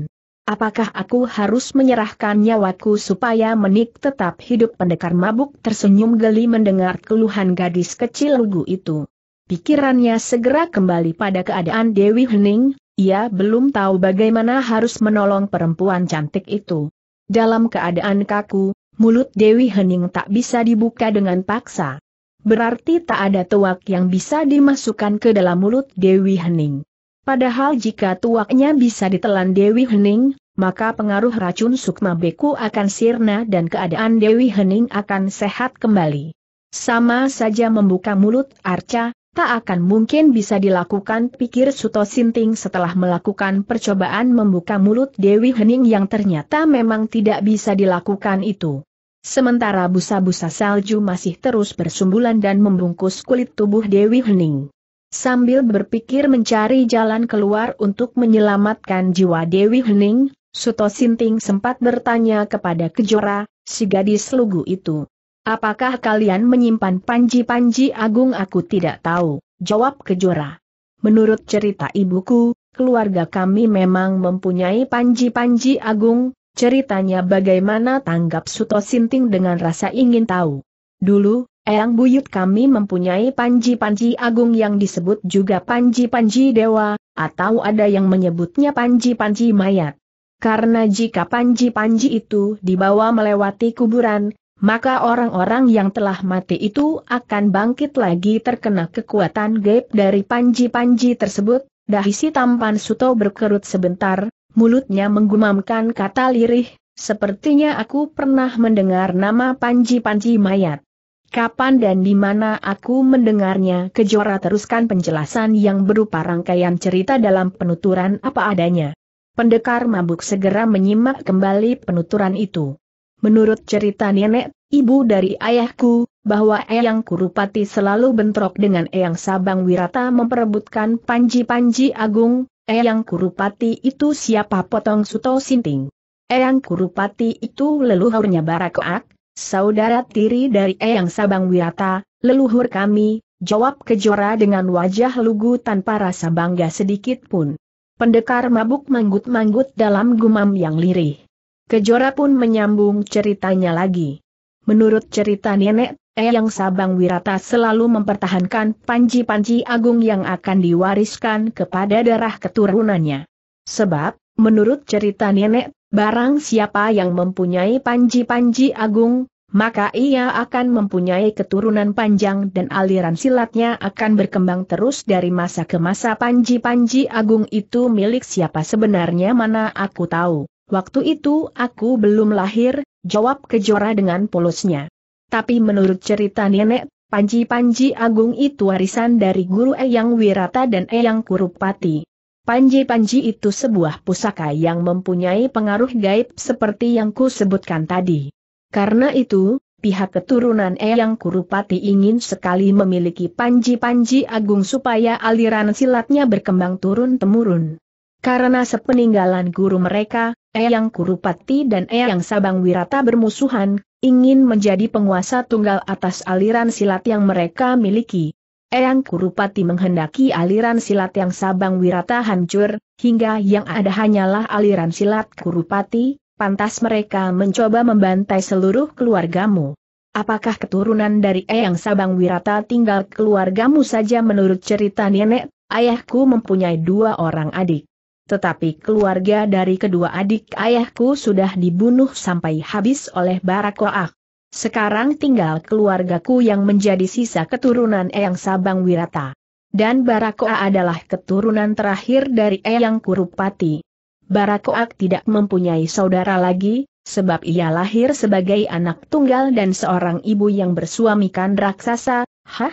Apakah aku harus menyerahkan nyawaku supaya menik tetap hidup pendekar mabuk tersenyum geli mendengar keluhan gadis kecil lugu itu. Pikirannya segera kembali pada keadaan Dewi Hening, ia belum tahu bagaimana harus menolong perempuan cantik itu. Dalam keadaan kaku, mulut Dewi Hening tak bisa dibuka dengan paksa. Berarti tak ada tuak yang bisa dimasukkan ke dalam mulut Dewi Hening. Padahal jika tuaknya bisa ditelan Dewi Hening, maka pengaruh racun Sukma Beku akan sirna dan keadaan Dewi Hening akan sehat kembali. Sama saja membuka mulut Arca, tak akan mungkin bisa dilakukan pikir Suto Sinting setelah melakukan percobaan membuka mulut Dewi Hening yang ternyata memang tidak bisa dilakukan itu sementara busa-busa salju masih terus bersumbulan dan membungkus kulit tubuh Dewi Hening. Sambil berpikir mencari jalan keluar untuk menyelamatkan jiwa Dewi Hening, Suto Sinting sempat bertanya kepada Kejora, si gadis lugu itu. Apakah kalian menyimpan panji-panji agung aku tidak tahu, jawab Kejora. Menurut cerita ibuku, keluarga kami memang mempunyai panji-panji agung, Ceritanya bagaimana tanggap Suto Sinting dengan rasa ingin tahu. Dulu, Eyang Buyut kami mempunyai panji-panji agung yang disebut juga panji-panji dewa, atau ada yang menyebutnya panji-panji mayat. Karena jika panji-panji itu dibawa melewati kuburan, maka orang-orang yang telah mati itu akan bangkit lagi terkena kekuatan gaib dari panji-panji tersebut, dahisi tampan Suto berkerut sebentar, mulutnya menggumamkan kata lirih, sepertinya aku pernah mendengar nama Panji-Panji Mayat. Kapan dan di mana aku mendengarnya kejora teruskan penjelasan yang berupa rangkaian cerita dalam penuturan apa adanya. Pendekar mabuk segera menyimak kembali penuturan itu. Menurut cerita nenek, ibu dari ayahku, bahwa Eyang Kurupati selalu bentrok dengan Eyang Sabang Wirata memperebutkan Panji-Panji Agung, Eyang Kurupati itu siapa potong Suto Sinting? Eyang Kurupati itu leluhurnya Barakoak, saudara tiri dari Eyang Sabang Wirata, leluhur kami, jawab Kejora dengan wajah lugu tanpa rasa bangga sedikit pun. Pendekar mabuk manggut-manggut dalam gumam yang lirih. Kejora pun menyambung ceritanya lagi. Menurut cerita nenek Eyang Sabang Wirata selalu mempertahankan panji-panji agung yang akan diwariskan kepada darah keturunannya. Sebab, menurut cerita nenek, barang siapa yang mempunyai panji-panji agung, maka ia akan mempunyai keturunan panjang dan aliran silatnya akan berkembang terus dari masa ke masa panji-panji agung itu milik siapa sebenarnya mana aku tahu. Waktu itu aku belum lahir, jawab Kejora dengan polosnya. Tapi menurut cerita nenek, Panji-Panji Agung itu warisan dari guru Eyang Wirata dan Eyang Kurupati. Panji-Panji itu sebuah pusaka yang mempunyai pengaruh gaib seperti yang ku sebutkan tadi. Karena itu, pihak keturunan Eyang Kurupati ingin sekali memiliki Panji-Panji Agung supaya aliran silatnya berkembang turun-temurun. Karena sepeninggalan guru mereka, Eyang Kurupati dan Eyang Sabang Wirata bermusuhan, ingin menjadi penguasa tunggal atas aliran silat yang mereka miliki. Eyang Kurupati menghendaki aliran silat yang Sabang Wirata hancur, hingga yang ada hanyalah aliran silat Kurupati, pantas mereka mencoba membantai seluruh keluargamu. Apakah keturunan dari Eyang Sabang Wirata tinggal keluargamu saja menurut cerita nenek, ayahku mempunyai dua orang adik. Tetapi keluarga dari kedua adik ayahku sudah dibunuh sampai habis oleh Barakoak. Sekarang tinggal keluargaku yang menjadi sisa keturunan Eyang Sabang Wirata. Dan Barakoa adalah keturunan terakhir dari Eyang Kurupati. Barakoak tidak mempunyai saudara lagi, sebab ia lahir sebagai anak tunggal dan seorang ibu yang bersuamikan raksasa, hah?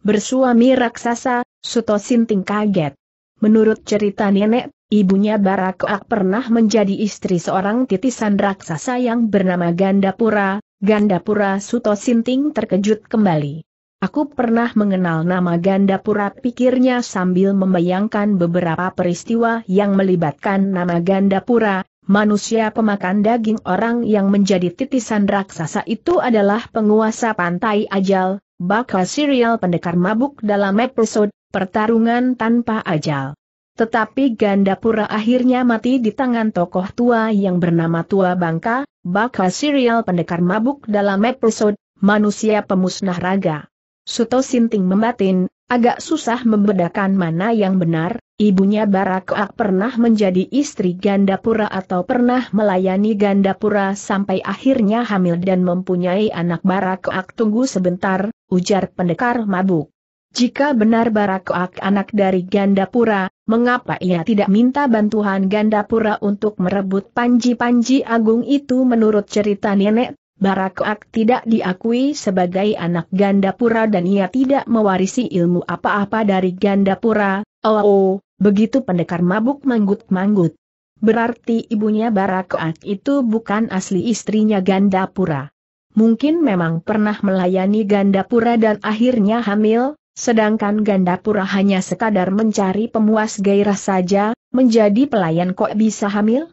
Bersuami raksasa, Suto Sinting kaget. Menurut cerita nenek Ibunya Barakoak pernah menjadi istri seorang titisan raksasa yang bernama Gandapura, Gandapura Suto Sinting terkejut kembali. Aku pernah mengenal nama Gandapura pikirnya sambil membayangkan beberapa peristiwa yang melibatkan nama Gandapura, manusia pemakan daging orang yang menjadi titisan raksasa itu adalah penguasa pantai ajal, bakal serial pendekar mabuk dalam episode Pertarungan Tanpa Ajal. Tetapi Gandapura akhirnya mati di tangan tokoh tua yang bernama Tua Bangka, bakal serial pendekar mabuk dalam episode Manusia Pemusnah Raga. Suto Sinting membatin, agak susah membedakan mana yang benar, ibunya Barakak pernah menjadi istri Gandapura atau pernah melayani Gandapura sampai akhirnya hamil dan mempunyai anak Barakak tunggu sebentar, ujar pendekar mabuk. Jika benar Barakak anak dari Gandapura, Mengapa ia tidak minta bantuan Gandapura untuk merebut panji-panji agung itu menurut cerita nenek, Barakat tidak diakui sebagai anak Gandapura dan ia tidak mewarisi ilmu apa-apa dari Gandapura, oh, oh, begitu pendekar mabuk manggut-manggut. Berarti ibunya Barakat itu bukan asli istrinya Gandapura. Mungkin memang pernah melayani Gandapura dan akhirnya hamil, Sedangkan Gandapura hanya sekadar mencari pemuas gairah saja, menjadi pelayan kok bisa hamil?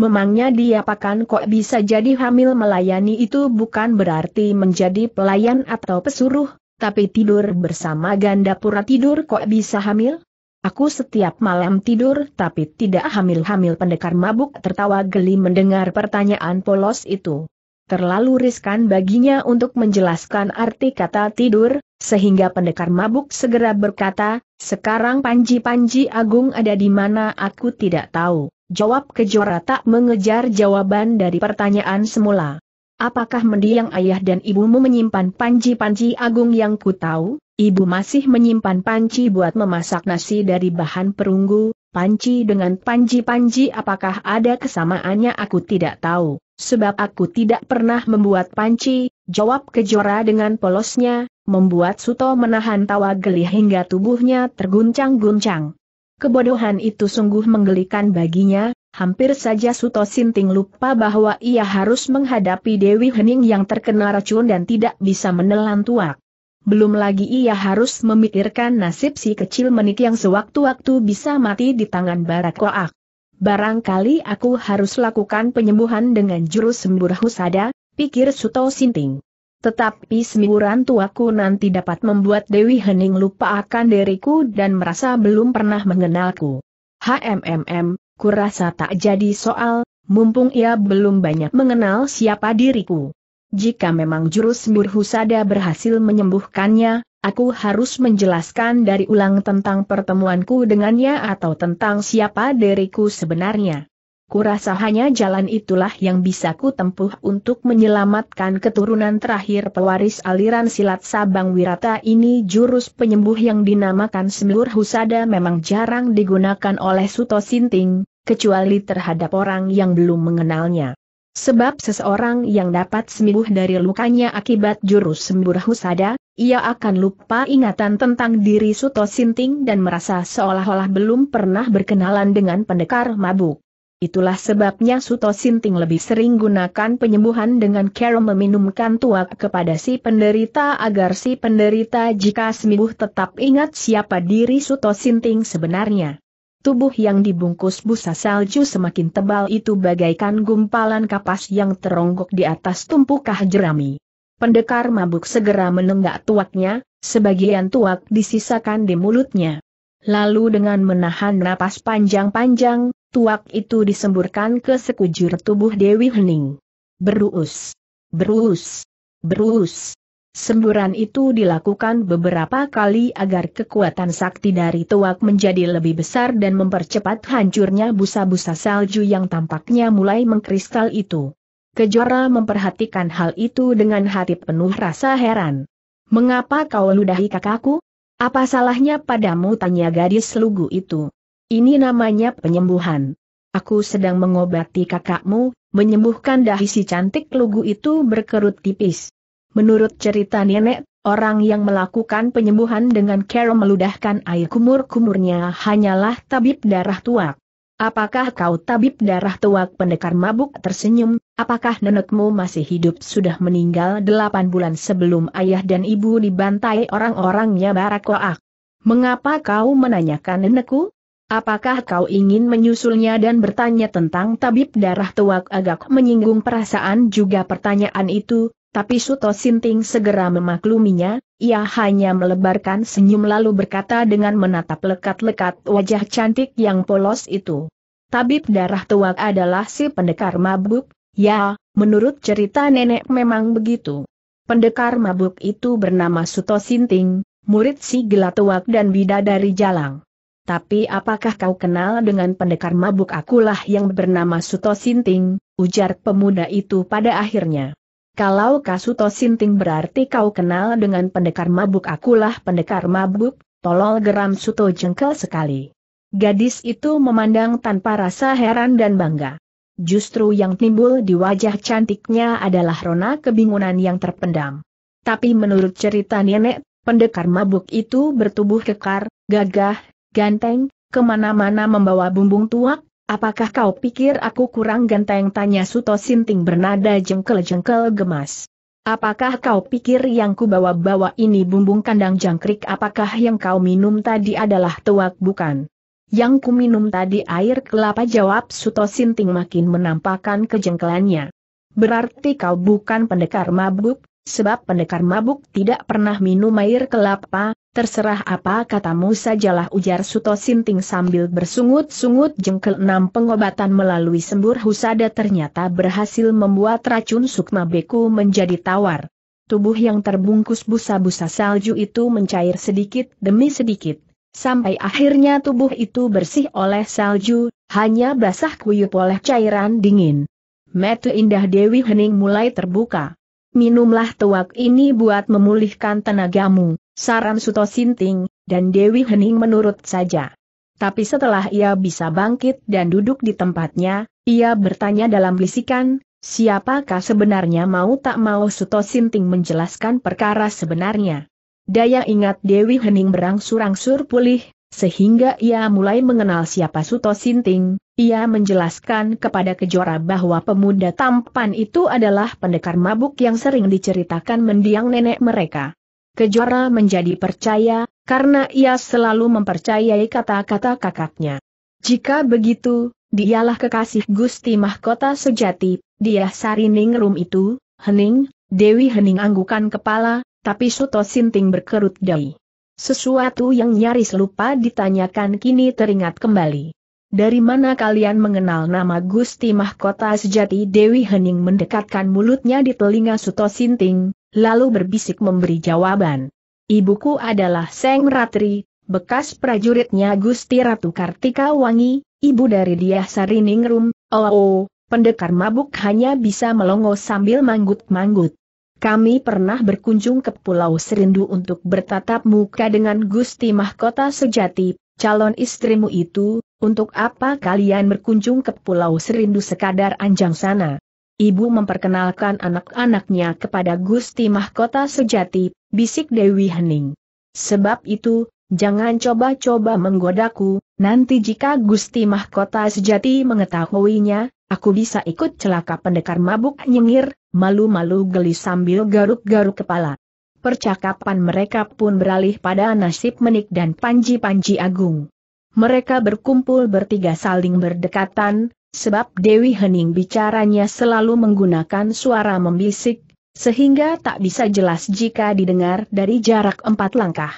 Memangnya dia pakan kok bisa jadi hamil melayani itu bukan berarti menjadi pelayan atau pesuruh, tapi tidur bersama ganda pura tidur kok bisa hamil? Aku setiap malam tidur tapi tidak hamil-hamil pendekar mabuk tertawa geli mendengar pertanyaan polos itu terlalu riskan baginya untuk menjelaskan arti kata tidur, sehingga pendekar mabuk segera berkata, sekarang Panji-Panji Agung ada di mana aku tidak tahu. Jawab kejora tak mengejar jawaban dari pertanyaan semula. Apakah mendiang ayah dan ibumu menyimpan panci panci Agung yang ku tahu? Ibu masih menyimpan panci buat memasak nasi dari bahan perunggu, panci dengan panci panci, apakah ada kesamaannya aku tidak tahu sebab aku tidak pernah membuat panci, jawab Kejora dengan polosnya, membuat Suto menahan tawa geli hingga tubuhnya terguncang-guncang. Kebodohan itu sungguh menggelikan baginya, hampir saja Suto Sinting lupa bahwa ia harus menghadapi Dewi Hening yang terkena racun dan tidak bisa menelan tuak. Belum lagi ia harus memikirkan nasib si kecil menik yang sewaktu-waktu bisa mati di tangan Barakoak. Barangkali aku harus lakukan penyembuhan dengan jurus sembur husada, pikir Suto Sinting. Tetapi semburan tuaku nanti dapat membuat Dewi Hening lupa akan diriku dan merasa belum pernah mengenalku. HMMM, kurasa tak jadi soal, mumpung ia belum banyak mengenal siapa diriku. Jika memang jurus sembur husada berhasil menyembuhkannya, Aku harus menjelaskan dari ulang tentang pertemuanku dengannya atau tentang siapa diriku sebenarnya. Kurasa hanya jalan itulah yang bisa ku tempuh untuk menyelamatkan keturunan terakhir pewaris aliran silat Sabang Wirata ini jurus penyembuh yang dinamakan Semur Husada memang jarang digunakan oleh Suto Sinting, kecuali terhadap orang yang belum mengenalnya. Sebab seseorang yang dapat sembuh dari lukanya akibat jurus sembur husada, ia akan lupa ingatan tentang diri Suto Sinting dan merasa seolah-olah belum pernah berkenalan dengan pendekar mabuk. Itulah sebabnya Suto Sinting lebih sering gunakan penyembuhan dengan cara meminumkan tuak kepada si penderita agar si penderita jika sembuh tetap ingat siapa diri Suto Sinting sebenarnya. Tubuh yang dibungkus busa salju semakin tebal itu bagaikan gumpalan kapas yang teronggok di atas tumpukah jerami. Pendekar mabuk segera menenggak tuaknya, sebagian tuak disisakan di mulutnya. Lalu dengan menahan napas panjang-panjang, tuak itu disemburkan ke sekujur tubuh Dewi Hening. Berus, berus, berus, Semburan itu dilakukan beberapa kali agar kekuatan sakti dari tuak menjadi lebih besar dan mempercepat hancurnya busa-busa salju yang tampaknya mulai mengkristal itu. Kejora memperhatikan hal itu dengan hati penuh rasa heran. Mengapa kau ludahi kakakku? Apa salahnya padamu tanya gadis lugu itu. Ini namanya penyembuhan. Aku sedang mengobati kakakmu, menyembuhkan dahi si cantik lugu itu berkerut tipis. Menurut cerita nenek, orang yang melakukan penyembuhan dengan kera meludahkan air kumur-kumurnya hanyalah tabib darah tua. Apakah kau tabib darah tuak pendekar mabuk tersenyum, apakah nenekmu masih hidup sudah meninggal delapan bulan sebelum ayah dan ibu dibantai orang-orangnya barakoak? Mengapa kau menanyakan nenekku? Apakah kau ingin menyusulnya dan bertanya tentang tabib darah tuak agak menyinggung perasaan juga pertanyaan itu, tapi Suto Sinting segera memakluminya, ia hanya melebarkan senyum lalu berkata dengan menatap lekat-lekat wajah cantik yang polos itu. Tabib darah tua adalah si pendekar mabuk, ya, menurut cerita nenek memang begitu. Pendekar mabuk itu bernama Suto Sinting, murid si Gelatuak dan Bidadari Jalang. Tapi apakah kau kenal dengan pendekar mabuk akulah yang bernama Suto Sinting, ujar pemuda itu pada akhirnya. Kalau Kasuto Sinting berarti kau kenal dengan pendekar mabuk akulah pendekar mabuk, tolol geram Suto jengkel sekali. Gadis itu memandang tanpa rasa heran dan bangga. Justru yang timbul di wajah cantiknya adalah rona kebingungan yang terpendam. Tapi menurut cerita nenek, pendekar mabuk itu bertubuh kekar, gagah, ganteng, kemana-mana membawa bumbung tuak, Apakah kau pikir aku kurang ganteng? Tanya Suto Sinting bernada jengkel-jengkel gemas. Apakah kau pikir yang kubawa-bawa ini bumbung kandang jangkrik? Apakah yang kau minum tadi adalah tuak bukan? Yang ku minum tadi air kelapa jawab Suto Sinting makin menampakkan kejengkelannya. Berarti kau bukan pendekar mabuk, sebab pendekar mabuk tidak pernah minum air kelapa, Terserah apa katamu sajalah ujar Suto Sinting sambil bersungut-sungut jengkel enam pengobatan melalui sembur husada ternyata berhasil membuat racun sukma beku menjadi tawar. Tubuh yang terbungkus busa-busa salju itu mencair sedikit demi sedikit, sampai akhirnya tubuh itu bersih oleh salju, hanya basah kuyup oleh cairan dingin. Metu indah Dewi Hening mulai terbuka. Minumlah tuak ini buat memulihkan tenagamu saran Suto Sinting, dan Dewi Hening menurut saja. Tapi setelah ia bisa bangkit dan duduk di tempatnya, ia bertanya dalam bisikan, siapakah sebenarnya mau tak mau Suto Sinting menjelaskan perkara sebenarnya. Daya ingat Dewi Hening berangsur-angsur pulih, sehingga ia mulai mengenal siapa Suto Sinting, ia menjelaskan kepada Kejora bahwa pemuda tampan itu adalah pendekar mabuk yang sering diceritakan mendiang nenek mereka. Kejora menjadi percaya, karena ia selalu mempercayai kata-kata kakaknya. Jika begitu, dialah kekasih Gusti Mahkota sejati, dia sarining rum itu, hening, Dewi hening anggukan kepala, tapi Suto Sinting berkerut dahi. Sesuatu yang nyaris lupa ditanyakan kini teringat kembali. Dari mana kalian mengenal nama Gusti Mahkota sejati Dewi Hening mendekatkan mulutnya di telinga Suto Sinting, lalu berbisik memberi jawaban. Ibuku adalah Seng Ratri, bekas prajuritnya Gusti Ratu Kartika Wangi, ibu dari Diah Sariningrum, oh, oh, pendekar mabuk hanya bisa melongo sambil manggut-manggut. Kami pernah berkunjung ke Pulau Serindu untuk bertatap muka dengan Gusti Mahkota Sejati, calon istrimu itu, untuk apa kalian berkunjung ke Pulau Serindu sekadar anjang sana? ibu memperkenalkan anak-anaknya kepada Gusti Mahkota Sejati, bisik Dewi Hening. Sebab itu, jangan coba-coba menggodaku, nanti jika Gusti Mahkota Sejati mengetahuinya, aku bisa ikut celaka pendekar mabuk nyengir, malu-malu geli sambil garuk-garuk kepala. Percakapan mereka pun beralih pada nasib menik dan panji-panji agung. Mereka berkumpul bertiga saling berdekatan, sebab Dewi Hening bicaranya selalu menggunakan suara membisik, sehingga tak bisa jelas jika didengar dari jarak empat langkah.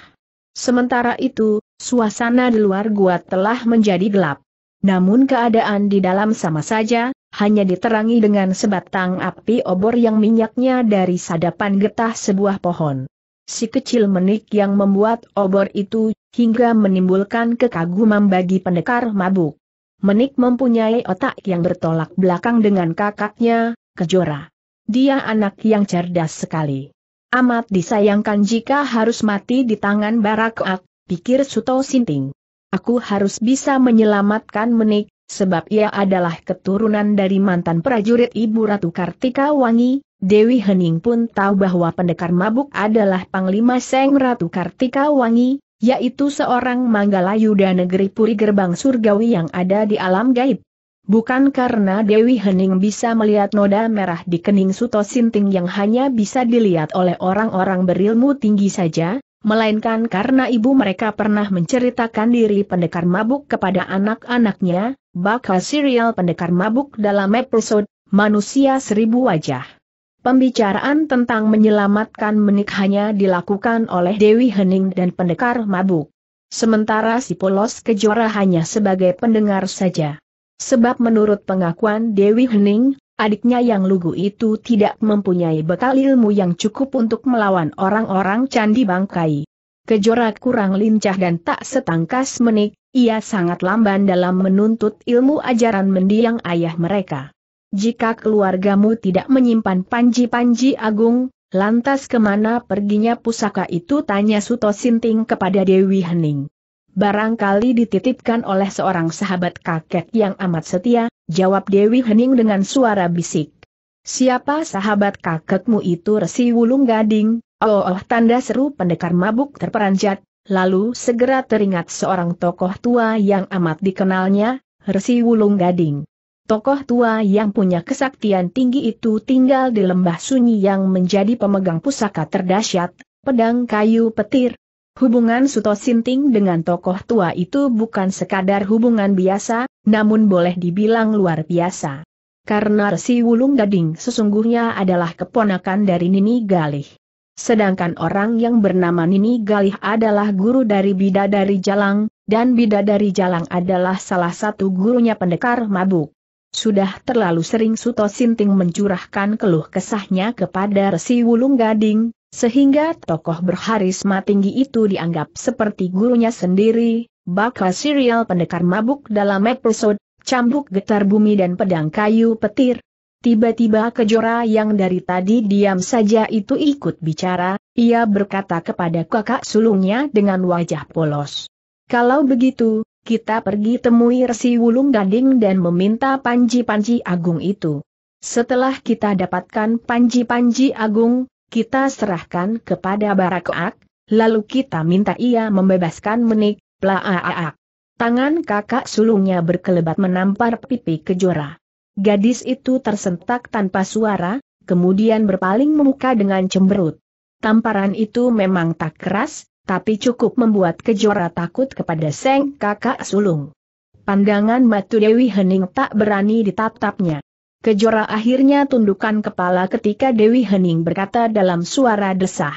Sementara itu, suasana di luar gua telah menjadi gelap. Namun keadaan di dalam sama saja, hanya diterangi dengan sebatang api obor yang minyaknya dari sadapan getah sebuah pohon. Si kecil menik yang membuat obor itu, hingga menimbulkan kekaguman bagi pendekar mabuk. Menik mempunyai otak yang bertolak belakang dengan kakaknya, Kejora. Dia anak yang cerdas sekali. Amat disayangkan jika harus mati di tangan Barakoak, pikir Suto Sinting. Aku harus bisa menyelamatkan Menik, sebab ia adalah keturunan dari mantan prajurit Ibu Ratu Kartika Wangi, Dewi Hening pun tahu bahwa pendekar mabuk adalah Panglima Seng Ratu Kartika Wangi, yaitu seorang Manggalayuda negeri Puri Gerbang Surgawi yang ada di alam gaib. Bukan karena Dewi Hening bisa melihat noda merah di kening Suto Sinting yang hanya bisa dilihat oleh orang-orang berilmu tinggi saja, melainkan karena ibu mereka pernah menceritakan diri pendekar mabuk kepada anak-anaknya, bakal serial pendekar mabuk dalam episode Manusia Seribu Wajah. Pembicaraan tentang menyelamatkan menik hanya dilakukan oleh Dewi Hening dan pendekar mabuk. Sementara si polos kejora hanya sebagai pendengar saja. Sebab menurut pengakuan Dewi Hening, adiknya yang lugu itu tidak mempunyai bekal ilmu yang cukup untuk melawan orang-orang candi bangkai. Kejora kurang lincah dan tak setangkas menik, ia sangat lamban dalam menuntut ilmu ajaran mendiang ayah mereka. Jika keluargamu tidak menyimpan panji-panji agung, lantas kemana perginya pusaka itu tanya Suto Sinting kepada Dewi Hening. Barangkali dititipkan oleh seorang sahabat kakek yang amat setia, jawab Dewi Hening dengan suara bisik. Siapa sahabat kakekmu itu resi wulung gading, oh, oh tanda seru pendekar mabuk terperanjat, lalu segera teringat seorang tokoh tua yang amat dikenalnya, Resi Wulung Gading. Tokoh tua yang punya kesaktian tinggi itu tinggal di lembah sunyi yang menjadi pemegang pusaka terdahsyat, pedang kayu petir. Hubungan Suto Sinting dengan tokoh tua itu bukan sekadar hubungan biasa, namun boleh dibilang luar biasa. Karena Resi Wulung Gading sesungguhnya adalah keponakan dari Nini Galih. Sedangkan orang yang bernama Nini Galih adalah guru dari Bidadari Jalang, dan Bidadari Jalang adalah salah satu gurunya pendekar mabuk. Sudah terlalu sering Suto Sinting mencurahkan keluh kesahnya kepada Resi Wulung Gading, sehingga tokoh berharisma tinggi itu dianggap seperti gurunya sendiri, bakal serial pendekar mabuk dalam episode, cambuk getar bumi dan pedang kayu petir. Tiba-tiba kejora yang dari tadi diam saja itu ikut bicara, ia berkata kepada kakak sulungnya dengan wajah polos. Kalau begitu, kita pergi temui Resi Wulung Gading dan meminta panji-panji agung itu. Setelah kita dapatkan panji-panji agung, kita serahkan kepada Barakoak, lalu kita minta ia membebaskan menik, plaaak. Tangan kakak sulungnya berkelebat menampar pipi kejora. Gadis itu tersentak tanpa suara, kemudian berpaling memuka dengan cemberut. Tamparan itu memang tak keras, tapi cukup membuat kejora takut kepada Seng kakak sulung. Pandangan Matu Dewi Hening tak berani ditatapnya. Kejora akhirnya tundukkan kepala ketika Dewi Hening berkata dalam suara desah.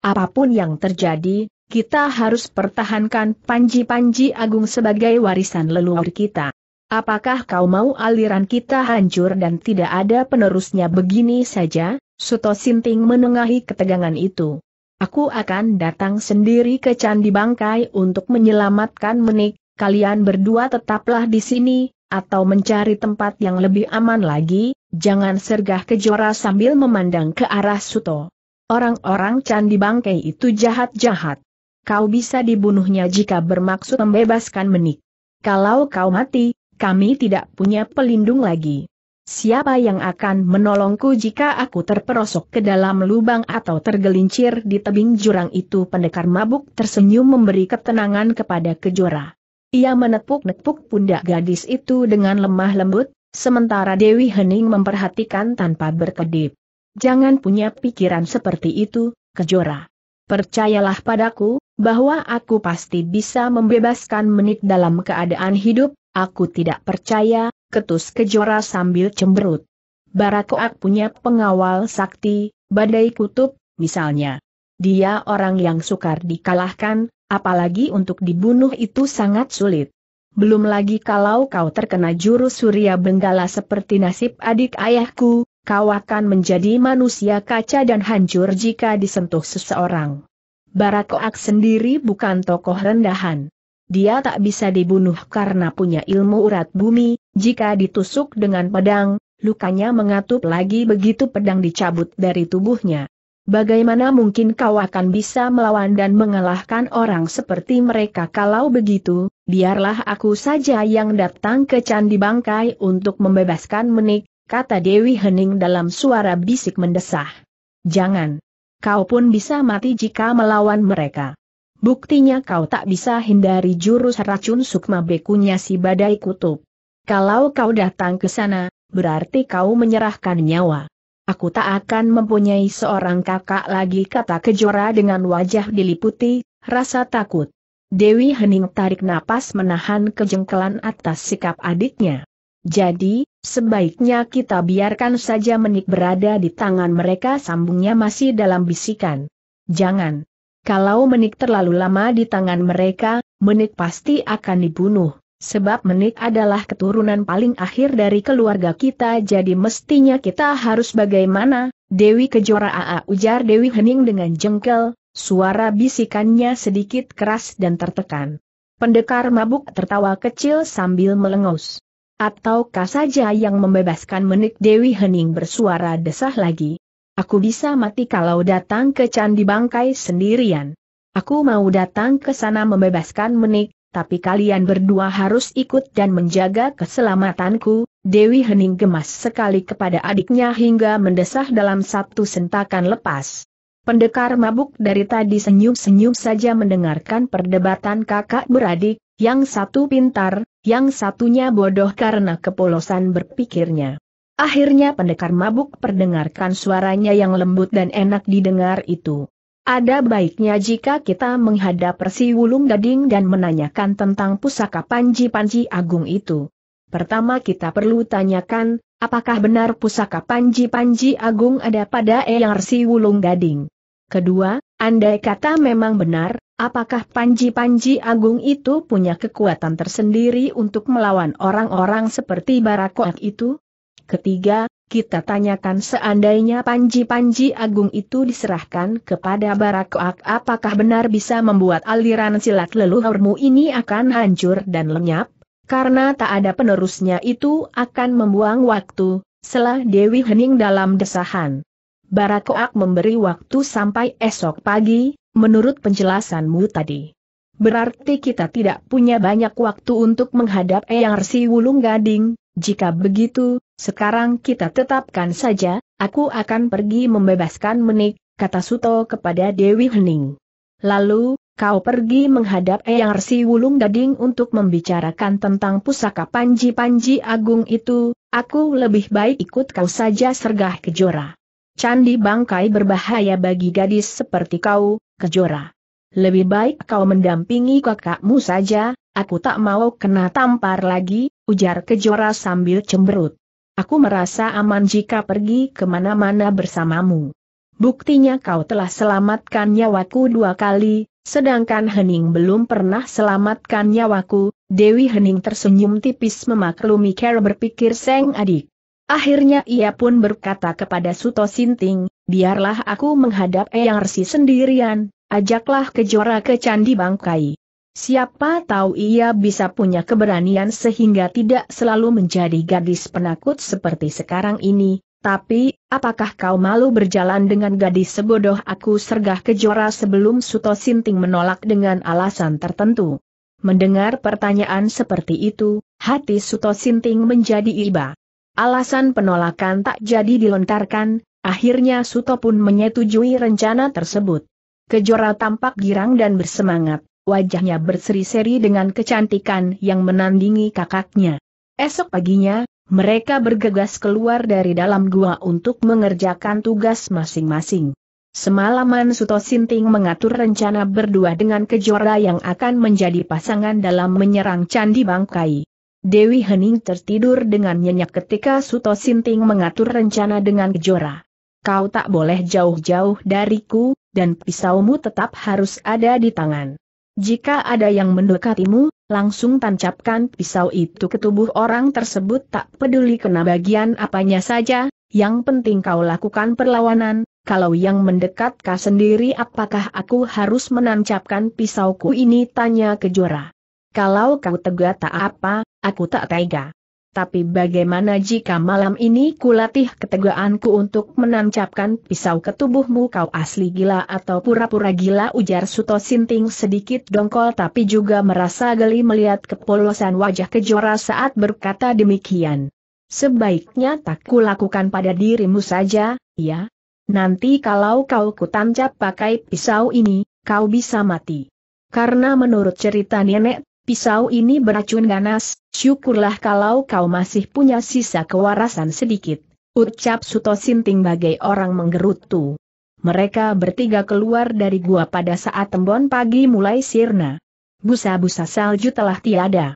Apapun yang terjadi, kita harus pertahankan Panji-Panji Agung sebagai warisan leluhur kita. Apakah kau mau aliran kita hancur dan tidak ada penerusnya begini saja? Suto Sinting menengahi ketegangan itu. Aku akan datang sendiri ke Candi Bangkai untuk menyelamatkan menik, kalian berdua tetaplah di sini, atau mencari tempat yang lebih aman lagi, jangan sergah ke Jora sambil memandang ke arah Suto. Orang-orang Candi Bangkai itu jahat-jahat. Kau bisa dibunuhnya jika bermaksud membebaskan menik. Kalau kau mati, kami tidak punya pelindung lagi. Siapa yang akan menolongku jika aku terperosok ke dalam lubang atau tergelincir di tebing jurang itu pendekar mabuk tersenyum memberi ketenangan kepada kejora. Ia menepuk-nepuk pundak gadis itu dengan lemah lembut, sementara Dewi Hening memperhatikan tanpa berkedip. Jangan punya pikiran seperti itu, kejora. Percayalah padaku, bahwa aku pasti bisa membebaskan menit dalam keadaan hidup, aku tidak percaya, ketus kejora sambil cemberut. Barakoak punya pengawal sakti, badai kutub, misalnya. Dia orang yang sukar dikalahkan, apalagi untuk dibunuh itu sangat sulit. Belum lagi kalau kau terkena jurus surya benggala seperti nasib adik ayahku, kau akan menjadi manusia kaca dan hancur jika disentuh seseorang. Barakoak sendiri bukan tokoh rendahan. Dia tak bisa dibunuh karena punya ilmu urat bumi, jika ditusuk dengan pedang, lukanya mengatup lagi begitu pedang dicabut dari tubuhnya. Bagaimana mungkin kau akan bisa melawan dan mengalahkan orang seperti mereka kalau begitu, biarlah aku saja yang datang ke Candi Bangkai untuk membebaskan menik, kata Dewi Hening dalam suara bisik mendesah. Jangan. Kau pun bisa mati jika melawan mereka. Buktinya kau tak bisa hindari jurus racun sukma bekunya si badai kutub. Kalau kau datang ke sana, berarti kau menyerahkan nyawa. Aku tak akan mempunyai seorang kakak lagi kata kejora dengan wajah diliputi, rasa takut. Dewi Hening tarik napas menahan kejengkelan atas sikap adiknya. Jadi, sebaiknya kita biarkan saja menik berada di tangan mereka sambungnya masih dalam bisikan. Jangan, kalau menik terlalu lama di tangan mereka, menik pasti akan dibunuh. Sebab menik adalah keturunan paling akhir dari keluarga kita jadi mestinya kita harus bagaimana, Dewi Kejora AA ujar Dewi Hening dengan jengkel, suara bisikannya sedikit keras dan tertekan. Pendekar mabuk tertawa kecil sambil melengus. Ataukah saja yang membebaskan menik Dewi Hening bersuara desah lagi. Aku bisa mati kalau datang ke Candi Bangkai sendirian. Aku mau datang ke sana membebaskan menik, tapi kalian berdua harus ikut dan menjaga keselamatanku. Dewi Hening gemas sekali kepada adiknya hingga mendesah dalam satu sentakan lepas. Pendekar mabuk dari tadi senyum-senyum saja mendengarkan perdebatan kakak beradik, yang satu pintar, yang satunya bodoh karena kepolosan berpikirnya. Akhirnya pendekar mabuk perdengarkan suaranya yang lembut dan enak didengar itu. Ada baiknya jika kita menghadap Persi Wulung Gading dan menanyakan tentang pusaka Panji-Panji Agung itu. Pertama kita perlu tanyakan, apakah benar pusaka Panji-Panji Agung ada pada Eyang Resi Wulung Gading? Kedua, andai kata memang benar, apakah Panji-Panji Agung itu punya kekuatan tersendiri untuk melawan orang-orang seperti Barakoak itu? Ketiga, kita tanyakan seandainya panji-panji agung itu diserahkan kepada Barakoak apakah benar bisa membuat aliran silat leluhurmu ini akan hancur dan lenyap? Karena tak ada penerusnya itu akan membuang waktu, selah Dewi Hening dalam desahan. Barakoak memberi waktu sampai esok pagi, menurut penjelasanmu tadi. Berarti kita tidak punya banyak waktu untuk menghadap Eyang Resi Wulung Gading, jika begitu, sekarang kita tetapkan saja, aku akan pergi membebaskan menik, kata Suto kepada Dewi Hening. Lalu, kau pergi menghadap Eyang Resi Wulung Gading untuk membicarakan tentang pusaka panji-panji agung itu, aku lebih baik ikut kau saja sergah kejora. Candi bangkai berbahaya bagi gadis seperti kau, kejora. Lebih baik kau mendampingi kakakmu saja, aku tak mau kena tampar lagi, ujar Kejora sambil cemberut. Aku merasa aman jika pergi kemana-mana bersamamu. Buktinya kau telah selamatkan nyawaku dua kali, sedangkan Hening belum pernah selamatkan nyawaku, Dewi Hening tersenyum tipis memaklumi Care berpikir Seng adik. Akhirnya ia pun berkata kepada Suto Sinting, biarlah aku menghadap Eyang Resi sendirian, ajaklah kejora ke Candi Bangkai. Siapa tahu ia bisa punya keberanian sehingga tidak selalu menjadi gadis penakut seperti sekarang ini, tapi, apakah kau malu berjalan dengan gadis sebodoh aku sergah kejora sebelum Suto Sinting menolak dengan alasan tertentu? Mendengar pertanyaan seperti itu, hati Suto Sinting menjadi iba. Alasan penolakan tak jadi dilontarkan, akhirnya Suto pun menyetujui rencana tersebut. Kejora tampak girang dan bersemangat wajahnya berseri-seri dengan kecantikan yang menandingi kakaknya. Esok paginya, mereka bergegas keluar dari dalam gua untuk mengerjakan tugas masing-masing. Semalaman Suto Sinting mengatur rencana berdua dengan kejora yang akan menjadi pasangan dalam menyerang Candi Bangkai. Dewi Hening tertidur dengan nyenyak ketika Suto Sinting mengatur rencana dengan kejora. Kau tak boleh jauh-jauh dariku, dan pisaumu tetap harus ada di tangan. Jika ada yang mendekatimu, langsung tancapkan pisau itu ke tubuh orang tersebut tak peduli kena bagian apanya saja, yang penting kau lakukan perlawanan, kalau yang mendekat kau sendiri apakah aku harus menancapkan pisauku ini tanya kejora. Kalau kau tega tak apa, aku tak tega tapi bagaimana jika malam ini kulatih keteguhanku untuk menancapkan pisau ke tubuhmu kau asli gila atau pura-pura gila ujar Suto Sinting sedikit dongkol tapi juga merasa geli melihat kepolosan wajah kejora saat berkata demikian. Sebaiknya tak kulakukan pada dirimu saja, ya? Nanti kalau kau kutancap pakai pisau ini, kau bisa mati. Karena menurut cerita nenek, pisau ini beracun ganas, Syukurlah kalau kau masih punya sisa kewarasan sedikit. Ucap Suto Sinting bagai orang menggerutu. Mereka bertiga keluar dari gua pada saat tembon pagi mulai sirna. Busa-busa salju telah tiada.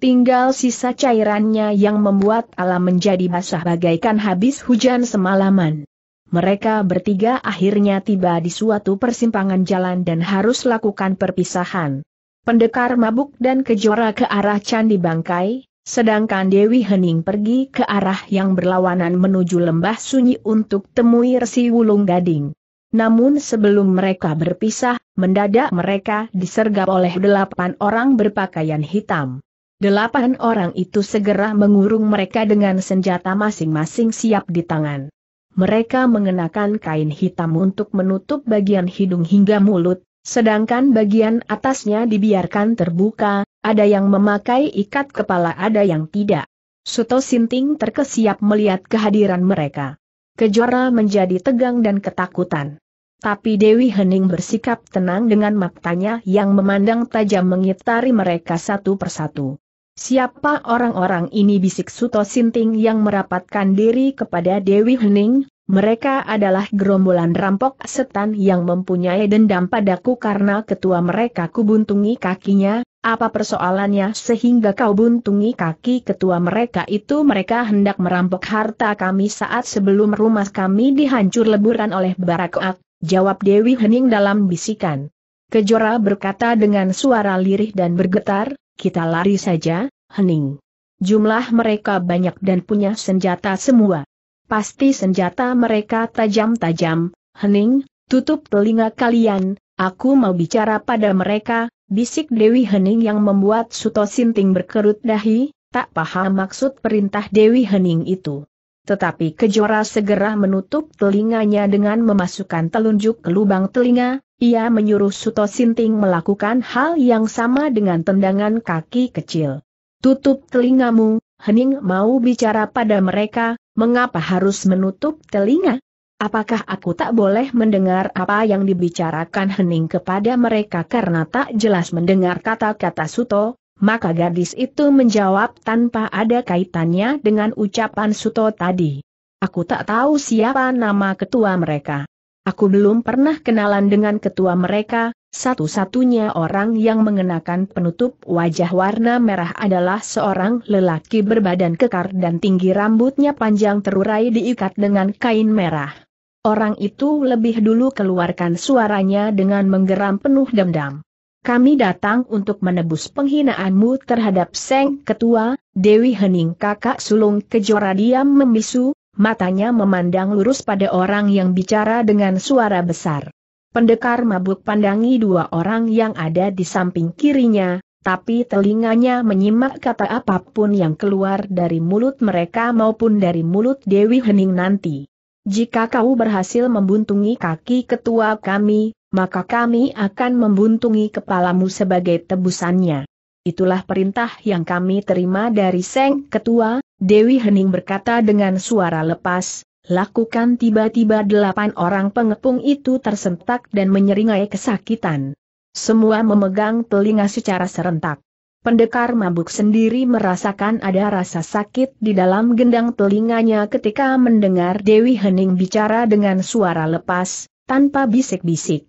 Tinggal sisa cairannya yang membuat alam menjadi basah bagaikan habis hujan semalaman. Mereka bertiga akhirnya tiba di suatu persimpangan jalan dan harus lakukan perpisahan. Pendekar mabuk dan kejora ke arah Candi Bangkai, sedangkan Dewi Hening pergi ke arah yang berlawanan menuju lembah sunyi untuk temui Resi Wulung Gading. Namun sebelum mereka berpisah, mendadak mereka disergap oleh delapan orang berpakaian hitam. Delapan orang itu segera mengurung mereka dengan senjata masing-masing siap di tangan. Mereka mengenakan kain hitam untuk menutup bagian hidung hingga mulut, Sedangkan bagian atasnya dibiarkan terbuka, ada yang memakai ikat kepala ada yang tidak. Suto Sinting terkesiap melihat kehadiran mereka. Kejora menjadi tegang dan ketakutan. Tapi Dewi Hening bersikap tenang dengan matanya yang memandang tajam mengitari mereka satu persatu. Siapa orang-orang ini bisik Suto Sinting yang merapatkan diri kepada Dewi Hening, mereka adalah gerombolan rampok setan yang mempunyai dendam padaku karena ketua mereka kubuntungi kakinya, apa persoalannya sehingga kau buntungi kaki ketua mereka itu mereka hendak merampok harta kami saat sebelum rumah kami dihancur leburan oleh barakoak, jawab Dewi Hening dalam bisikan. Kejora berkata dengan suara lirih dan bergetar, kita lari saja, Hening. Jumlah mereka banyak dan punya senjata semua. Pasti senjata mereka tajam-tajam, hening, tutup telinga kalian, aku mau bicara pada mereka, bisik Dewi Hening yang membuat Suto Sinting berkerut dahi, tak paham maksud perintah Dewi Hening itu. Tetapi Kejora segera menutup telinganya dengan memasukkan telunjuk ke lubang telinga, ia menyuruh Suto Sinting melakukan hal yang sama dengan tendangan kaki kecil. Tutup telingamu, Hening mau bicara pada mereka, mengapa harus menutup telinga? Apakah aku tak boleh mendengar apa yang dibicarakan Hening kepada mereka karena tak jelas mendengar kata-kata Suto? Maka gadis itu menjawab tanpa ada kaitannya dengan ucapan Suto tadi. Aku tak tahu siapa nama ketua mereka. Aku belum pernah kenalan dengan ketua mereka, satu-satunya orang yang mengenakan penutup wajah warna merah adalah seorang lelaki berbadan kekar dan tinggi rambutnya panjang terurai diikat dengan kain merah. Orang itu lebih dulu keluarkan suaranya dengan menggeram penuh dendam. Kami datang untuk menebus penghinaanmu terhadap Seng Ketua, Dewi Hening kakak sulung kejora diam membisu, matanya memandang lurus pada orang yang bicara dengan suara besar. Pendekar mabuk pandangi dua orang yang ada di samping kirinya, tapi telinganya menyimak kata apapun yang keluar dari mulut mereka maupun dari mulut Dewi Hening nanti. Jika kau berhasil membuntungi kaki ketua kami, maka kami akan membuntungi kepalamu sebagai tebusannya. Itulah perintah yang kami terima dari Seng Ketua, Dewi Hening berkata dengan suara lepas, lakukan tiba-tiba delapan orang pengepung itu tersentak dan menyeringai kesakitan. Semua memegang telinga secara serentak. Pendekar mabuk sendiri merasakan ada rasa sakit di dalam gendang telinganya ketika mendengar Dewi Hening bicara dengan suara lepas, tanpa bisik-bisik.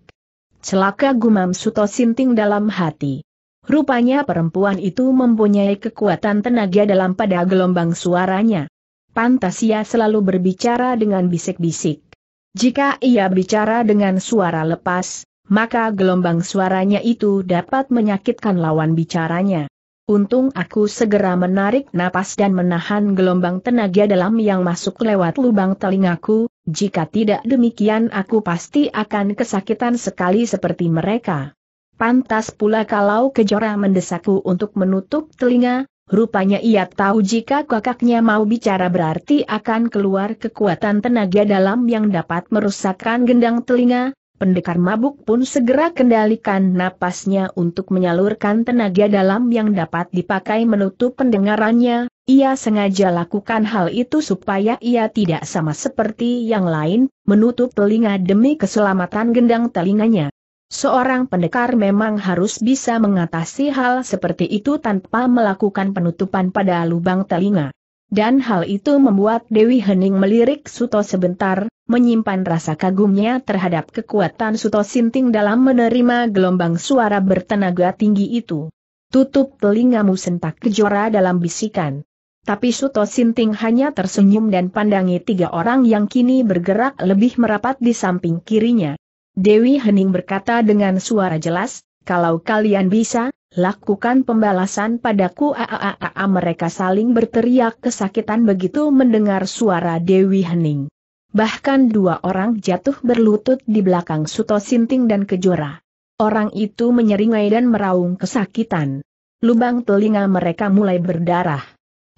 Celaka gumam Suto Sinting dalam hati. Rupanya perempuan itu mempunyai kekuatan tenaga dalam pada gelombang suaranya. Pantasia selalu berbicara dengan bisik-bisik. Jika ia bicara dengan suara lepas, maka gelombang suaranya itu dapat menyakitkan lawan bicaranya. Untung aku segera menarik napas dan menahan gelombang tenaga dalam yang masuk lewat lubang telingaku, jika tidak demikian aku pasti akan kesakitan sekali seperti mereka. Pantas pula kalau kejora mendesakku untuk menutup telinga, Rupanya ia tahu jika kakaknya mau bicara berarti akan keluar kekuatan tenaga dalam yang dapat merusakkan gendang telinga, pendekar mabuk pun segera kendalikan napasnya untuk menyalurkan tenaga dalam yang dapat dipakai menutup pendengarannya, ia sengaja lakukan hal itu supaya ia tidak sama seperti yang lain, menutup telinga demi keselamatan gendang telinganya. Seorang pendekar memang harus bisa mengatasi hal seperti itu tanpa melakukan penutupan pada lubang telinga. Dan hal itu membuat Dewi Hening melirik Suto sebentar, menyimpan rasa kagumnya terhadap kekuatan Suto Sinting dalam menerima gelombang suara bertenaga tinggi itu. Tutup telingamu sentak kejora dalam bisikan. Tapi Suto Sinting hanya tersenyum dan pandangi tiga orang yang kini bergerak lebih merapat di samping kirinya. Dewi Hening berkata dengan suara jelas, kalau kalian bisa, lakukan pembalasan padaku aaaaa mereka saling berteriak kesakitan begitu mendengar suara Dewi Hening. Bahkan dua orang jatuh berlutut di belakang Suto Sinting dan Kejora. Orang itu menyeringai dan meraung kesakitan. Lubang telinga mereka mulai berdarah.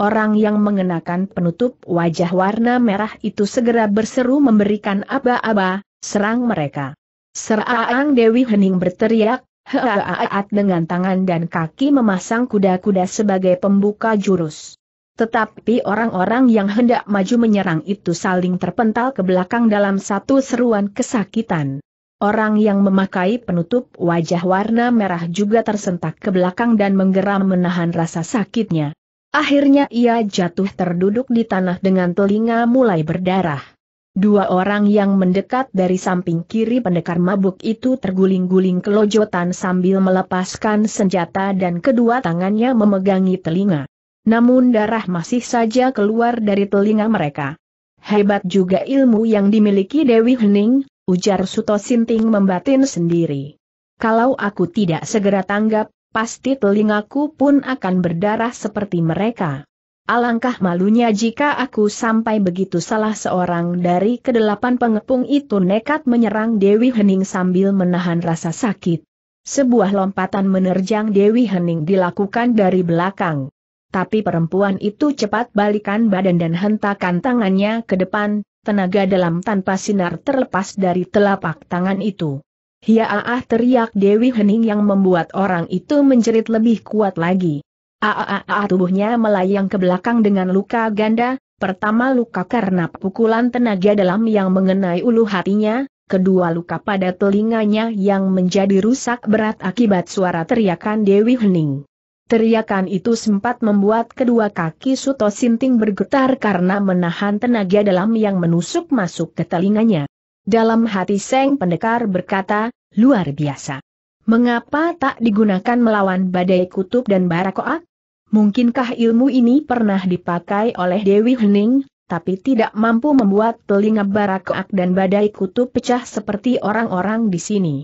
Orang yang mengenakan penutup wajah warna merah itu segera berseru memberikan aba-aba, serang mereka. Seraang Dewi Hening berteriak, heaat dengan tangan dan kaki memasang kuda-kuda sebagai pembuka jurus. Tetapi orang-orang yang hendak maju menyerang itu saling terpental ke belakang dalam satu seruan kesakitan. Orang yang memakai penutup wajah warna merah juga tersentak ke belakang dan menggeram menahan rasa sakitnya. Akhirnya ia jatuh terduduk di tanah dengan telinga mulai berdarah. Dua orang yang mendekat dari samping kiri pendekar mabuk itu terguling-guling kelojotan sambil melepaskan senjata dan kedua tangannya memegangi telinga. Namun darah masih saja keluar dari telinga mereka. Hebat juga ilmu yang dimiliki Dewi Hening, ujar Suto Sinting membatin sendiri. Kalau aku tidak segera tanggap, pasti telingaku pun akan berdarah seperti mereka. Alangkah malunya jika aku sampai begitu salah seorang dari kedelapan pengepung itu nekat menyerang Dewi Hening sambil menahan rasa sakit. Sebuah lompatan menerjang Dewi Hening dilakukan dari belakang. Tapi perempuan itu cepat balikan badan dan hentakan tangannya ke depan, tenaga dalam tanpa sinar terlepas dari telapak tangan itu. Hiaaah! teriak Dewi Hening yang membuat orang itu menjerit lebih kuat lagi. Aaaa tubuhnya melayang ke belakang dengan luka ganda, pertama luka karena pukulan tenaga dalam yang mengenai ulu hatinya, kedua luka pada telinganya yang menjadi rusak berat akibat suara teriakan Dewi Hening. Teriakan itu sempat membuat kedua kaki Suto Sinting bergetar karena menahan tenaga dalam yang menusuk masuk ke telinganya. Dalam hati Seng Pendekar berkata, luar biasa. Mengapa tak digunakan melawan badai kutub dan barakoak? Mungkinkah ilmu ini pernah dipakai oleh Dewi Hening, tapi tidak mampu membuat telinga barakoak dan badai kutub pecah seperti orang-orang di sini?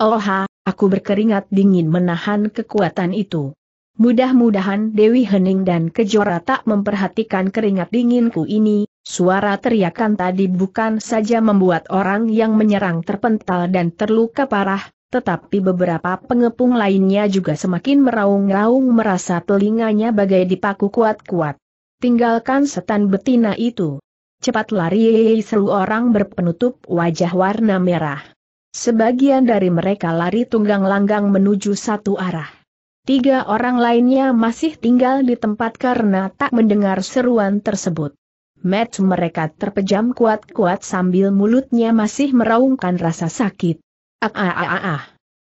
Oha, aku berkeringat dingin menahan kekuatan itu. Mudah-mudahan Dewi Hening dan Kejora tak memperhatikan keringat dinginku ini, suara teriakan tadi bukan saja membuat orang yang menyerang terpental dan terluka parah, tetapi beberapa pengepung lainnya juga semakin meraung-raung merasa telinganya bagai dipaku kuat-kuat. Tinggalkan setan betina itu. Cepat lari seru orang berpenutup wajah warna merah. Sebagian dari mereka lari tunggang langgang menuju satu arah. Tiga orang lainnya masih tinggal di tempat karena tak mendengar seruan tersebut. Match mereka terpejam kuat-kuat sambil mulutnya masih meraungkan rasa sakit. Ah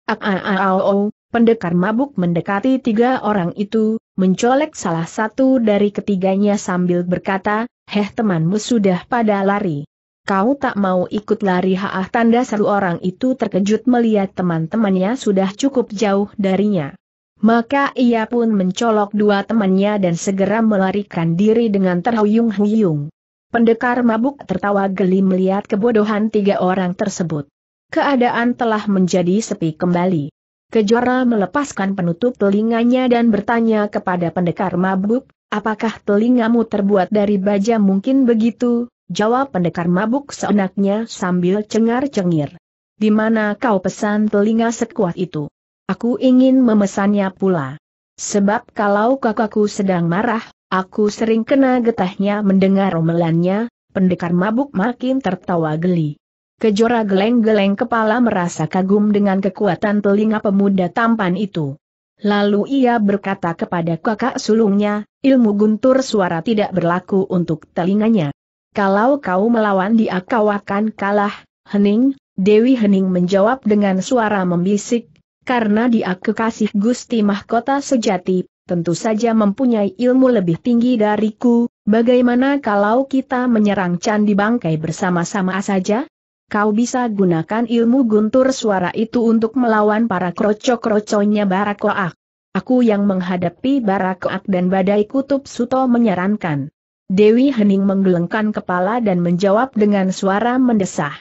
ah Pendekar mabuk mendekati tiga orang itu, mencolek salah satu dari ketiganya sambil berkata, Heh temanmu sudah pada lari. Kau tak mau ikut lari haah tanda satu orang itu terkejut melihat teman-temannya sudah cukup jauh darinya. Maka ia pun mencolok dua temannya dan segera melarikan diri dengan terhuyung-huyung. Pendekar mabuk tertawa geli melihat kebodohan tiga orang tersebut keadaan telah menjadi sepi kembali. Kejora melepaskan penutup telinganya dan bertanya kepada pendekar mabuk, apakah telingamu terbuat dari baja mungkin begitu? Jawab pendekar mabuk seenaknya sambil cengar-cengir. Di mana kau pesan telinga sekuat itu? Aku ingin memesannya pula. Sebab kalau kakakku sedang marah, aku sering kena getahnya mendengar omelannya, pendekar mabuk makin tertawa geli. Kejora geleng-geleng kepala merasa kagum dengan kekuatan telinga pemuda tampan itu. Lalu ia berkata kepada kakak sulungnya, ilmu guntur suara tidak berlaku untuk telinganya. Kalau kau melawan dia kau akan kalah, Hening, Dewi Hening menjawab dengan suara membisik, karena dia kekasih Gusti Mahkota sejati, tentu saja mempunyai ilmu lebih tinggi dariku, bagaimana kalau kita menyerang candi bangkai bersama-sama saja? kau bisa gunakan ilmu guntur suara itu untuk melawan para kroco-kroconya Barakoak. Aku yang menghadapi Barakoak dan Badai Kutub Suto menyarankan. Dewi Hening menggelengkan kepala dan menjawab dengan suara mendesah.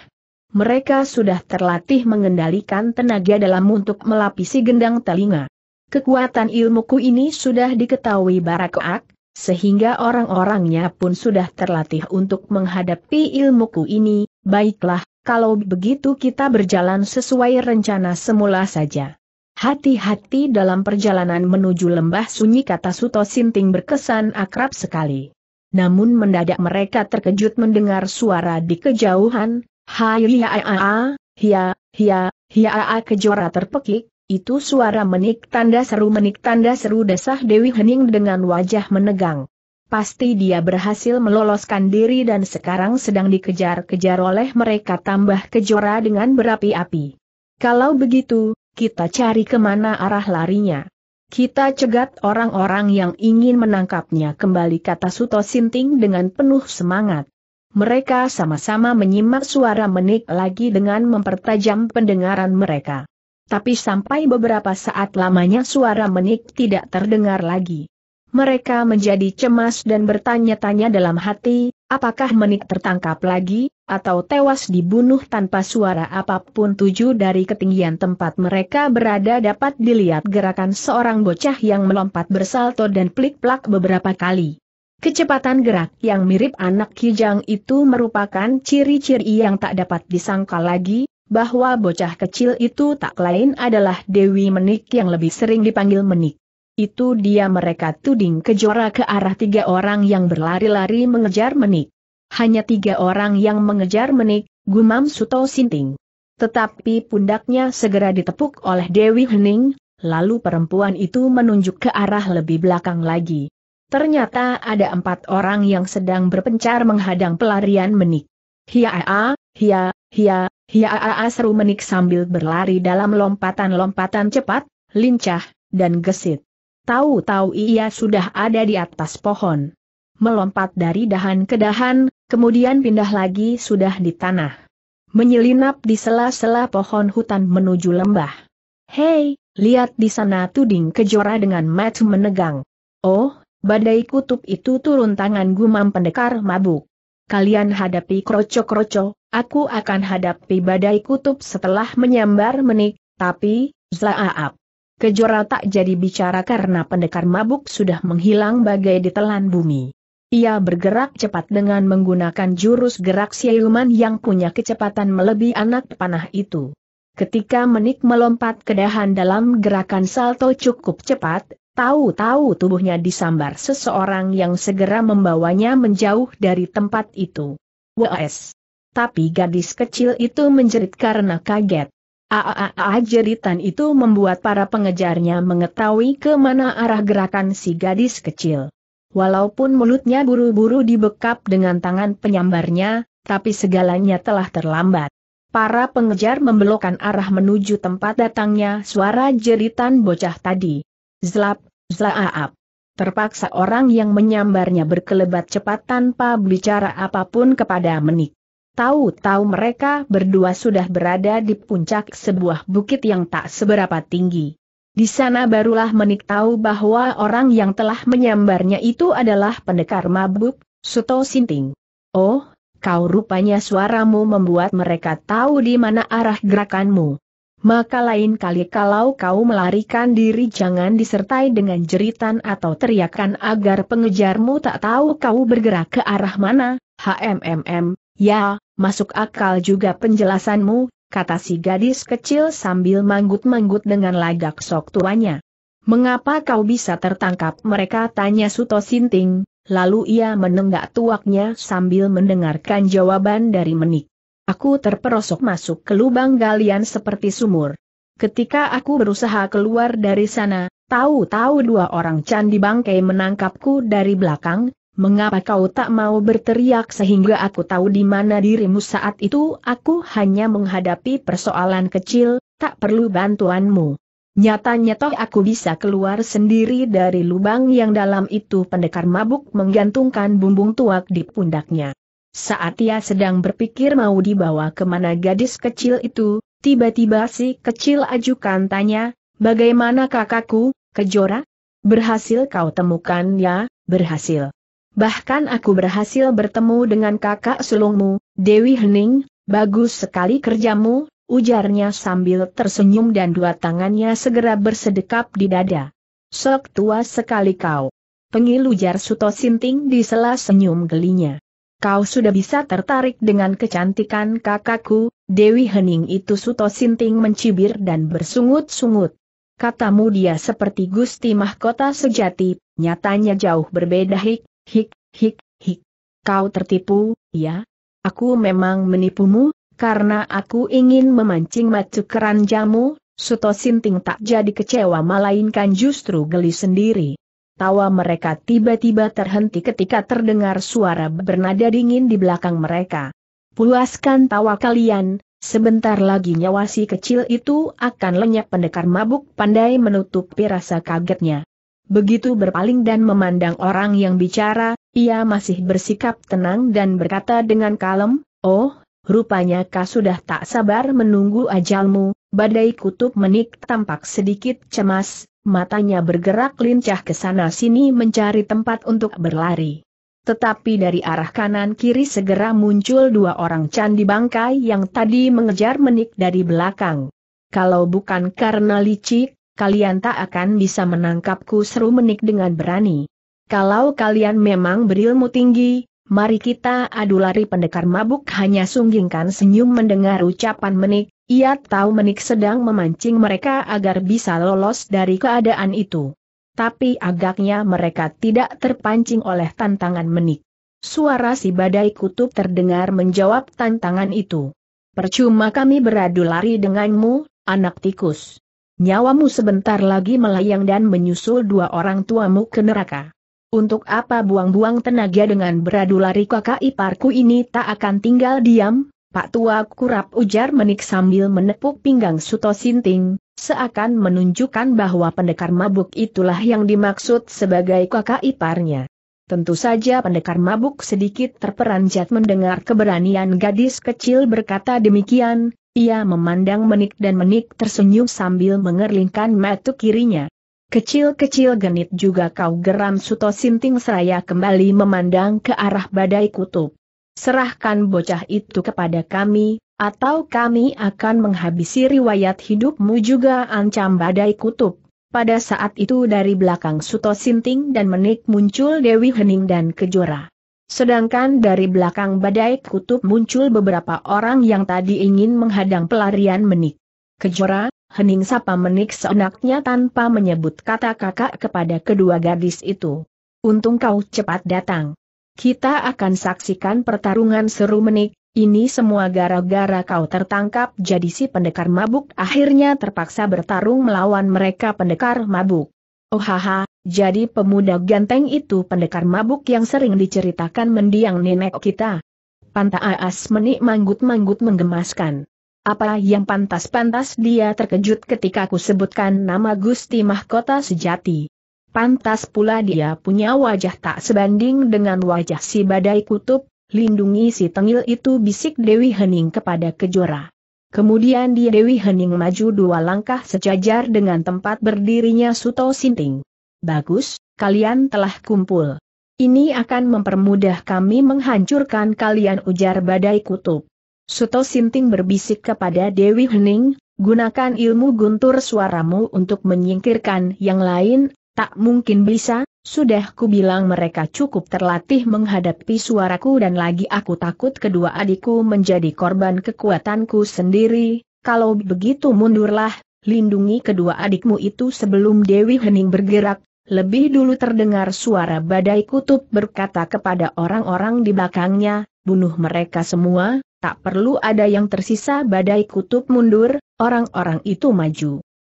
Mereka sudah terlatih mengendalikan tenaga dalam untuk melapisi gendang telinga. Kekuatan ilmuku ini sudah diketahui Barakoak, sehingga orang-orangnya pun sudah terlatih untuk menghadapi ilmuku ini, baiklah, kalau begitu kita berjalan sesuai rencana semula saja. Hati-hati dalam perjalanan menuju lembah sunyi kata Suto Sinting berkesan akrab sekali. Namun mendadak mereka terkejut mendengar suara di kejauhan, Hai hiya a a, hiya, hiya, hiya a kejora terpekik, itu suara menik tanda seru menik tanda seru desah Dewi Hening dengan wajah menegang. Pasti dia berhasil meloloskan diri dan sekarang sedang dikejar-kejar oleh mereka tambah kejora dengan berapi-api. Kalau begitu, kita cari kemana arah larinya. Kita cegat orang-orang yang ingin menangkapnya kembali kata Suto Sinting dengan penuh semangat. Mereka sama-sama menyimak suara menik lagi dengan mempertajam pendengaran mereka. Tapi sampai beberapa saat lamanya suara menik tidak terdengar lagi. Mereka menjadi cemas dan bertanya-tanya dalam hati, apakah menik tertangkap lagi, atau tewas dibunuh tanpa suara apapun tujuh dari ketinggian tempat mereka berada dapat dilihat gerakan seorang bocah yang melompat bersalto dan plik-plak beberapa kali. Kecepatan gerak yang mirip anak kijang itu merupakan ciri-ciri yang tak dapat disangka lagi, bahwa bocah kecil itu tak lain adalah Dewi Menik yang lebih sering dipanggil Menik. Itu dia mereka tuding kejora ke arah tiga orang yang berlari-lari mengejar menik. Hanya tiga orang yang mengejar menik, gumam Suto Sinting. Tetapi pundaknya segera ditepuk oleh Dewi Hening, lalu perempuan itu menunjuk ke arah lebih belakang lagi. Ternyata ada empat orang yang sedang berpencar menghadang pelarian menik. Hiaa, hia, hia, hiaa seru menik sambil berlari dalam lompatan-lompatan cepat, lincah, dan gesit. Tahu-tahu ia sudah ada di atas pohon. Melompat dari dahan ke dahan, kemudian pindah lagi sudah di tanah. Menyelinap di sela-sela pohon hutan menuju lembah. Hei, lihat di sana tuding kejora dengan mat menegang. Oh, badai kutub itu turun tangan gumam pendekar mabuk. Kalian hadapi kroco-kroco, aku akan hadapi badai kutub setelah menyambar menik, tapi, zaaap. Kejora tak jadi bicara karena pendekar mabuk sudah menghilang bagai ditelan bumi. Ia bergerak cepat dengan menggunakan jurus gerak siluman yang punya kecepatan melebihi anak panah itu. Ketika menik melompat ke dahan dalam gerakan salto cukup cepat, tahu-tahu tubuhnya disambar seseorang yang segera membawanya menjauh dari tempat itu. W.S. Tapi gadis kecil itu menjerit karena kaget. Jeritan itu membuat para pengejarnya mengetahui ke mana arah gerakan si gadis kecil. Walaupun mulutnya buru-buru dibekap dengan tangan penyambarnya, tapi segalanya telah terlambat. Para pengejar membelokkan arah menuju tempat datangnya suara jeritan bocah tadi. Zlap, zlaap. Terpaksa orang yang menyambarnya berkelebat cepat tanpa bicara apapun kepada menik. Tahu-tahu mereka berdua sudah berada di puncak sebuah bukit yang tak seberapa tinggi. Di sana barulah Menik tahu bahwa orang yang telah menyambarnya itu adalah pendekar mabuk, Suto Sinting. Oh, kau rupanya suaramu membuat mereka tahu di mana arah gerakanmu. Maka lain kali kalau kau melarikan diri jangan disertai dengan jeritan atau teriakan agar pengejarmu tak tahu kau bergerak ke arah mana, HMMM, ya, Masuk akal juga penjelasanmu, kata si gadis kecil sambil manggut-manggut dengan lagak sok tuanya. Mengapa kau bisa tertangkap mereka tanya Suto Sinting, lalu ia menenggak tuaknya sambil mendengarkan jawaban dari menik. Aku terperosok masuk ke lubang galian seperti sumur. Ketika aku berusaha keluar dari sana, tahu-tahu dua orang candi bangkai menangkapku dari belakang, mengapa kau tak mau berteriak sehingga aku tahu di mana dirimu saat itu aku hanya menghadapi persoalan kecil, tak perlu bantuanmu. Nyatanya toh aku bisa keluar sendiri dari lubang yang dalam itu pendekar mabuk menggantungkan bumbung tuak di pundaknya. Saat ia sedang berpikir mau dibawa kemana gadis kecil itu, tiba-tiba si kecil ajukan tanya, bagaimana kakakku, Kejora? Berhasil kau temukan ya, berhasil. Bahkan aku berhasil bertemu dengan kakak sulungmu, Dewi Hening, bagus sekali kerjamu, ujarnya sambil tersenyum dan dua tangannya segera bersedekap di dada. Sok tua sekali kau. Pengilujar Suto Sinting di sela senyum gelinya. Kau sudah bisa tertarik dengan kecantikan kakakku, Dewi Hening itu Suto Sinting mencibir dan bersungut-sungut. Katamu dia seperti Gusti Mahkota sejati, nyatanya jauh berbeda hik, Hik, hik, hik. Kau tertipu, ya? Aku memang menipumu, karena aku ingin memancing macu keranjamu, Suto Sinting tak jadi kecewa melainkan justru geli sendiri. Tawa mereka tiba-tiba terhenti ketika terdengar suara bernada dingin di belakang mereka. Puaskan tawa kalian, sebentar lagi nyawa si kecil itu akan lenyap pendekar mabuk pandai menutupi rasa kagetnya. Begitu berpaling dan memandang orang yang bicara, ia masih bersikap tenang dan berkata dengan kalem, Oh, rupanya kau sudah tak sabar menunggu ajalmu, badai kutub menik tampak sedikit cemas, matanya bergerak lincah ke sana sini mencari tempat untuk berlari. Tetapi dari arah kanan kiri segera muncul dua orang candi bangkai yang tadi mengejar menik dari belakang. Kalau bukan karena licik, kalian tak akan bisa menangkapku seru menik dengan berani. Kalau kalian memang berilmu tinggi, mari kita adu lari pendekar mabuk hanya sunggingkan senyum mendengar ucapan menik, ia tahu menik sedang memancing mereka agar bisa lolos dari keadaan itu. Tapi agaknya mereka tidak terpancing oleh tantangan menik. Suara si badai kutub terdengar menjawab tantangan itu. Percuma kami beradu lari denganmu, anak tikus nyawamu sebentar lagi melayang dan menyusul dua orang tuamu ke neraka. Untuk apa buang-buang tenaga dengan beradu lari kakak iparku ini tak akan tinggal diam, Pak Tua kurap ujar menik sambil menepuk pinggang Suto Sinting, seakan menunjukkan bahwa pendekar mabuk itulah yang dimaksud sebagai kakak iparnya. Tentu saja pendekar mabuk sedikit terperanjat mendengar keberanian gadis kecil berkata demikian, ia memandang menik dan menik tersenyum sambil mengerlingkan mata kirinya. Kecil-kecil genit juga kau geram Suto Sinting Seraya kembali memandang ke arah badai kutub. Serahkan bocah itu kepada kami, atau kami akan menghabisi riwayat hidupmu juga ancam badai kutub. Pada saat itu dari belakang Suto Sinting dan menik muncul Dewi Hening dan Kejora. Sedangkan dari belakang badai kutub muncul beberapa orang yang tadi ingin menghadang pelarian menik. Kejora, hening sapa menik seenaknya tanpa menyebut kata kakak kepada kedua gadis itu. Untung kau cepat datang. Kita akan saksikan pertarungan seru menik, ini semua gara-gara kau tertangkap jadi si pendekar mabuk akhirnya terpaksa bertarung melawan mereka pendekar mabuk. Oh haha, jadi pemuda ganteng itu pendekar mabuk yang sering diceritakan mendiang nenek kita. Panta Aas menik manggut-manggut menggemaskan. Apa yang pantas-pantas dia terkejut ketika aku sebutkan nama Gusti Mahkota Sejati. Pantas pula dia punya wajah tak sebanding dengan wajah si badai kutub, lindungi si tengil itu bisik Dewi Hening kepada Kejora. Kemudian dia Dewi Hening maju dua langkah sejajar dengan tempat berdirinya Suto Sinting. Bagus, kalian telah kumpul. Ini akan mempermudah kami menghancurkan kalian ujar badai kutub. Suto Sinting berbisik kepada Dewi Hening, gunakan ilmu guntur suaramu untuk menyingkirkan yang lain, tak mungkin bisa, sudah kubilang mereka cukup terlatih menghadapi suaraku dan lagi aku takut kedua adikku menjadi korban kekuatanku sendiri, kalau begitu mundurlah, lindungi kedua adikmu itu sebelum Dewi Hening bergerak, lebih dulu terdengar suara badai kutub berkata kepada orang-orang di belakangnya, bunuh mereka semua, tak perlu ada yang tersisa badai kutub mundur, orang-orang itu maju.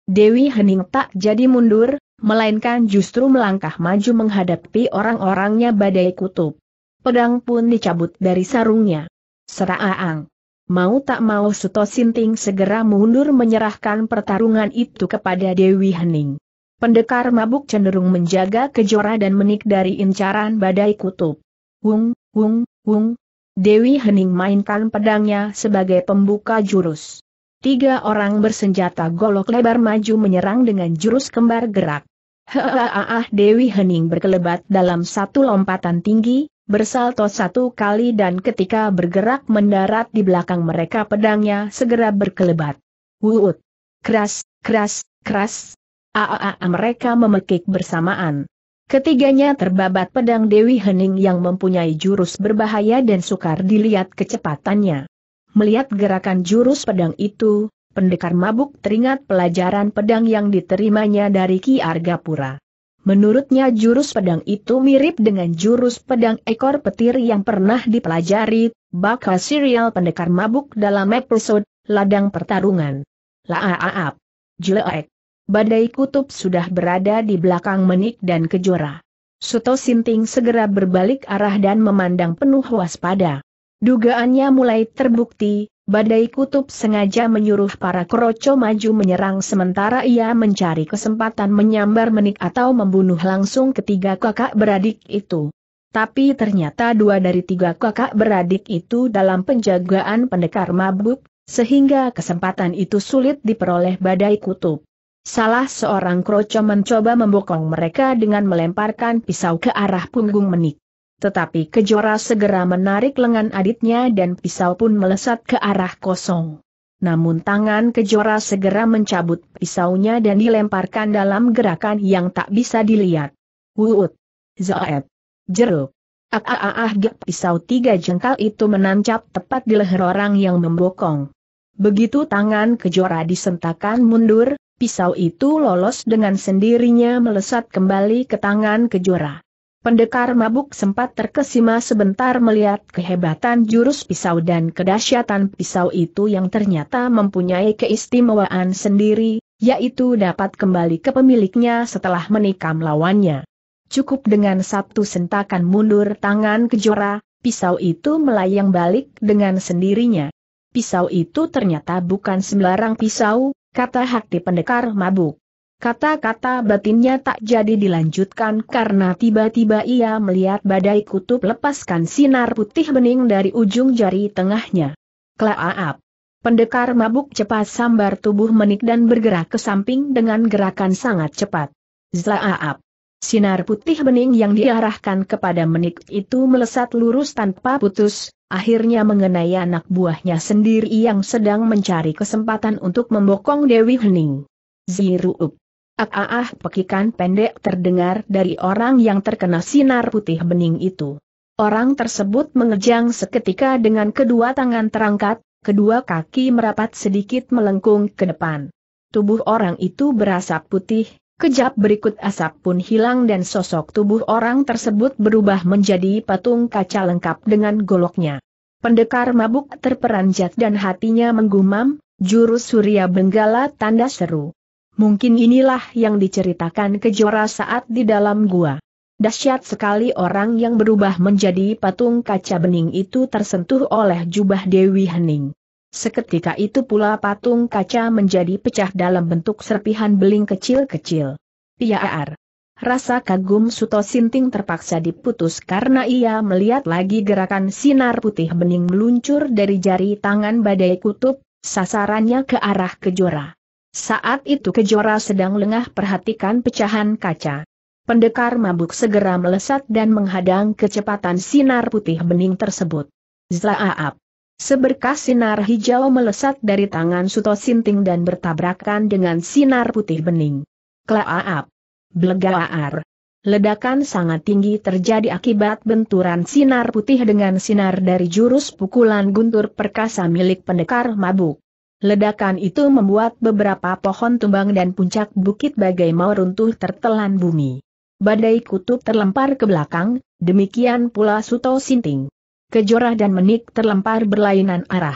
Dewi Hening tak jadi mundur, melainkan justru melangkah maju menghadapi orang-orangnya badai kutub. Pedang pun dicabut dari sarungnya. Seraang. Mau tak mau Suto Sinting segera mundur menyerahkan pertarungan itu kepada Dewi Hening. Pendekar mabuk cenderung menjaga kejora dan menik dari incaran badai kutub. Wung, wung, wung. Dewi Hening mainkan pedangnya sebagai pembuka jurus. Tiga orang bersenjata golok lebar maju menyerang dengan jurus kembar gerak. Heaaah Dewi Hening berkelebat dalam satu lompatan tinggi, bersalto satu kali dan ketika bergerak mendarat di belakang mereka pedangnya segera berkelebat. Wuut. Keras, keras, keras. Aa mereka memekik bersamaan. Ketiganya terbabat pedang Dewi Hening yang mempunyai jurus berbahaya dan sukar dilihat kecepatannya. Melihat gerakan jurus pedang itu, pendekar mabuk teringat pelajaran pedang yang diterimanya dari Ki Argapura. Menurutnya jurus pedang itu mirip dengan jurus pedang ekor petir yang pernah dipelajari, bakal serial pendekar mabuk dalam episode Ladang Pertarungan. Jelek badai kutub sudah berada di belakang menik dan kejora. Suto Sinting segera berbalik arah dan memandang penuh waspada. Dugaannya mulai terbukti, badai kutub sengaja menyuruh para kroco maju menyerang sementara ia mencari kesempatan menyambar menik atau membunuh langsung ketiga kakak beradik itu. Tapi ternyata dua dari tiga kakak beradik itu dalam penjagaan pendekar mabuk, sehingga kesempatan itu sulit diperoleh badai kutub. Salah seorang kroco mencoba membokong mereka dengan melemparkan pisau ke arah punggung menik. Tetapi Kejora segera menarik lengan aditnya dan pisau pun melesat ke arah kosong. Namun tangan Kejora segera mencabut pisaunya dan dilemparkan dalam gerakan yang tak bisa dilihat. Wuut! Zaet! Jeruk! Ah ah, ah, ah gap pisau tiga jengkal itu menancap tepat di leher orang yang membokong. Begitu tangan Kejora disentakan mundur, pisau itu lolos dengan sendirinya melesat kembali ke tangan kejora. Pendekar mabuk sempat terkesima sebentar melihat kehebatan jurus pisau dan kedahsyatan pisau itu yang ternyata mempunyai keistimewaan sendiri, yaitu dapat kembali ke pemiliknya setelah menikam lawannya. Cukup dengan satu sentakan mundur tangan kejora, pisau itu melayang balik dengan sendirinya. Pisau itu ternyata bukan sembarang pisau, kata hati pendekar mabuk. Kata-kata batinnya tak jadi dilanjutkan karena tiba-tiba ia melihat badai kutub lepaskan sinar putih bening dari ujung jari tengahnya. Klaaap! Pendekar mabuk cepat sambar tubuh menik dan bergerak ke samping dengan gerakan sangat cepat. Zlaaap! Sinar putih bening yang diarahkan kepada menik itu melesat lurus tanpa putus, akhirnya mengenai anak buahnya sendiri yang sedang mencari kesempatan untuk membokong Dewi Hening. Ziruup. Ah, ah, ah pekikan pendek terdengar dari orang yang terkena sinar putih bening itu. Orang tersebut mengejang seketika dengan kedua tangan terangkat, kedua kaki merapat sedikit melengkung ke depan. Tubuh orang itu berasap putih, Kejap berikut asap pun hilang dan sosok tubuh orang tersebut berubah menjadi patung kaca lengkap dengan goloknya. Pendekar mabuk terperanjat dan hatinya menggumam, jurus surya benggala tanda seru. Mungkin inilah yang diceritakan kejora saat di dalam gua. Dahsyat sekali orang yang berubah menjadi patung kaca bening itu tersentuh oleh jubah Dewi Hening. Seketika itu pula patung kaca menjadi pecah dalam bentuk serpihan beling kecil-kecil. Piaar. Rasa kagum Suto Sinting terpaksa diputus karena ia melihat lagi gerakan sinar putih bening meluncur dari jari tangan badai kutub, sasarannya ke arah kejora. Saat itu kejora sedang lengah perhatikan pecahan kaca. Pendekar mabuk segera melesat dan menghadang kecepatan sinar putih bening tersebut. Zlaaap. Seberkas sinar hijau melesat dari tangan Suto Sinting dan bertabrakan dengan sinar putih bening. Klaaap! Blegaar! Ledakan sangat tinggi terjadi akibat benturan sinar putih dengan sinar dari jurus pukulan guntur perkasa milik pendekar mabuk. Ledakan itu membuat beberapa pohon tumbang dan puncak bukit bagai mau runtuh tertelan bumi. Badai kutub terlempar ke belakang, demikian pula Suto Sinting. Kejora dan menik terlempar berlainan arah.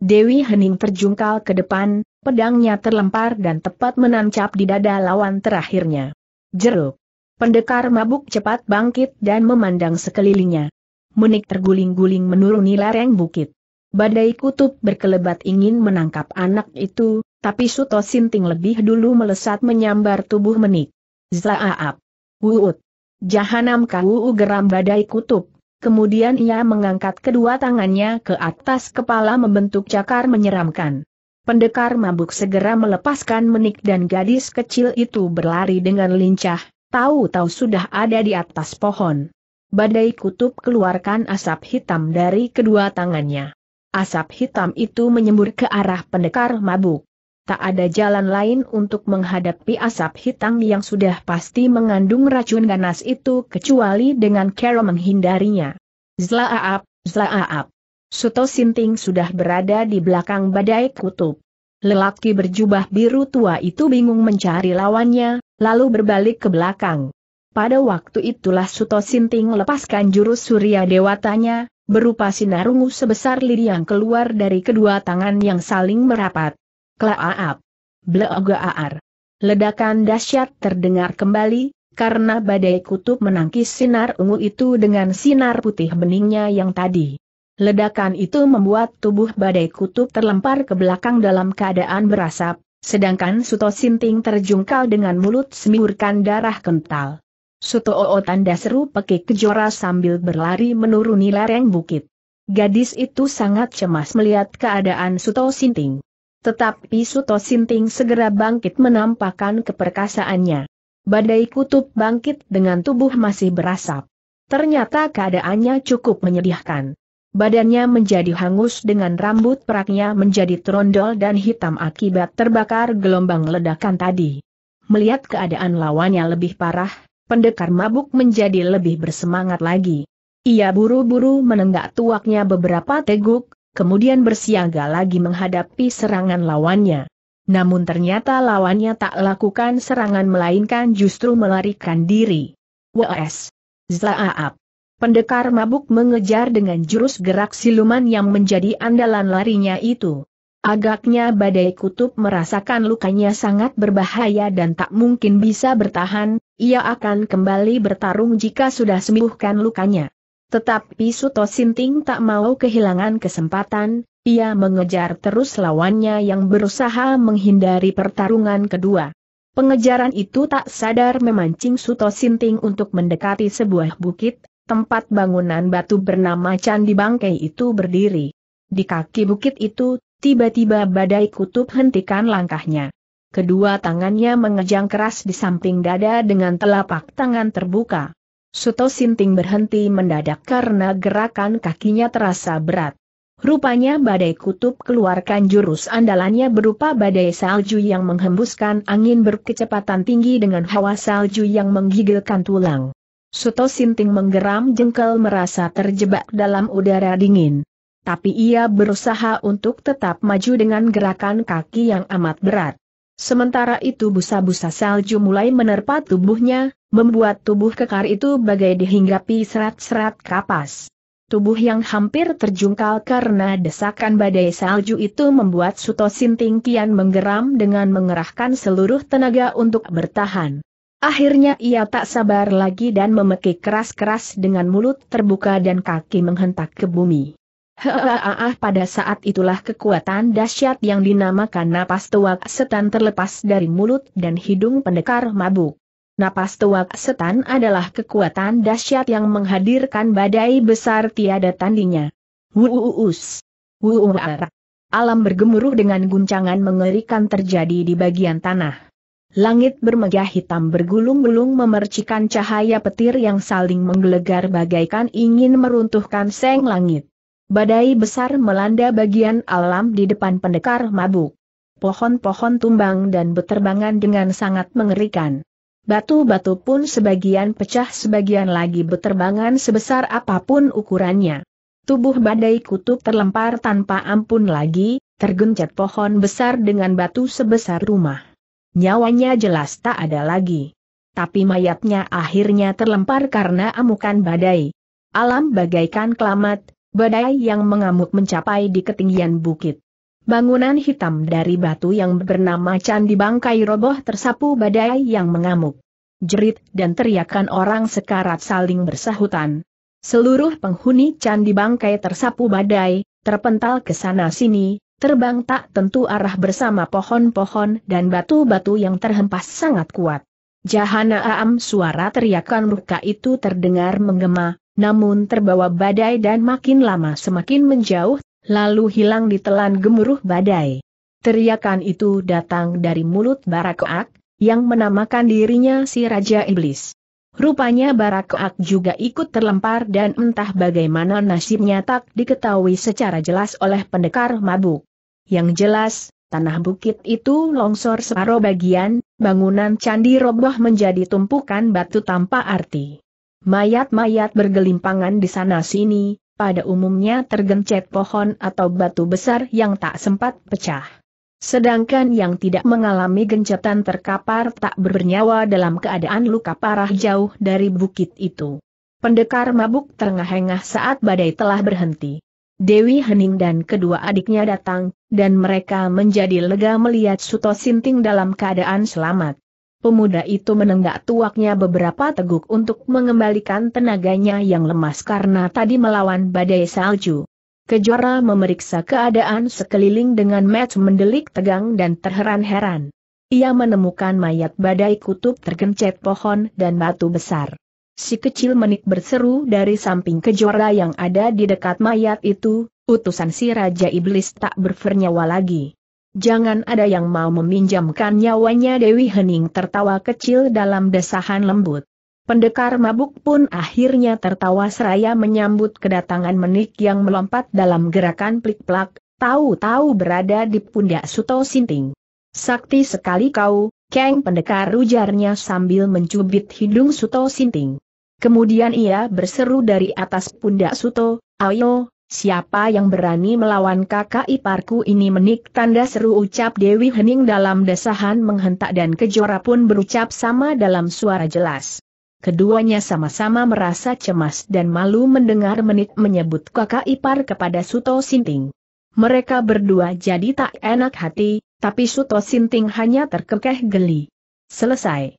Dewi Hening terjungkal ke depan, pedangnya terlempar dan tepat menancap di dada lawan terakhirnya. Jeruk. Pendekar mabuk cepat bangkit dan memandang sekelilingnya. Menik terguling-guling menuruni lereng bukit. Badai kutub berkelebat ingin menangkap anak itu, tapi Suto Sinting lebih dulu melesat menyambar tubuh menik. Zaaab. Wuut. Jahanam kau geram badai kutub, Kemudian ia mengangkat kedua tangannya ke atas kepala membentuk cakar menyeramkan. Pendekar mabuk segera melepaskan menik dan gadis kecil itu berlari dengan lincah, tahu-tahu sudah ada di atas pohon. Badai kutub keluarkan asap hitam dari kedua tangannya. Asap hitam itu menyembur ke arah pendekar mabuk tak ada jalan lain untuk menghadapi asap hitam yang sudah pasti mengandung racun ganas itu kecuali dengan cara menghindarinya. Zlaaap, zlaaap. Suto Sinting sudah berada di belakang badai kutub. Lelaki berjubah biru tua itu bingung mencari lawannya, lalu berbalik ke belakang. Pada waktu itulah Suto Sinting lepaskan jurus Surya Dewatanya, berupa sinar ungu sebesar lidi yang keluar dari kedua tangan yang saling merapat. Klaaap. Bleogaar. Ledakan dahsyat terdengar kembali, karena badai kutub menangkis sinar ungu itu dengan sinar putih beningnya yang tadi. Ledakan itu membuat tubuh badai kutub terlempar ke belakang dalam keadaan berasap, sedangkan Suto Sinting terjungkal dengan mulut semiurkan darah kental. Suto Oo tanda seru pekik kejora sambil berlari menuruni lereng bukit. Gadis itu sangat cemas melihat keadaan Suto Sinting. Tetapi Suto Sinting segera bangkit menampakkan keperkasaannya. Badai kutub bangkit dengan tubuh masih berasap. Ternyata keadaannya cukup menyedihkan. Badannya menjadi hangus dengan rambut peraknya menjadi trondol dan hitam akibat terbakar gelombang ledakan tadi. Melihat keadaan lawannya lebih parah, pendekar mabuk menjadi lebih bersemangat lagi. Ia buru-buru menenggak tuaknya beberapa teguk, kemudian bersiaga lagi menghadapi serangan lawannya. Namun ternyata lawannya tak lakukan serangan melainkan justru melarikan diri. WS. Zaaap. Pendekar mabuk mengejar dengan jurus gerak siluman yang menjadi andalan larinya itu. Agaknya badai kutub merasakan lukanya sangat berbahaya dan tak mungkin bisa bertahan, ia akan kembali bertarung jika sudah sembuhkan lukanya. Tetapi Suto Sinting tak mau kehilangan kesempatan, ia mengejar terus lawannya yang berusaha menghindari pertarungan kedua. Pengejaran itu tak sadar memancing Suto Sinting untuk mendekati sebuah bukit, tempat bangunan batu bernama Candi Bangkai itu berdiri. Di kaki bukit itu, tiba-tiba badai kutub hentikan langkahnya. Kedua tangannya mengejang keras di samping dada dengan telapak tangan terbuka. Suto Sinting berhenti mendadak karena gerakan kakinya terasa berat. Rupanya badai kutub keluarkan jurus andalannya berupa badai salju yang menghembuskan angin berkecepatan tinggi dengan hawa salju yang menggigilkan tulang. Suto Sinting menggeram jengkel merasa terjebak dalam udara dingin. Tapi ia berusaha untuk tetap maju dengan gerakan kaki yang amat berat. Sementara itu busa-busa salju mulai menerpa tubuhnya, membuat tubuh kekar itu bagai dihinggapi serat-serat kapas. Tubuh yang hampir terjungkal karena desakan badai salju itu membuat Suto Sinting kian menggeram dengan mengerahkan seluruh tenaga untuk bertahan. Akhirnya ia tak sabar lagi dan memekik keras-keras dengan mulut terbuka dan kaki menghentak ke bumi pada saat itulah kekuatan dahsyat yang dinamakan napas tuak setan terlepas dari mulut dan hidung pendekar mabuk. Napas tuak setan adalah kekuatan dahsyat yang menghadirkan badai besar tiada tandingnya. Wuuus. Wuuar. Alam bergemuruh dengan guncangan mengerikan terjadi di bagian tanah. Langit bermegah hitam bergulung-gulung memercikan cahaya petir yang saling menggelegar bagaikan ingin meruntuhkan seng langit. Badai besar melanda bagian alam di depan pendekar mabuk. Pohon-pohon tumbang dan beterbangan dengan sangat mengerikan. Batu-batu pun sebagian pecah sebagian lagi beterbangan sebesar apapun ukurannya. Tubuh badai kutub terlempar tanpa ampun lagi, tergencet pohon besar dengan batu sebesar rumah. Nyawanya jelas tak ada lagi. Tapi mayatnya akhirnya terlempar karena amukan badai. Alam bagaikan kelamat, badai yang mengamuk mencapai di ketinggian bukit. Bangunan hitam dari batu yang bernama Candi Bangkai roboh tersapu badai yang mengamuk. Jerit dan teriakan orang sekarat saling bersahutan. Seluruh penghuni Candi Bangkai tersapu badai, terpental ke sana-sini, terbang tak tentu arah bersama pohon-pohon dan batu-batu yang terhempas sangat kuat. Jahana Aam suara teriakan ruka itu terdengar menggema, namun terbawa badai dan makin lama semakin menjauh, lalu hilang ditelan gemuruh badai. Teriakan itu datang dari mulut Barakoak, yang menamakan dirinya si Raja Iblis. Rupanya Barakoak juga ikut terlempar dan entah bagaimana nasibnya tak diketahui secara jelas oleh pendekar mabuk. Yang jelas, tanah bukit itu longsor separuh bagian, bangunan candi roboh menjadi tumpukan batu tanpa arti. Mayat-mayat bergelimpangan di sana-sini, pada umumnya tergencet pohon atau batu besar yang tak sempat pecah. Sedangkan yang tidak mengalami gencetan terkapar tak bernyawa dalam keadaan luka parah jauh dari bukit itu. Pendekar mabuk terengah-engah saat badai telah berhenti. Dewi Hening dan kedua adiknya datang, dan mereka menjadi lega melihat Suto Sinting dalam keadaan selamat. Pemuda itu menenggak tuaknya beberapa teguk untuk mengembalikan tenaganya yang lemas karena tadi melawan badai salju. Kejora memeriksa keadaan sekeliling dengan match mendelik tegang dan terheran-heran. Ia menemukan mayat badai kutub tergencet pohon dan batu besar. Si kecil menik berseru dari samping kejora yang ada di dekat mayat itu, utusan si Raja Iblis tak bernyawa lagi jangan ada yang mau meminjamkan nyawanya Dewi Hening tertawa kecil dalam desahan lembut. Pendekar mabuk pun akhirnya tertawa seraya menyambut kedatangan menik yang melompat dalam gerakan plik-plak, tahu-tahu berada di pundak Suto Sinting. Sakti sekali kau, keng pendekar ujarnya sambil mencubit hidung Suto Sinting. Kemudian ia berseru dari atas pundak Suto, ayo, Siapa yang berani melawan kakak iparku ini menik tanda seru ucap Dewi Hening dalam desahan menghentak dan kejora pun berucap sama dalam suara jelas. Keduanya sama-sama merasa cemas dan malu mendengar menik menyebut kakak ipar kepada Suto Sinting. Mereka berdua jadi tak enak hati, tapi Suto Sinting hanya terkekeh geli. Selesai.